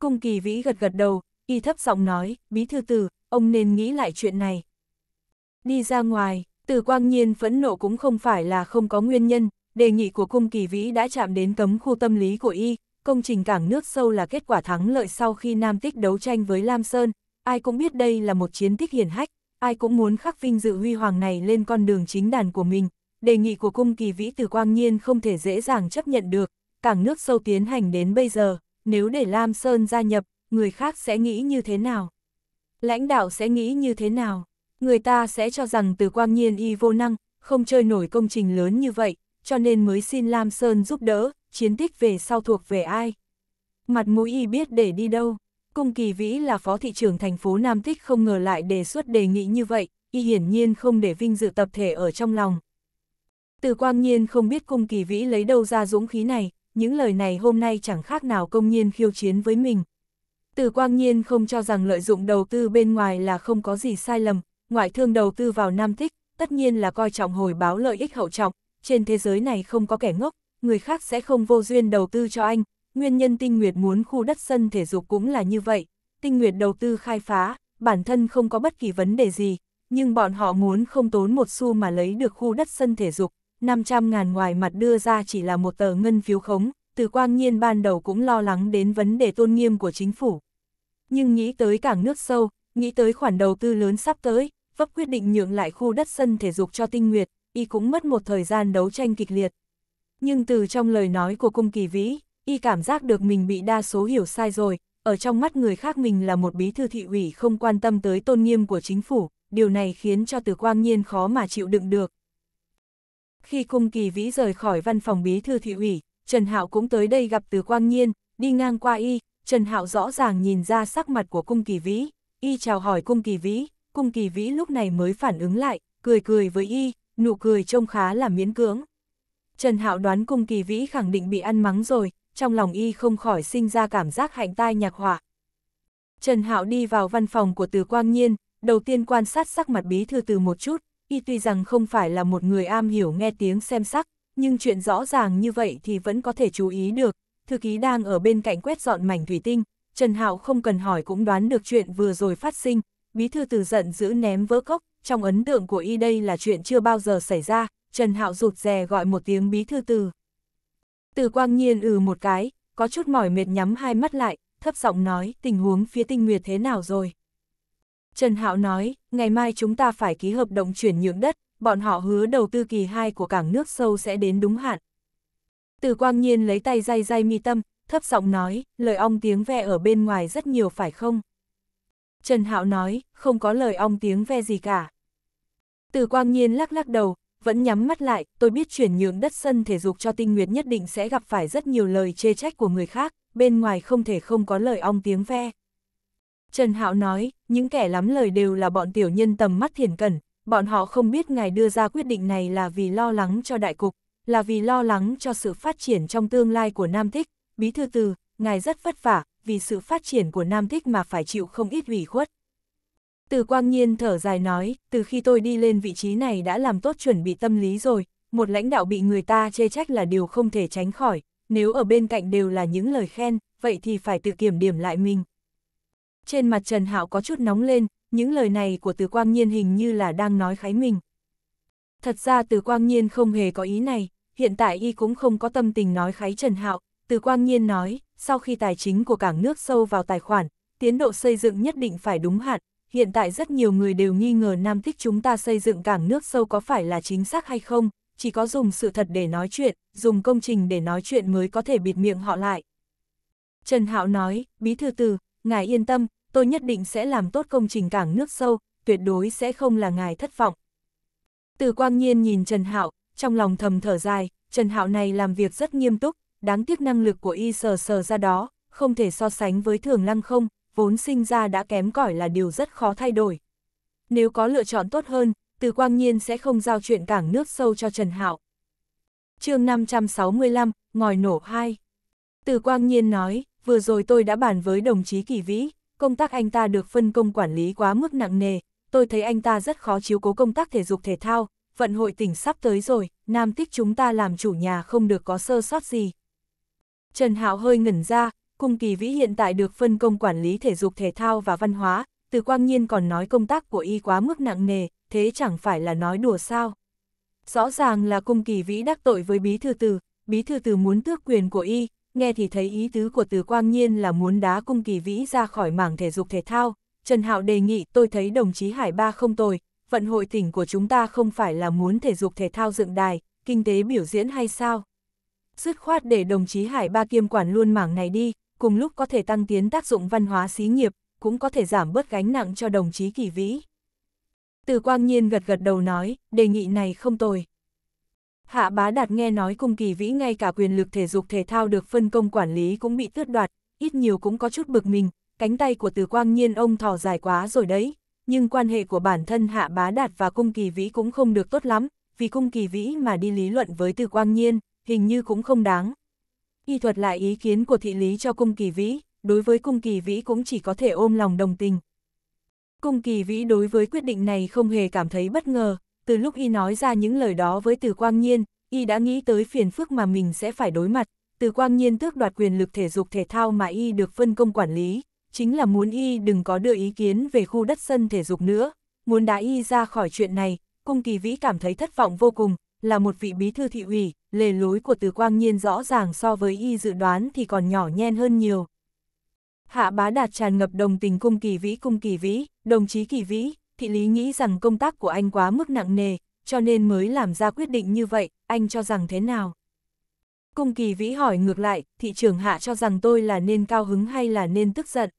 Cung kỳ vĩ gật gật đầu, y thấp giọng nói, bí thư tử, ông nên nghĩ lại chuyện này. Đi ra ngoài, từ quang nhiên phẫn nộ cũng không phải là không có nguyên nhân, đề nghị của cung kỳ vĩ đã chạm đến cấm khu tâm lý của y, công trình cảng nước sâu là kết quả thắng lợi sau khi Nam Tích đấu tranh với Lam Sơn, ai cũng biết đây là một chiến tích hiển hách, ai cũng muốn khắc vinh dự huy hoàng này lên con đường chính đàn của mình, đề nghị của cung kỳ vĩ từ quang nhiên không thể dễ dàng chấp nhận được, càng nước sâu tiến hành đến bây giờ, nếu để Lam Sơn gia nhập, người khác sẽ nghĩ như thế nào? Lãnh đạo sẽ nghĩ như thế nào? Người ta sẽ cho rằng từ quang nhiên y vô năng, không chơi nổi công trình lớn như vậy, cho nên mới xin Lam Sơn giúp đỡ, chiến tích về sau thuộc về ai? Mặt mũi y biết để đi đâu? Cung Kỳ Vĩ là phó thị trưởng thành phố Nam Tích không ngờ lại đề xuất đề nghị như vậy, y hiển nhiên không để vinh dự tập thể ở trong lòng. Từ quang nhiên không biết Cung Kỳ Vĩ lấy đâu ra dũng khí này, những lời này hôm nay chẳng khác nào công nhiên khiêu chiến với mình. Từ quang nhiên không cho rằng lợi dụng đầu tư bên ngoài là không có gì sai lầm, ngoại thương đầu tư vào Nam Thích, tất nhiên là coi trọng hồi báo lợi ích hậu trọng, trên thế giới này không có kẻ ngốc, người khác sẽ không vô duyên đầu tư cho anh, nguyên nhân tinh nguyệt muốn khu đất sân thể dục cũng là như vậy, tinh nguyệt đầu tư khai phá, bản thân không có bất kỳ vấn đề gì, nhưng bọn họ muốn không tốn một xu mà lấy được khu đất sân thể dục, 500 ngàn ngoài mặt đưa ra chỉ là một tờ ngân phiếu khống, từ quang nhiên ban đầu cũng lo lắng đến vấn đề tôn nghiêm của chính phủ. Nhưng nghĩ tới cảng nước sâu, nghĩ tới khoản đầu tư lớn sắp tới, vấp quyết định nhượng lại khu đất sân thể dục cho tinh nguyệt, y cũng mất một thời gian đấu tranh kịch liệt. Nhưng từ trong lời nói của cung kỳ vĩ, y cảm giác được mình bị đa số hiểu sai rồi, ở trong mắt người khác mình là một bí thư thị ủy không quan tâm tới tôn nghiêm của chính phủ, điều này khiến cho từ quang nhiên khó mà chịu đựng được, khi cung kỳ vĩ rời khỏi văn phòng bí thư thị ủy, Trần Hạo cũng tới đây gặp Từ Quang Nhiên, đi ngang qua y, Trần Hạo rõ ràng nhìn ra sắc mặt của cung kỳ vĩ, y chào hỏi cung kỳ vĩ, cung kỳ vĩ lúc này mới phản ứng lại, cười cười với y, nụ cười trông khá là miễn cưỡng. Trần Hạo đoán cung kỳ vĩ khẳng định bị ăn mắng rồi, trong lòng y không khỏi sinh ra cảm giác hạnh tai nhạc họa. Trần Hạo đi vào văn phòng của Từ Quang Nhiên, đầu tiên quan sát sắc mặt bí thư từ một chút, y tuy rằng không phải là một người am hiểu nghe tiếng xem sắc, nhưng chuyện rõ ràng như vậy thì vẫn có thể chú ý được. Thư ký đang ở bên cạnh quét dọn mảnh thủy tinh, Trần Hạo không cần hỏi cũng đoán được chuyện vừa rồi phát sinh, bí thư từ giận giữ ném vỡ cốc, trong ấn tượng của y đây là chuyện chưa bao giờ xảy ra, Trần Hạo rụt rè gọi một tiếng bí thư từ. Từ quang nhiên ừ một cái, có chút mỏi mệt nhắm hai mắt lại, thấp giọng nói tình huống phía tinh nguyệt thế nào rồi. Trần Hạo nói, ngày mai chúng ta phải ký hợp đồng chuyển nhượng đất, bọn họ hứa đầu tư kỳ 2 của cảng nước sâu sẽ đến đúng hạn. Từ quang nhiên lấy tay day day mi tâm, thấp giọng nói, lời ong tiếng ve ở bên ngoài rất nhiều phải không? Trần Hạo nói, không có lời ong tiếng ve gì cả. Từ quang nhiên lắc lắc đầu, vẫn nhắm mắt lại, tôi biết chuyển nhượng đất sân thể dục cho tinh nguyệt nhất định sẽ gặp phải rất nhiều lời chê trách của người khác, bên ngoài không thể không có lời ong tiếng ve. Trần Hạo nói, những kẻ lắm lời đều là bọn tiểu nhân tầm mắt thiển cẩn, bọn họ không biết ngài đưa ra quyết định này là vì lo lắng cho đại cục, là vì lo lắng cho sự phát triển trong tương lai của Nam Thích. Bí thư từ, ngài rất vất vả, vì sự phát triển của Nam Thích mà phải chịu không ít ủy khuất. Từ quang nhiên thở dài nói, từ khi tôi đi lên vị trí này đã làm tốt chuẩn bị tâm lý rồi, một lãnh đạo bị người ta chê trách là điều không thể tránh khỏi, nếu ở bên cạnh đều là những lời khen, vậy thì phải tự kiểm điểm lại mình trên mặt Trần Hạo có chút nóng lên, những lời này của Từ Quang Nhiên hình như là đang nói khái mình. Thật ra Từ Quang Nhiên không hề có ý này, hiện tại y cũng không có tâm tình nói khái Trần Hạo, Từ Quang Nhiên nói, sau khi tài chính của cảng nước sâu vào tài khoản, tiến độ xây dựng nhất định phải đúng hạn, hiện tại rất nhiều người đều nghi ngờ Nam Thích chúng ta xây dựng cảng nước sâu có phải là chính xác hay không, chỉ có dùng sự thật để nói chuyện, dùng công trình để nói chuyện mới có thể bịt miệng họ lại. Trần Hạo nói, bí thư từ, Ngài yên tâm, tôi nhất định sẽ làm tốt công trình cảng nước sâu, tuyệt đối sẽ không là ngài thất vọng. Từ quang nhiên nhìn Trần Hạo, trong lòng thầm thở dài, Trần Hạo này làm việc rất nghiêm túc, đáng tiếc năng lực của y sờ sờ ra đó, không thể so sánh với thường lăng không, vốn sinh ra đã kém cỏi là điều rất khó thay đổi. Nếu có lựa chọn tốt hơn, từ quang nhiên sẽ không giao chuyện cảng nước sâu cho Trần Hạo. chương 565, Ngòi nổ 2 Từ quang nhiên nói, vừa rồi tôi đã bàn với đồng chí Kỳ Vĩ, công tác anh ta được phân công quản lý quá mức nặng nề, tôi thấy anh ta rất khó chiếu cố công tác thể dục thể thao, vận hội tỉnh sắp tới rồi, Nam Tích chúng ta làm chủ nhà không được có sơ sót gì. Trần Hạo hơi ngẩn ra, cung Kỳ Vĩ hiện tại được phân công quản lý thể dục thể thao và văn hóa, từ quang nhiên còn nói công tác của y quá mức nặng nề, thế chẳng phải là nói đùa sao. Rõ ràng là cung Kỳ Vĩ đắc tội với Bí Thư từ, Bí Thư từ muốn tước quyền của y, nghe thì thấy ý tứ của từ quang nhiên là muốn đá cung kỳ vĩ ra khỏi mảng thể dục thể thao. Trần Hạo đề nghị tôi thấy đồng chí Hải Ba không tồi, vận hội tỉnh của chúng ta không phải là muốn thể dục thể thao dựng đài, kinh tế biểu diễn hay sao? Dứt khoát để đồng chí Hải Ba kiêm quản luôn mảng này đi, cùng lúc có thể tăng tiến tác dụng văn hóa xí nghiệp, cũng có thể giảm bớt gánh nặng cho đồng chí Kỳ Vĩ. Từ Quang Nhiên gật gật đầu nói, đề nghị này không tồi. Hạ bá đạt nghe nói cung kỳ vĩ ngay cả quyền lực thể dục thể thao được phân công quản lý cũng bị tước đoạt, ít nhiều cũng có chút bực mình, cánh tay của từ quang nhiên ông thò dài quá rồi đấy, nhưng quan hệ của bản thân hạ bá đạt và cung kỳ vĩ cũng không được tốt lắm, vì cung kỳ vĩ mà đi lý luận với từ quang nhiên, hình như cũng không đáng. Y thuật lại ý kiến của thị lý cho cung kỳ vĩ, đối với cung kỳ vĩ cũng chỉ có thể ôm lòng đồng tình. Cung kỳ vĩ đối với quyết định này không hề cảm thấy bất ngờ, từ lúc y nói ra những lời đó với từ quang nhiên, y đã nghĩ tới phiền phức mà mình sẽ phải đối mặt, từ quang nhiên tước đoạt quyền lực thể dục thể thao mà y được phân công quản lý, chính là muốn y đừng có đưa ý kiến về khu đất sân thể dục nữa, muốn đá y ra khỏi chuyện này, cung kỳ vĩ cảm thấy thất vọng vô cùng, là một vị bí thư thị ủy, lề lối của từ quang nhiên rõ ràng so với y dự đoán thì còn nhỏ nhen hơn nhiều. Hạ bá đạt tràn ngập đồng tình cung kỳ vĩ cung kỳ vĩ, đồng chí kỳ vĩ, thị lý nghĩ rằng công tác của anh quá mức nặng nề, cho nên mới làm ra quyết định như vậy, anh cho rằng thế nào? Cung kỳ vĩ hỏi ngược lại, thị trưởng hạ cho rằng tôi là nên cao hứng hay là nên tức giận?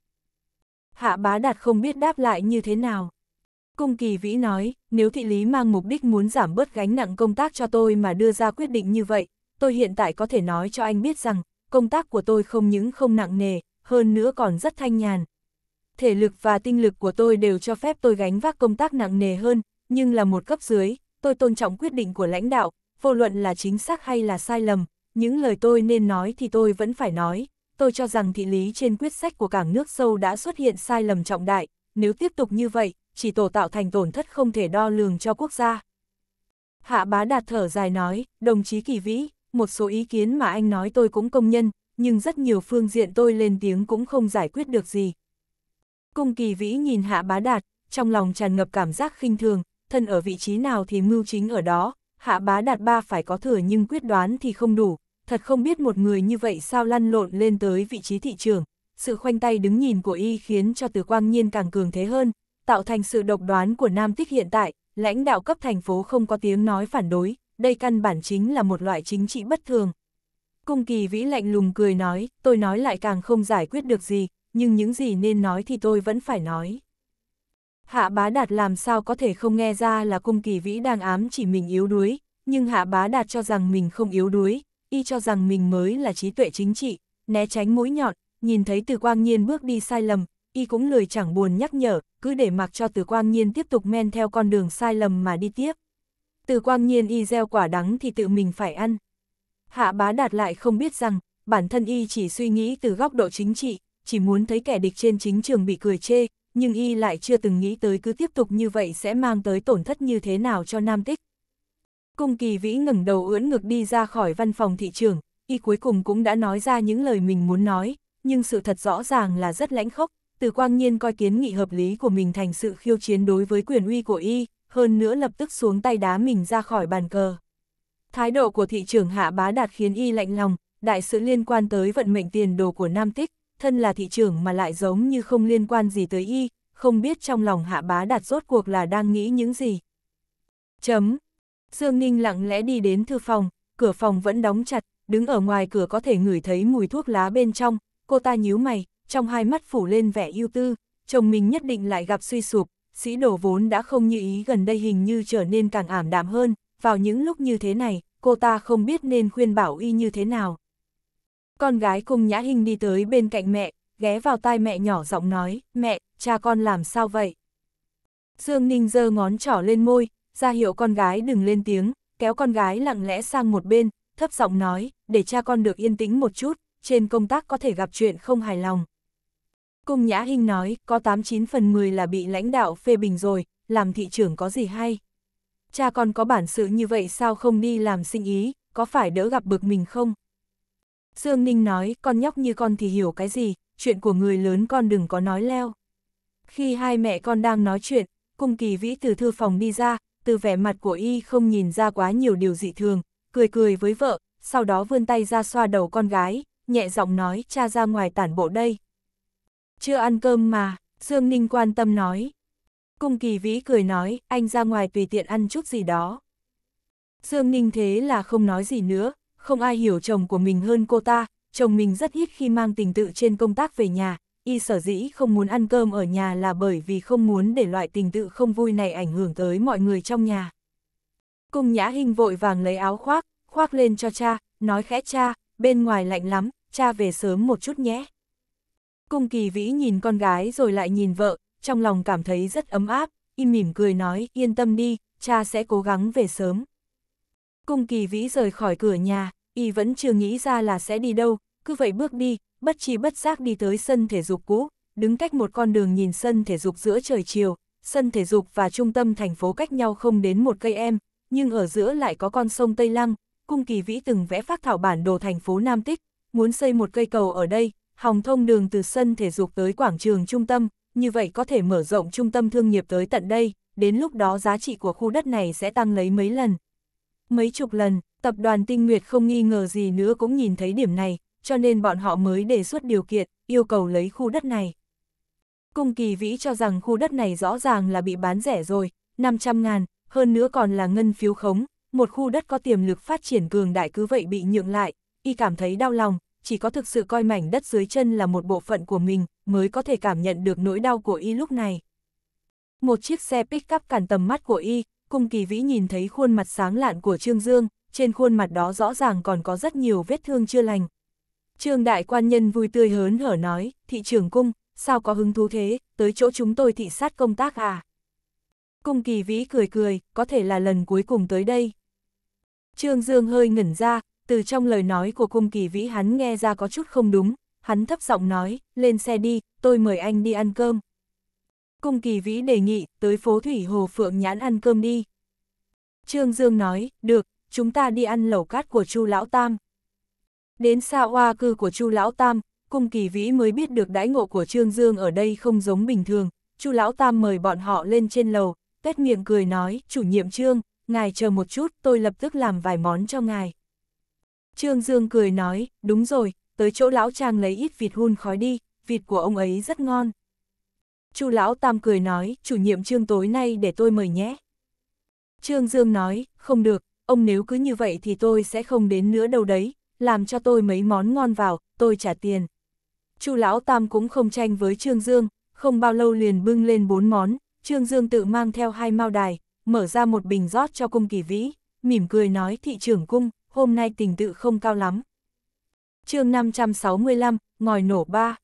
Hạ bá đạt không biết đáp lại như thế nào. Cung kỳ vĩ nói, nếu thị lý mang mục đích muốn giảm bớt gánh nặng công tác cho tôi mà đưa ra quyết định như vậy, tôi hiện tại có thể nói cho anh biết rằng, công tác của tôi không những không nặng nề, hơn nữa còn rất thanh nhàn, thể lực và tinh lực của tôi đều cho phép tôi gánh vác công tác nặng nề hơn, nhưng là một cấp dưới, tôi tôn trọng quyết định của lãnh đạo, vô luận là chính xác hay là sai lầm, những lời tôi nên nói thì tôi vẫn phải nói. Tôi cho rằng thị lý trên quyết sách của cảng nước sâu đã xuất hiện sai lầm trọng đại, nếu tiếp tục như vậy, chỉ tổ tạo thành tổn thất không thể đo lường cho quốc gia. Hạ bá đạt thở dài nói, đồng chí kỳ vĩ, một số ý kiến mà anh nói tôi cũng công nhân, nhưng rất nhiều phương diện tôi lên tiếng cũng không giải quyết được gì, Cung kỳ vĩ nhìn hạ bá đạt, trong lòng tràn ngập cảm giác khinh thường, thân ở vị trí nào thì mưu chính ở đó, hạ bá đạt ba phải có thừa nhưng quyết đoán thì không đủ, thật không biết một người như vậy sao lăn lộn lên tới vị trí thị trường. Sự khoanh tay đứng nhìn của y khiến cho từ quang nhiên càng cường thế hơn, tạo thành sự độc đoán của Nam Tích hiện tại, lãnh đạo cấp thành phố không có tiếng nói phản đối, đây căn bản chính là một loại chính trị bất thường. Cung kỳ vĩ lạnh lùng cười nói, tôi nói lại càng không giải quyết được gì, nhưng những gì nên nói thì tôi vẫn phải nói. Hạ bá đạt làm sao có thể không nghe ra là cung kỳ vĩ đang ám chỉ mình yếu đuối, nhưng hạ bá đạt cho rằng mình không yếu đuối, y cho rằng mình mới là trí tuệ chính trị, né tránh mũi nhọn, nhìn thấy từ quang nhiên bước đi sai lầm, y cũng lười chẳng buồn nhắc nhở, cứ để mặc cho từ quang nhiên tiếp tục men theo con đường sai lầm mà đi tiếp. Từ quang nhiên y gieo quả đắng thì tự mình phải ăn. Hạ bá đạt lại không biết rằng, bản thân y chỉ suy nghĩ từ góc độ chính trị, chỉ muốn thấy kẻ địch trên chính trường bị cười chê, nhưng y lại chưa từng nghĩ tới cứ tiếp tục như vậy sẽ mang tới tổn thất như thế nào cho Nam Tích. Cung kỳ vĩ ngẩng đầu ưỡn ngực đi ra khỏi văn phòng thị trường, y cuối cùng cũng đã nói ra những lời mình muốn nói, nhưng sự thật rõ ràng là rất lãnh khốc, từ quang nhiên coi kiến nghị hợp lý của mình thành sự khiêu chiến đối với quyền uy của y, hơn nữa lập tức xuống tay đá mình ra khỏi bàn cờ. Thái độ của thị trưởng hạ bá đạt khiến y lạnh lòng, đại sự liên quan tới vận mệnh tiền đồ của Nam Tích, thân là thị trưởng mà lại giống như không liên quan gì tới y, không biết trong lòng hạ bá đạt rốt cuộc là đang nghĩ những gì. Chấm. Dương Ninh lặng lẽ đi đến thư phòng, cửa phòng vẫn đóng chặt, đứng ở ngoài cửa có thể ngửi thấy mùi thuốc lá bên trong, cô ta nhíu mày, trong hai mắt phủ lên vẻ ưu tư, chồng mình nhất định lại gặp suy sụp, sĩ đổ vốn đã không như ý gần đây hình như trở nên càng ảm đạm hơn, vào những lúc như thế này, cô ta không biết nên khuyên bảo y như thế nào. Con gái cùng Nhã hình đi tới bên cạnh mẹ, ghé vào tai mẹ nhỏ giọng nói, mẹ, cha con làm sao vậy? Dương Ninh giơ ngón trỏ lên môi, ra hiệu con gái đừng lên tiếng, kéo con gái lặng lẽ sang một bên, thấp giọng nói, để cha con được yên tĩnh một chút, trên công tác có thể gặp chuyện không hài lòng. cùng Nhã hình nói, có 89 phần 10 là bị lãnh đạo phê bình rồi, làm thị trưởng có gì hay? Cha con có bản sự như vậy sao không đi làm sinh ý, có phải đỡ gặp bực mình không? Dương Ninh nói, con nhóc như con thì hiểu cái gì, chuyện của người lớn con đừng có nói leo. Khi hai mẹ con đang nói chuyện, cung kỳ vĩ từ thư phòng đi ra, từ vẻ mặt của y không nhìn ra quá nhiều điều dị thường, cười cười với vợ, sau đó vươn tay ra xoa đầu con gái, nhẹ giọng nói cha ra ngoài tản bộ đây. Chưa ăn cơm mà, Dương Ninh quan tâm nói. Cung kỳ vĩ cười nói, anh ra ngoài tùy tiện ăn chút gì đó. Dương Ninh thế là không nói gì nữa, không ai hiểu chồng của mình hơn cô ta, chồng mình rất ít khi mang tình tự trên công tác về nhà, y sở dĩ không muốn ăn cơm ở nhà là bởi vì không muốn để loại tình tự không vui này ảnh hưởng tới mọi người trong nhà. Cung Nhã Hinh vội vàng lấy áo khoác, khoác lên cho cha, nói khẽ cha, bên ngoài lạnh lắm, cha về sớm một chút nhé. Cung Kỳ Vĩ nhìn con gái rồi lại nhìn vợ, trong lòng cảm thấy rất ấm áp, y mỉm cười nói, yên tâm đi, cha sẽ cố gắng về sớm. Cung kỳ vĩ rời khỏi cửa nhà, y vẫn chưa nghĩ ra là sẽ đi đâu, cứ vậy bước đi, bất chi bất giác đi tới sân thể dục cũ, đứng cách một con đường nhìn sân thể dục giữa trời chiều, sân thể dục và trung tâm thành phố cách nhau không đến một cây em, nhưng ở giữa lại có con sông Tây Lăng, cung kỳ vĩ từng vẽ phác thảo bản đồ thành phố Nam Tích, muốn xây một cây cầu ở đây, hòng thông đường từ sân thể dục tới quảng trường trung tâm, như vậy có thể mở rộng trung tâm thương nghiệp tới tận đây, đến lúc đó giá trị của khu đất này sẽ tăng lấy mấy lần. Mấy chục lần, tập đoàn tinh nguyệt không nghi ngờ gì nữa cũng nhìn thấy điểm này, cho nên bọn họ mới đề xuất điều kiện, yêu cầu lấy khu đất này. Cung kỳ vĩ cho rằng khu đất này rõ ràng là bị bán rẻ rồi, 500 ngàn, hơn nữa còn là ngân phiếu khống, một khu đất có tiềm lực phát triển cường đại cứ vậy bị nhượng lại, y cảm thấy đau lòng, chỉ có thực sự coi mảnh đất dưới chân là một bộ phận của mình, mới có thể cảm nhận được nỗi đau của y lúc này. Một chiếc xe pick-up cản tầm mắt của y, cung kỳ vĩ nhìn thấy khuôn mặt sáng lạn của Trương Dương, trên khuôn mặt đó rõ ràng còn có rất nhiều vết thương chưa lành. Trương đại quan nhân vui tươi hớn hở nói, thị trưởng cung, sao có hứng thú thế, tới chỗ chúng tôi thị sát công tác à? Cung kỳ vĩ cười cười, có thể là lần cuối cùng tới đây. Trương Dương hơi ngẩn ra, từ trong lời nói của cung kỳ vĩ hắn nghe ra có chút không đúng, hắn thấp giọng nói, lên xe đi, tôi mời anh đi ăn cơm. Cung Kỳ Vĩ đề nghị, tới phố Thủy Hồ Phượng Nhãn ăn cơm đi. Trương Dương nói, được, chúng ta đi ăn lẩu cát của Chu Lão Tam. Đến xa hoa cư của Chu Lão Tam, Cung Kỳ Vĩ mới biết được đãi ngộ của Trương Dương ở đây không giống bình thường. Chu Lão Tam mời bọn họ lên trên lầu, tét miệng cười nói, chủ nhiệm Trương, ngài chờ một chút, tôi lập tức làm vài món cho ngài. Trương Dương cười nói, đúng rồi, tới chỗ Lão Trang lấy ít vịt hun khói đi, vịt của ông ấy rất ngon. Chu Lão Tam cười nói, chủ nhiệm Trương tối nay để tôi mời nhé. Trương Dương nói, không được, ông nếu cứ như vậy thì tôi sẽ không đến nữa đâu đấy, làm cho tôi mấy món ngon vào, tôi trả tiền. Chu Lão Tam cũng không tranh với Trương Dương, không bao lâu liền bưng lên bốn món, Trương Dương tự mang theo hai mao đài, mở ra một bình rót cho cung kỳ vĩ, mỉm cười nói thị trưởng cung, hôm nay tình tự không cao lắm. chương 565, ngòi nổ ba.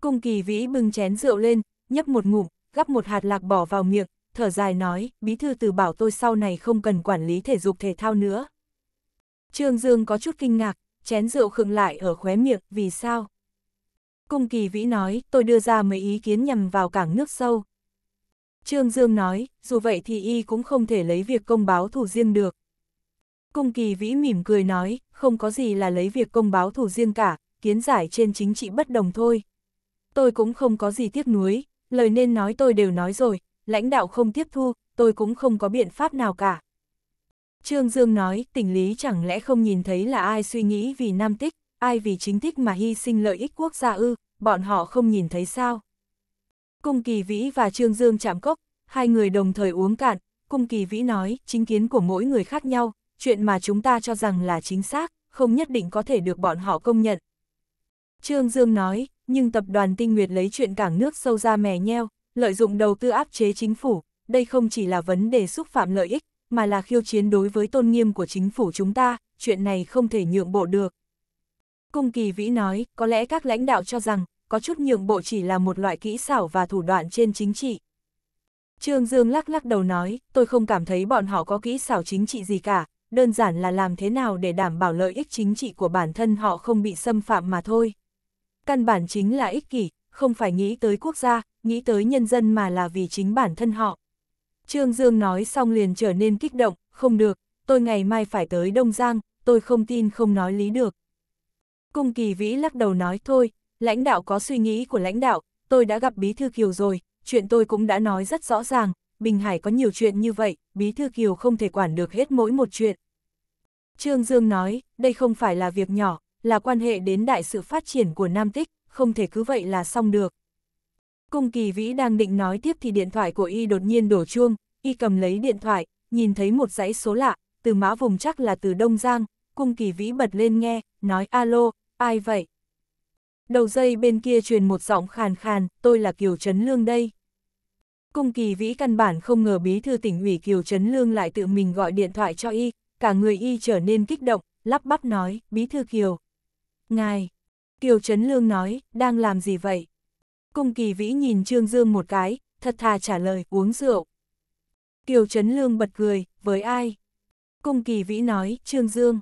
Cung kỳ vĩ bưng chén rượu lên, nhấp một ngụm, gắp một hạt lạc bỏ vào miệng, thở dài nói, bí thư từ bảo tôi sau này không cần quản lý thể dục thể thao nữa. Trương Dương có chút kinh ngạc, chén rượu khựng lại ở khóe miệng, vì sao? Cung kỳ vĩ nói, tôi đưa ra mấy ý kiến nhằm vào cảng nước sâu. Trương Dương nói, dù vậy thì y cũng không thể lấy việc công báo thủ riêng được. Cung kỳ vĩ mỉm cười nói, không có gì là lấy việc công báo thủ riêng cả, kiến giải trên chính trị bất đồng thôi. Tôi cũng không có gì tiếc nuối, lời nên nói tôi đều nói rồi, lãnh đạo không tiếp thu, tôi cũng không có biện pháp nào cả. Trương Dương nói, tỉnh lý chẳng lẽ không nhìn thấy là ai suy nghĩ vì nam tích, ai vì chính thích mà hy sinh lợi ích quốc gia ư, bọn họ không nhìn thấy sao. Cung Kỳ Vĩ và Trương Dương chạm cốc, hai người đồng thời uống cạn, Cung Kỳ Vĩ nói, chính kiến của mỗi người khác nhau, chuyện mà chúng ta cho rằng là chính xác, không nhất định có thể được bọn họ công nhận. Trương Dương nói, nhưng tập đoàn Tinh Nguyệt lấy chuyện cảng nước sâu ra mè nheo, lợi dụng đầu tư áp chế chính phủ, đây không chỉ là vấn đề xúc phạm lợi ích, mà là khiêu chiến đối với tôn nghiêm của chính phủ chúng ta, chuyện này không thể nhượng bộ được. Cung Kỳ Vĩ nói, có lẽ các lãnh đạo cho rằng, có chút nhượng bộ chỉ là một loại kỹ xảo và thủ đoạn trên chính trị. Trương Dương lắc lắc đầu nói, tôi không cảm thấy bọn họ có kỹ xảo chính trị gì cả, đơn giản là làm thế nào để đảm bảo lợi ích chính trị của bản thân họ không bị xâm phạm mà thôi căn bản chính là ích kỷ, không phải nghĩ tới quốc gia, nghĩ tới nhân dân mà là vì chính bản thân họ. Trương Dương nói xong liền trở nên kích động, không được, tôi ngày mai phải tới Đông Giang, tôi không tin không nói lý được. Cung kỳ vĩ lắc đầu nói thôi, lãnh đạo có suy nghĩ của lãnh đạo, tôi đã gặp Bí Thư Kiều rồi, chuyện tôi cũng đã nói rất rõ ràng, Bình Hải có nhiều chuyện như vậy, Bí Thư Kiều không thể quản được hết mỗi một chuyện. Trương Dương nói, đây không phải là việc nhỏ, là quan hệ đến đại sự phát triển của Nam Tích, không thể cứ vậy là xong được. Cung kỳ vĩ đang định nói tiếp thì điện thoại của y đột nhiên đổ chuông, y cầm lấy điện thoại, nhìn thấy một dãy số lạ, từ mã vùng chắc là từ Đông Giang, cung kỳ vĩ bật lên nghe, nói alo, ai vậy? Đầu dây bên kia truyền một giọng khàn khàn, tôi là Kiều Trấn Lương đây. Cung kỳ vĩ căn bản không ngờ bí thư tỉnh ủy Kiều Trấn Lương lại tự mình gọi điện thoại cho y, cả người y trở nên kích động, lắp bắp nói, bí thư Kiều, Ngài, Kiều Trấn Lương nói, đang làm gì vậy? Cung kỳ vĩ nhìn Trương Dương một cái, thật thà trả lời, uống rượu. Kiều Trấn Lương bật cười, với ai? Cung kỳ vĩ nói, Trương Dương.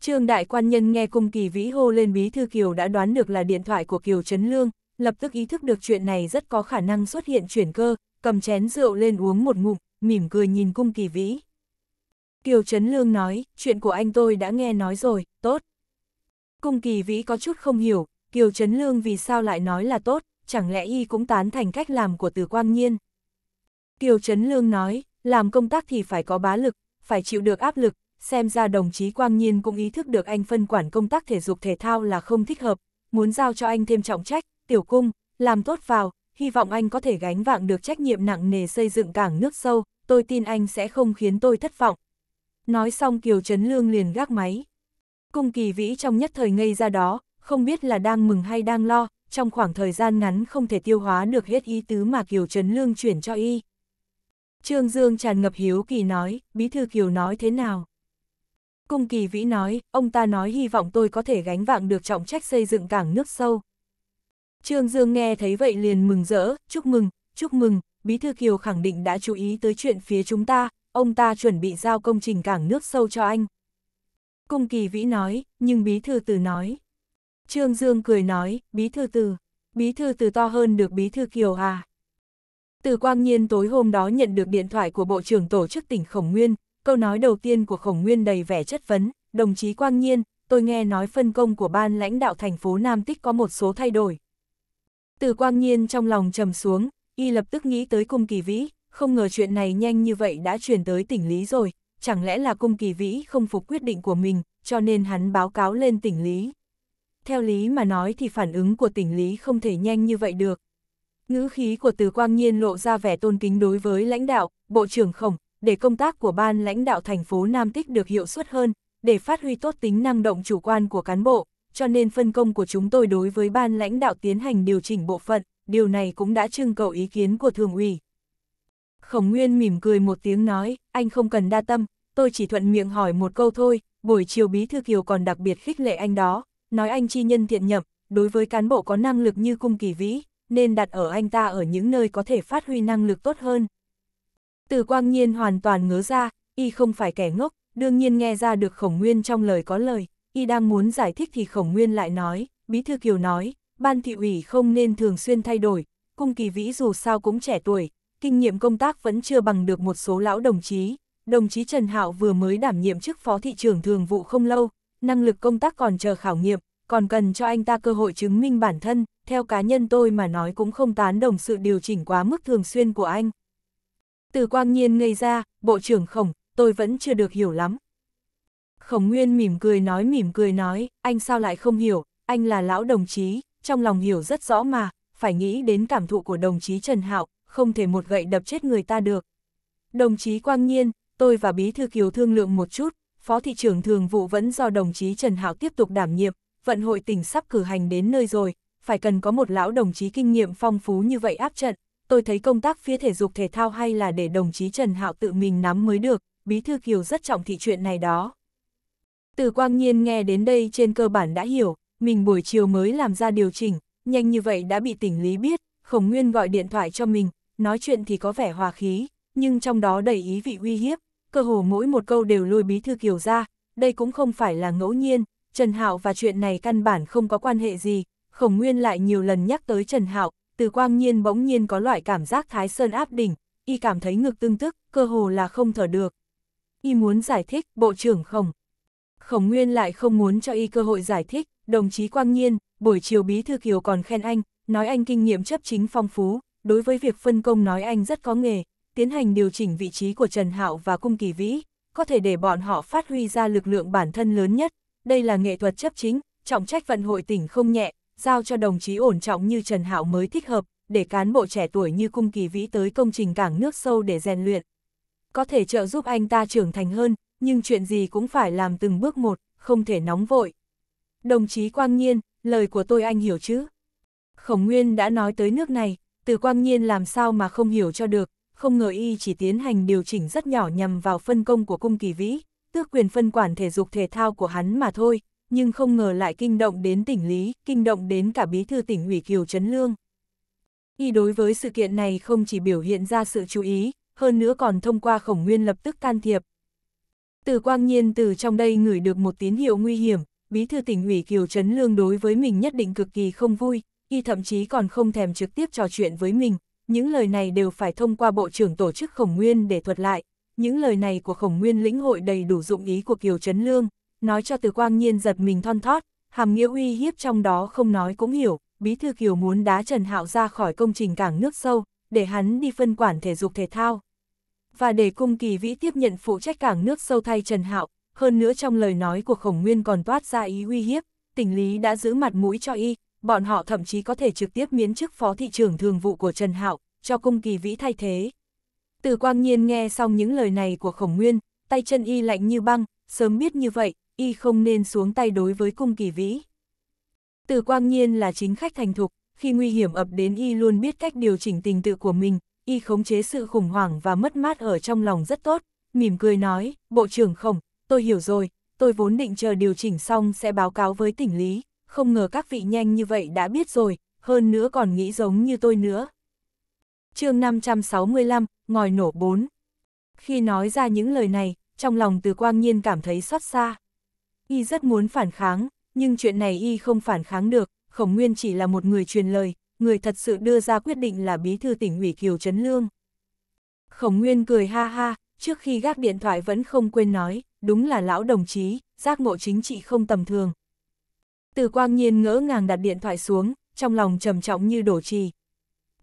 Trương đại quan nhân nghe cung kỳ vĩ hô lên bí thư Kiều đã đoán được là điện thoại của Kiều Trấn Lương, lập tức ý thức được chuyện này rất có khả năng xuất hiện chuyển cơ, cầm chén rượu lên uống một ngụm, mỉm cười nhìn cung kỳ vĩ. Kiều Trấn Lương nói, chuyện của anh tôi đã nghe nói rồi, tốt. Cung kỳ vĩ có chút không hiểu, Kiều Trấn Lương vì sao lại nói là tốt, chẳng lẽ y cũng tán thành cách làm của từ quang nhiên. Kiều Trấn Lương nói, làm công tác thì phải có bá lực, phải chịu được áp lực, xem ra đồng chí Quang Nhiên cũng ý thức được anh phân quản công tác thể dục thể thao là không thích hợp, muốn giao cho anh thêm trọng trách, tiểu cung, làm tốt vào, hy vọng anh có thể gánh vạng được trách nhiệm nặng nề xây dựng cảng nước sâu, tôi tin anh sẽ không khiến tôi thất vọng. Nói xong Kiều Trấn Lương liền gác máy. Cung kỳ vĩ trong nhất thời ngây ra đó, không biết là đang mừng hay đang lo, trong khoảng thời gian ngắn không thể tiêu hóa được hết ý tứ mà Kiều Trấn Lương chuyển cho y. Trương Dương tràn ngập hiếu kỳ nói, bí thư Kiều nói thế nào? Cung kỳ vĩ nói, ông ta nói hy vọng tôi có thể gánh vạng được trọng trách xây dựng cảng nước sâu. Trương Dương nghe thấy vậy liền mừng rỡ, chúc mừng, chúc mừng, bí thư Kiều khẳng định đã chú ý tới chuyện phía chúng ta, ông ta chuẩn bị giao công trình cảng nước sâu cho anh cung kỳ vĩ nói, nhưng bí thư tử nói. Trương Dương cười nói, bí thư tử, bí thư tử to hơn được bí thư kiều à. Từ quang nhiên tối hôm đó nhận được điện thoại của Bộ trưởng Tổ chức tỉnh Khổng Nguyên, câu nói đầu tiên của Khổng Nguyên đầy vẻ chất vấn, đồng chí quang nhiên, tôi nghe nói phân công của ban lãnh đạo thành phố Nam Tích có một số thay đổi. Từ quang nhiên trong lòng trầm xuống, y lập tức nghĩ tới cung kỳ vĩ, không ngờ chuyện này nhanh như vậy đã chuyển tới tỉnh Lý rồi, chẳng lẽ là cung kỳ vĩ không phục quyết định của mình, cho nên hắn báo cáo lên tỉnh lý. Theo lý mà nói thì phản ứng của tỉnh lý không thể nhanh như vậy được. Ngữ khí của từ quang nhiên lộ ra vẻ tôn kính đối với lãnh đạo, bộ trưởng khổng, để công tác của ban lãnh đạo thành phố Nam Tích được hiệu suất hơn, để phát huy tốt tính năng động chủ quan của cán bộ, cho nên phân công của chúng tôi đối với ban lãnh đạo tiến hành điều chỉnh bộ phận, điều này cũng đã trưng cầu ý kiến của thường ủy. Khổng Nguyên mỉm cười một tiếng nói, anh không cần đa tâm, tôi chỉ thuận miệng hỏi một câu thôi, buổi chiều Bí Thư Kiều còn đặc biệt khích lệ anh đó, nói anh chi nhân thiện nhậm, đối với cán bộ có năng lực như cung kỳ vĩ, nên đặt ở anh ta ở những nơi có thể phát huy năng lực tốt hơn. Từ quang nhiên hoàn toàn ngớ ra, y không phải kẻ ngốc, đương nhiên nghe ra được khổng nguyên trong lời có lời, y đang muốn giải thích thì khổng nguyên lại nói, Bí Thư Kiều nói, ban thị ủy không nên thường xuyên thay đổi, cung kỳ vĩ dù sao cũng trẻ tuổi, kinh nghiệm công tác vẫn chưa bằng được một số lão đồng chí, đồng chí Trần Hạo vừa mới đảm nhiệm chức phó thị trưởng thường vụ không lâu, năng lực công tác còn chờ khảo nghiệm, còn cần cho anh ta cơ hội chứng minh bản thân, theo cá nhân tôi mà nói cũng không tán đồng sự điều chỉnh quá mức thường xuyên của anh. Từ quang nhiên ngây ra, bộ trưởng khổng, tôi vẫn chưa được hiểu lắm. Khổng Nguyên mỉm cười nói mỉm cười nói, anh sao lại không hiểu, anh là lão đồng chí, trong lòng hiểu rất rõ mà, phải nghĩ đến cảm thụ của đồng chí Trần Hạo, không thể một gậy đập chết người ta được. Đồng chí Quang Nhiên, tôi và Bí Thư Kiều thương lượng một chút, Phó Thị trưởng Thường vụ vẫn do đồng chí Trần Hảo tiếp tục đảm nhiệm, vận hội tỉnh sắp cử hành đến nơi rồi, phải cần có một lão đồng chí kinh nghiệm phong phú như vậy áp trận. Tôi thấy công tác phía thể dục thể thao hay là để đồng chí Trần Hạo tự mình nắm mới được, Bí Thư Kiều rất trọng thị chuyện này đó. Từ Quang Nhiên nghe đến đây trên cơ bản đã hiểu, mình buổi chiều mới làm ra điều chỉnh, nhanh như vậy đã bị tỉnh Lý biết, Khổng Nguyên gọi điện thoại cho mình, nói chuyện thì có vẻ hòa khí, nhưng trong đó đầy ý vị uy hiếp, cơ hồ mỗi một câu đều lôi Bí Thư Kiều ra, đây cũng không phải là ngẫu nhiên, Trần Hạo và chuyện này căn bản không có quan hệ gì, Khổng Nguyên lại nhiều lần nhắc tới Trần Hạo, từ quang nhiên bỗng nhiên có loại cảm giác thái sơn áp đỉnh, y cảm thấy ngực tương tức, cơ hồ là không thở được. Y muốn giải thích, Bộ trưởng Khổng. Khổng Nguyên lại không muốn cho y cơ hội giải thích, đồng chí quang nhiên, buổi chiều Bí Thư Kiều còn khen anh, nói anh kinh nghiệm chấp chính phong phú, đối với việc phân công nói anh rất có nghề, tiến hành điều chỉnh vị trí của Trần Hạo và Cung Kỳ Vĩ, có thể để bọn họ phát huy ra lực lượng bản thân lớn nhất. Đây là nghệ thuật chấp chính, trọng trách vận hội tỉnh không nhẹ, giao cho đồng chí ổn trọng như Trần Hạo mới thích hợp, để cán bộ trẻ tuổi như Cung Kỳ Vĩ tới công trình cảng nước sâu để rèn luyện. Có thể trợ giúp anh ta trưởng thành hơn, nhưng chuyện gì cũng phải làm từng bước một, không thể nóng vội. Đồng chí Quang Nhiên, lời của tôi anh hiểu chứ? Khổng Nguyên đã nói tới nước này, từ Quang Nhiên làm sao mà không hiểu cho được, không ngờ y chỉ tiến hành điều chỉnh rất nhỏ nhằm vào phân công của cung kỳ vĩ, tước quyền phân quản thể dục thể thao của hắn mà thôi, nhưng không ngờ lại kinh động đến tỉnh Lý, kinh động đến cả bí thư tỉnh ủy Kiều Trấn Lương. Y đối với sự kiện này không chỉ biểu hiện ra sự chú ý, hơn nữa còn thông qua khổng nguyên lập tức can thiệp. Từ quang nhiên từ trong đây ngửi được một tín hiệu nguy hiểm, bí thư tỉnh ủy Kiều Trấn Lương đối với mình nhất định cực kỳ không vui, y thậm chí còn không thèm trực tiếp trò chuyện với mình, những lời này đều phải thông qua Bộ trưởng Tổ chức Khổng Nguyên để thuật lại. Những lời này của Khổng Nguyên lĩnh hội đầy đủ dụng ý của Kiều Trấn Lương, nói cho từ quang nhiên giật mình thon thót, hàm nghĩa uy hiếp trong đó không nói cũng hiểu, Bí Thư Kiều muốn đá Trần Hạo ra khỏi công trình cảng nước sâu, để hắn đi phân quản thể dục thể thao. Và để cung kỳ vĩ tiếp nhận phụ trách cảng nước sâu thay Trần Hạo, hơn nữa trong lời nói của Khổng Nguyên còn toát ra ý uy hiếp, tỉnh lý đã giữ mặt mũi cho y, bọn họ thậm chí có thể trực tiếp miễn chức phó thị trưởng thường vụ của Trần Hạo, cho cung kỳ vĩ thay thế. Từ quang nhiên nghe xong những lời này của khổng nguyên, tay chân y lạnh như băng, sớm biết như vậy, y không nên xuống tay đối với cung kỳ vĩ. Từ quang nhiên là chính khách thành thục, khi nguy hiểm ập đến y luôn biết cách điều chỉnh tình tự của mình, y khống chế sự khủng hoảng và mất mát ở trong lòng rất tốt, mỉm cười nói, bộ trưởng khổng, tôi hiểu rồi, tôi vốn định chờ điều chỉnh xong sẽ báo cáo với tỉnh lý, không ngờ các vị nhanh như vậy đã biết rồi, hơn nữa còn nghĩ giống như tôi nữa. chương 565, ngòi nổ 4 Khi nói ra những lời này, trong lòng từ quang nhiên cảm thấy xót xa. Y rất muốn phản kháng, nhưng chuyện này Y không phản kháng được, Khổng Nguyên chỉ là một người truyền lời, người thật sự đưa ra quyết định là bí thư tỉnh ủy Kiều Trấn Lương. Khổng Nguyên cười ha ha, trước khi gác điện thoại vẫn không quên nói, đúng là lão đồng chí, giác ngộ chính trị không tầm thường, từ quang nhiên ngỡ ngàng đặt điện thoại xuống, trong lòng trầm trọng như đổ trì.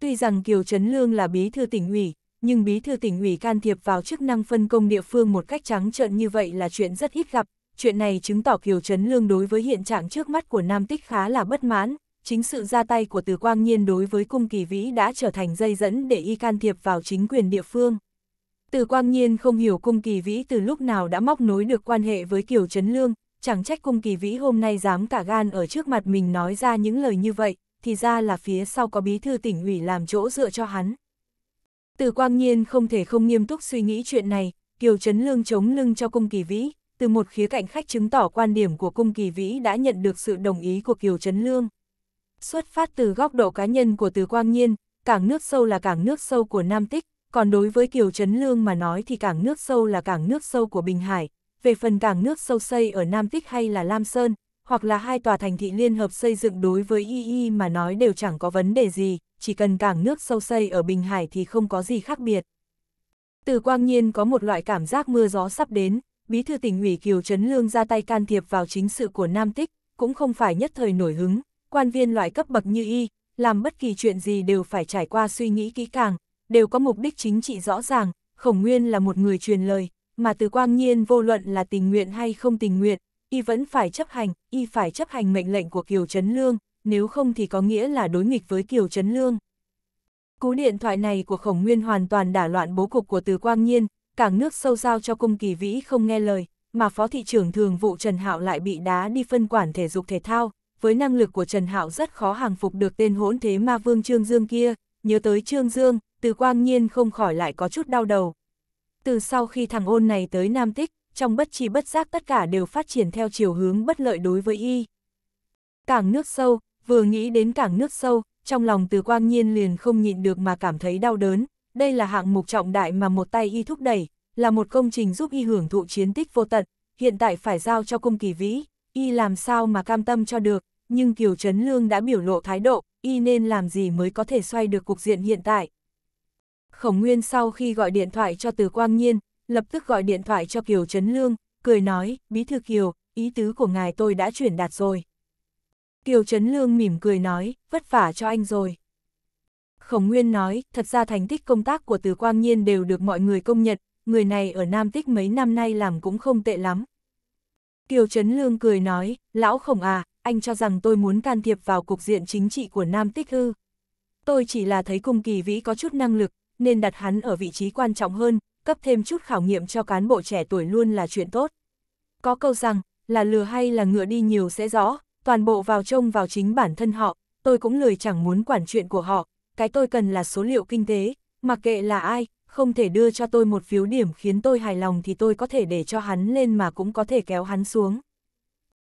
Tuy rằng Kiều Trấn Lương là bí thư tỉnh ủy, nhưng bí thư tỉnh ủy can thiệp vào chức năng phân công địa phương một cách trắng trợn như vậy là chuyện rất ít gặp. Chuyện này chứng tỏ Kiều Trấn Lương đối với hiện trạng trước mắt của Nam Tích khá là bất mãn. Chính sự ra tay của Từ Quang Nhiên đối với cung kỳ vĩ đã trở thành dây dẫn để y can thiệp vào chính quyền địa phương. Từ Quang Nhiên không hiểu cung kỳ vĩ từ lúc nào đã móc nối được quan hệ với Kiều Trấn Lương, chẳng trách cung kỳ vĩ hôm nay dám cả gan ở trước mặt mình nói ra những lời như vậy, thì ra là phía sau có bí thư tỉnh ủy làm chỗ dựa cho hắn. Từ quang nhiên không thể không nghiêm túc suy nghĩ chuyện này, Kiều Trấn Lương chống lưng cho cung kỳ vĩ, từ một khía cạnh khách chứng tỏ quan điểm của cung kỳ vĩ đã nhận được sự đồng ý của Kiều Trấn Lương. Xuất phát từ góc độ cá nhân của từ quang nhiên, cảng nước sâu là cảng nước sâu của Nam Tích, còn đối với Kiều Trấn Lương mà nói thì cảng nước sâu là cảng nước sâu của Bình Hải, về phần cảng nước sâu xây ở Nam Tích hay là Lam Sơn, hoặc là hai tòa thành thị liên hợp xây dựng đối với II mà nói đều chẳng có vấn đề gì, chỉ cần cảng nước sâu xây ở Bình Hải thì không có gì khác biệt. Từ quang nhiên có một loại cảm giác mưa gió sắp đến, bí thư tỉnh ủy Kiều Trấn Lương ra tay can thiệp vào chính sự của Nam Tích, cũng không phải nhất thời nổi hứng, quan viên loại cấp bậc như y, làm bất kỳ chuyện gì đều phải trải qua suy nghĩ kỹ càng, đều có mục đích chính trị rõ ràng, khổng nguyên là một người truyền lời, mà từ quang nhiên vô luận là tình nguyện hay không tình nguyện, y vẫn phải chấp hành, y phải chấp hành mệnh lệnh của Kiều Trấn Lương, nếu không thì có nghĩa là đối nghịch với Kiều Trấn Lương. Cú điện thoại này của Khổng Nguyên hoàn toàn đả loạn bố cục của Từ Quang Nhiên, cảng nước sâu giao cho cung kỳ vĩ không nghe lời, mà Phó Thị trưởng Thường vụ Trần Hạo lại bị đá đi phân quản thể dục thể thao, với năng lực của Trần Hạo rất khó hàng phục được tên hỗn thế ma vương Trương Dương kia, nhớ tới Trương Dương, Từ Quang Nhiên không khỏi lại có chút đau đầu từ sau khi thằng ôn này tới Nam Tích, trong bất chi bất giác tất cả đều phát triển theo chiều hướng bất lợi đối với y. Cảng nước sâu, vừa nghĩ đến cảng nước sâu, trong lòng từ quang nhiên liền không nhịn được mà cảm thấy đau đớn, đây là hạng mục trọng đại mà một tay y thúc đẩy, là một công trình giúp y hưởng thụ chiến tích vô tận, hiện tại phải giao cho cung kỳ vĩ, y làm sao mà cam tâm cho được, nhưng Kiều Trấn Lương đã biểu lộ thái độ, y nên làm gì mới có thể xoay được cục diện hiện tại, Khổng Nguyên sau khi gọi điện thoại cho Từ Quang Nhiên, lập tức gọi điện thoại cho Kiều Trấn Lương, cười nói, Bí Thư Kiều, ý tứ của ngài tôi đã chuyển đạt rồi. Kiều Trấn Lương mỉm cười nói, vất vả cho anh rồi. Khổng Nguyên nói, thật ra thành tích công tác của Từ Quang Nhiên đều được mọi người công nhận, người này ở Nam Tích mấy năm nay làm cũng không tệ lắm. Kiều Trấn Lương cười nói, lão khổng à, anh cho rằng tôi muốn can thiệp vào cục diện chính trị của Nam Tích hư? Tôi chỉ là thấy cung kỳ vĩ có chút năng lực, nên đặt hắn ở vị trí quan trọng hơn, cấp thêm chút khảo nghiệm cho cán bộ trẻ tuổi luôn là chuyện tốt. Có câu rằng, là lừa hay là ngựa đi nhiều sẽ rõ, toàn bộ vào trông vào chính bản thân họ, tôi cũng lười chẳng muốn quản chuyện của họ, cái tôi cần là số liệu kinh tế, mặc kệ là ai, không thể đưa cho tôi một phiếu điểm khiến tôi hài lòng thì tôi có thể để cho hắn lên mà cũng có thể kéo hắn xuống.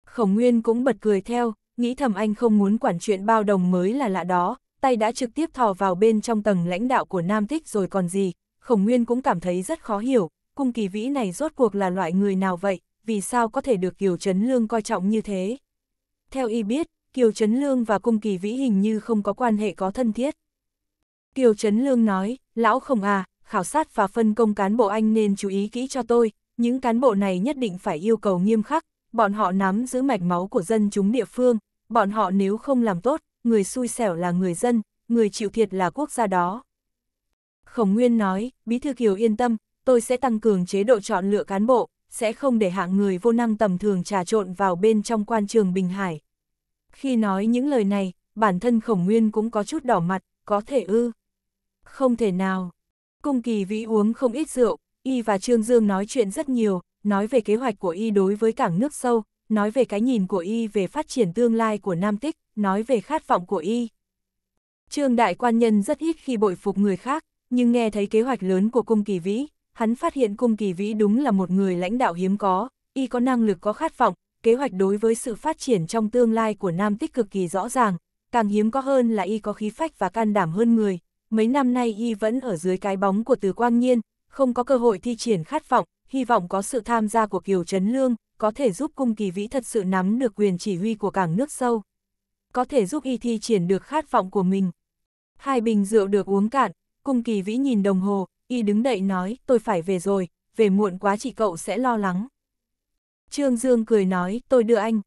Khổng Nguyên cũng bật cười theo, nghĩ thầm anh không muốn quản chuyện bao đồng mới là lạ đó, tay đã trực tiếp thò vào bên trong tầng lãnh đạo của Nam Thích rồi còn gì, Khổng Nguyên cũng cảm thấy rất khó hiểu, cung kỳ vĩ này rốt cuộc là loại người nào vậy, vì sao có thể được Kiều Trấn Lương coi trọng như thế. Theo y biết, Kiều Trấn Lương và cung kỳ vĩ hình như không có quan hệ có thân thiết. Kiều Trấn Lương nói, lão không à, khảo sát và phân công cán bộ anh nên chú ý kỹ cho tôi, những cán bộ này nhất định phải yêu cầu nghiêm khắc, bọn họ nắm giữ mạch máu của dân chúng địa phương, bọn họ nếu không làm tốt, người xui xẻo là người dân, người chịu thiệt là quốc gia đó. Khổng Nguyên nói, Bí Thư Kiều yên tâm, tôi sẽ tăng cường chế độ chọn lựa cán bộ, sẽ không để hạng người vô năng tầm thường trà trộn vào bên trong quan trường Bình Hải. Khi nói những lời này, bản thân Khổng Nguyên cũng có chút đỏ mặt, có thể ư. Không thể nào. Cung kỳ vĩ uống không ít rượu, y và Trương Dương nói chuyện rất nhiều, nói về kế hoạch của y đối với cảng nước sâu, nói về cái nhìn của y về phát triển tương lai của Nam Tích, nói về khát vọng của y. Trương Đại Quan Nhân rất ít khi bội phục người khác, nhưng nghe thấy kế hoạch lớn của Cung Kỳ Vĩ, hắn phát hiện Cung Kỳ Vĩ đúng là một người lãnh đạo hiếm có, y có năng lực có khát vọng, kế hoạch đối với sự phát triển trong tương lai của Nam Tích cực kỳ rõ ràng, càng hiếm có hơn là y có khí phách và can đảm hơn người. Mấy năm nay y vẫn ở dưới cái bóng của Từ Quang Nhiên, không có cơ hội thi triển khát vọng, hy vọng có sự tham gia của Kiều Trấn Lương, có thể giúp cung kỳ vĩ thật sự nắm được quyền chỉ huy của cảng nước sâu. Có thể giúp y thi triển được khát vọng của mình. Hai bình rượu được uống cạn, cung kỳ vĩ nhìn đồng hồ, y đứng đậy nói, tôi phải về rồi, về muộn quá chị cậu sẽ lo lắng. Trương Dương cười nói, tôi đưa anh.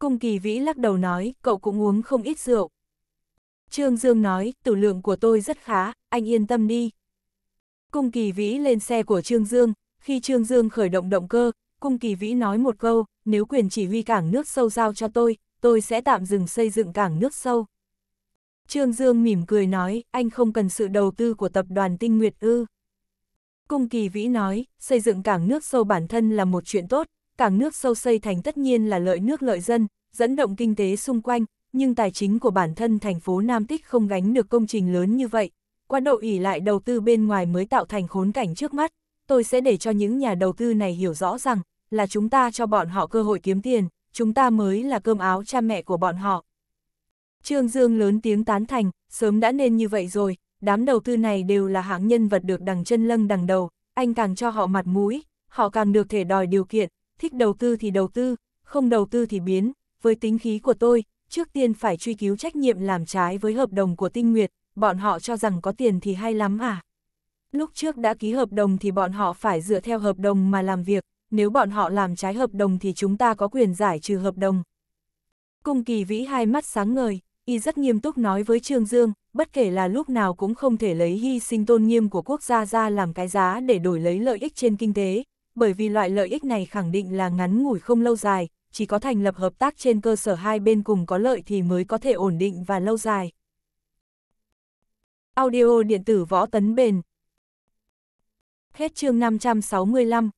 Cung kỳ vĩ lắc đầu nói, cậu cũng uống không ít rượu. Trương Dương nói, tử lượng của tôi rất khá, anh yên tâm đi. Cung kỳ vĩ lên xe của Trương Dương, khi Trương Dương khởi động động cơ, Cung Kỳ Vĩ nói một câu, nếu quyền chỉ huy cảng nước sâu giao cho tôi, tôi sẽ tạm dừng xây dựng cảng nước sâu. Trương Dương mỉm cười nói, anh không cần sự đầu tư của tập đoàn Tinh Nguyệt ư. Cung Kỳ Vĩ nói, xây dựng cảng nước sâu bản thân là một chuyện tốt, cảng nước sâu xây thành tất nhiên là lợi nước lợi dân, dẫn động kinh tế xung quanh, nhưng tài chính của bản thân thành phố Nam Tích không gánh được công trình lớn như vậy. quan độ ỉ lại đầu tư bên ngoài mới tạo thành khốn cảnh trước mắt, tôi sẽ để cho những nhà đầu tư này hiểu rõ rằng, là chúng ta cho bọn họ cơ hội kiếm tiền, chúng ta mới là cơm áo cha mẹ của bọn họ. Trương Dương lớn tiếng tán thành, sớm đã nên như vậy rồi, đám đầu tư này đều là hãng nhân vật được đằng chân lâng đằng đầu, anh càng cho họ mặt mũi, họ càng được thể đòi điều kiện, thích đầu tư thì đầu tư, không đầu tư thì biến, với tính khí của tôi, trước tiên phải truy cứu trách nhiệm làm trái với hợp đồng của Tinh Nguyệt, bọn họ cho rằng có tiền thì hay lắm à. Lúc trước đã ký hợp đồng thì bọn họ phải dựa theo hợp đồng mà làm việc, nếu bọn họ làm trái hợp đồng thì chúng ta có quyền giải trừ hợp đồng. Cung kỳ vĩ hai mắt sáng ngời, y rất nghiêm túc nói với Trương Dương, bất kể là lúc nào cũng không thể lấy hy sinh tôn nghiêm của quốc gia ra làm cái giá để đổi lấy lợi ích trên kinh tế, bởi vì loại lợi ích này khẳng định là ngắn ngủi không lâu dài, chỉ có thành lập hợp tác trên cơ sở hai bên cùng có lợi thì mới có thể ổn định và lâu dài. Audio điện tử võ tấn bền Hết chương 565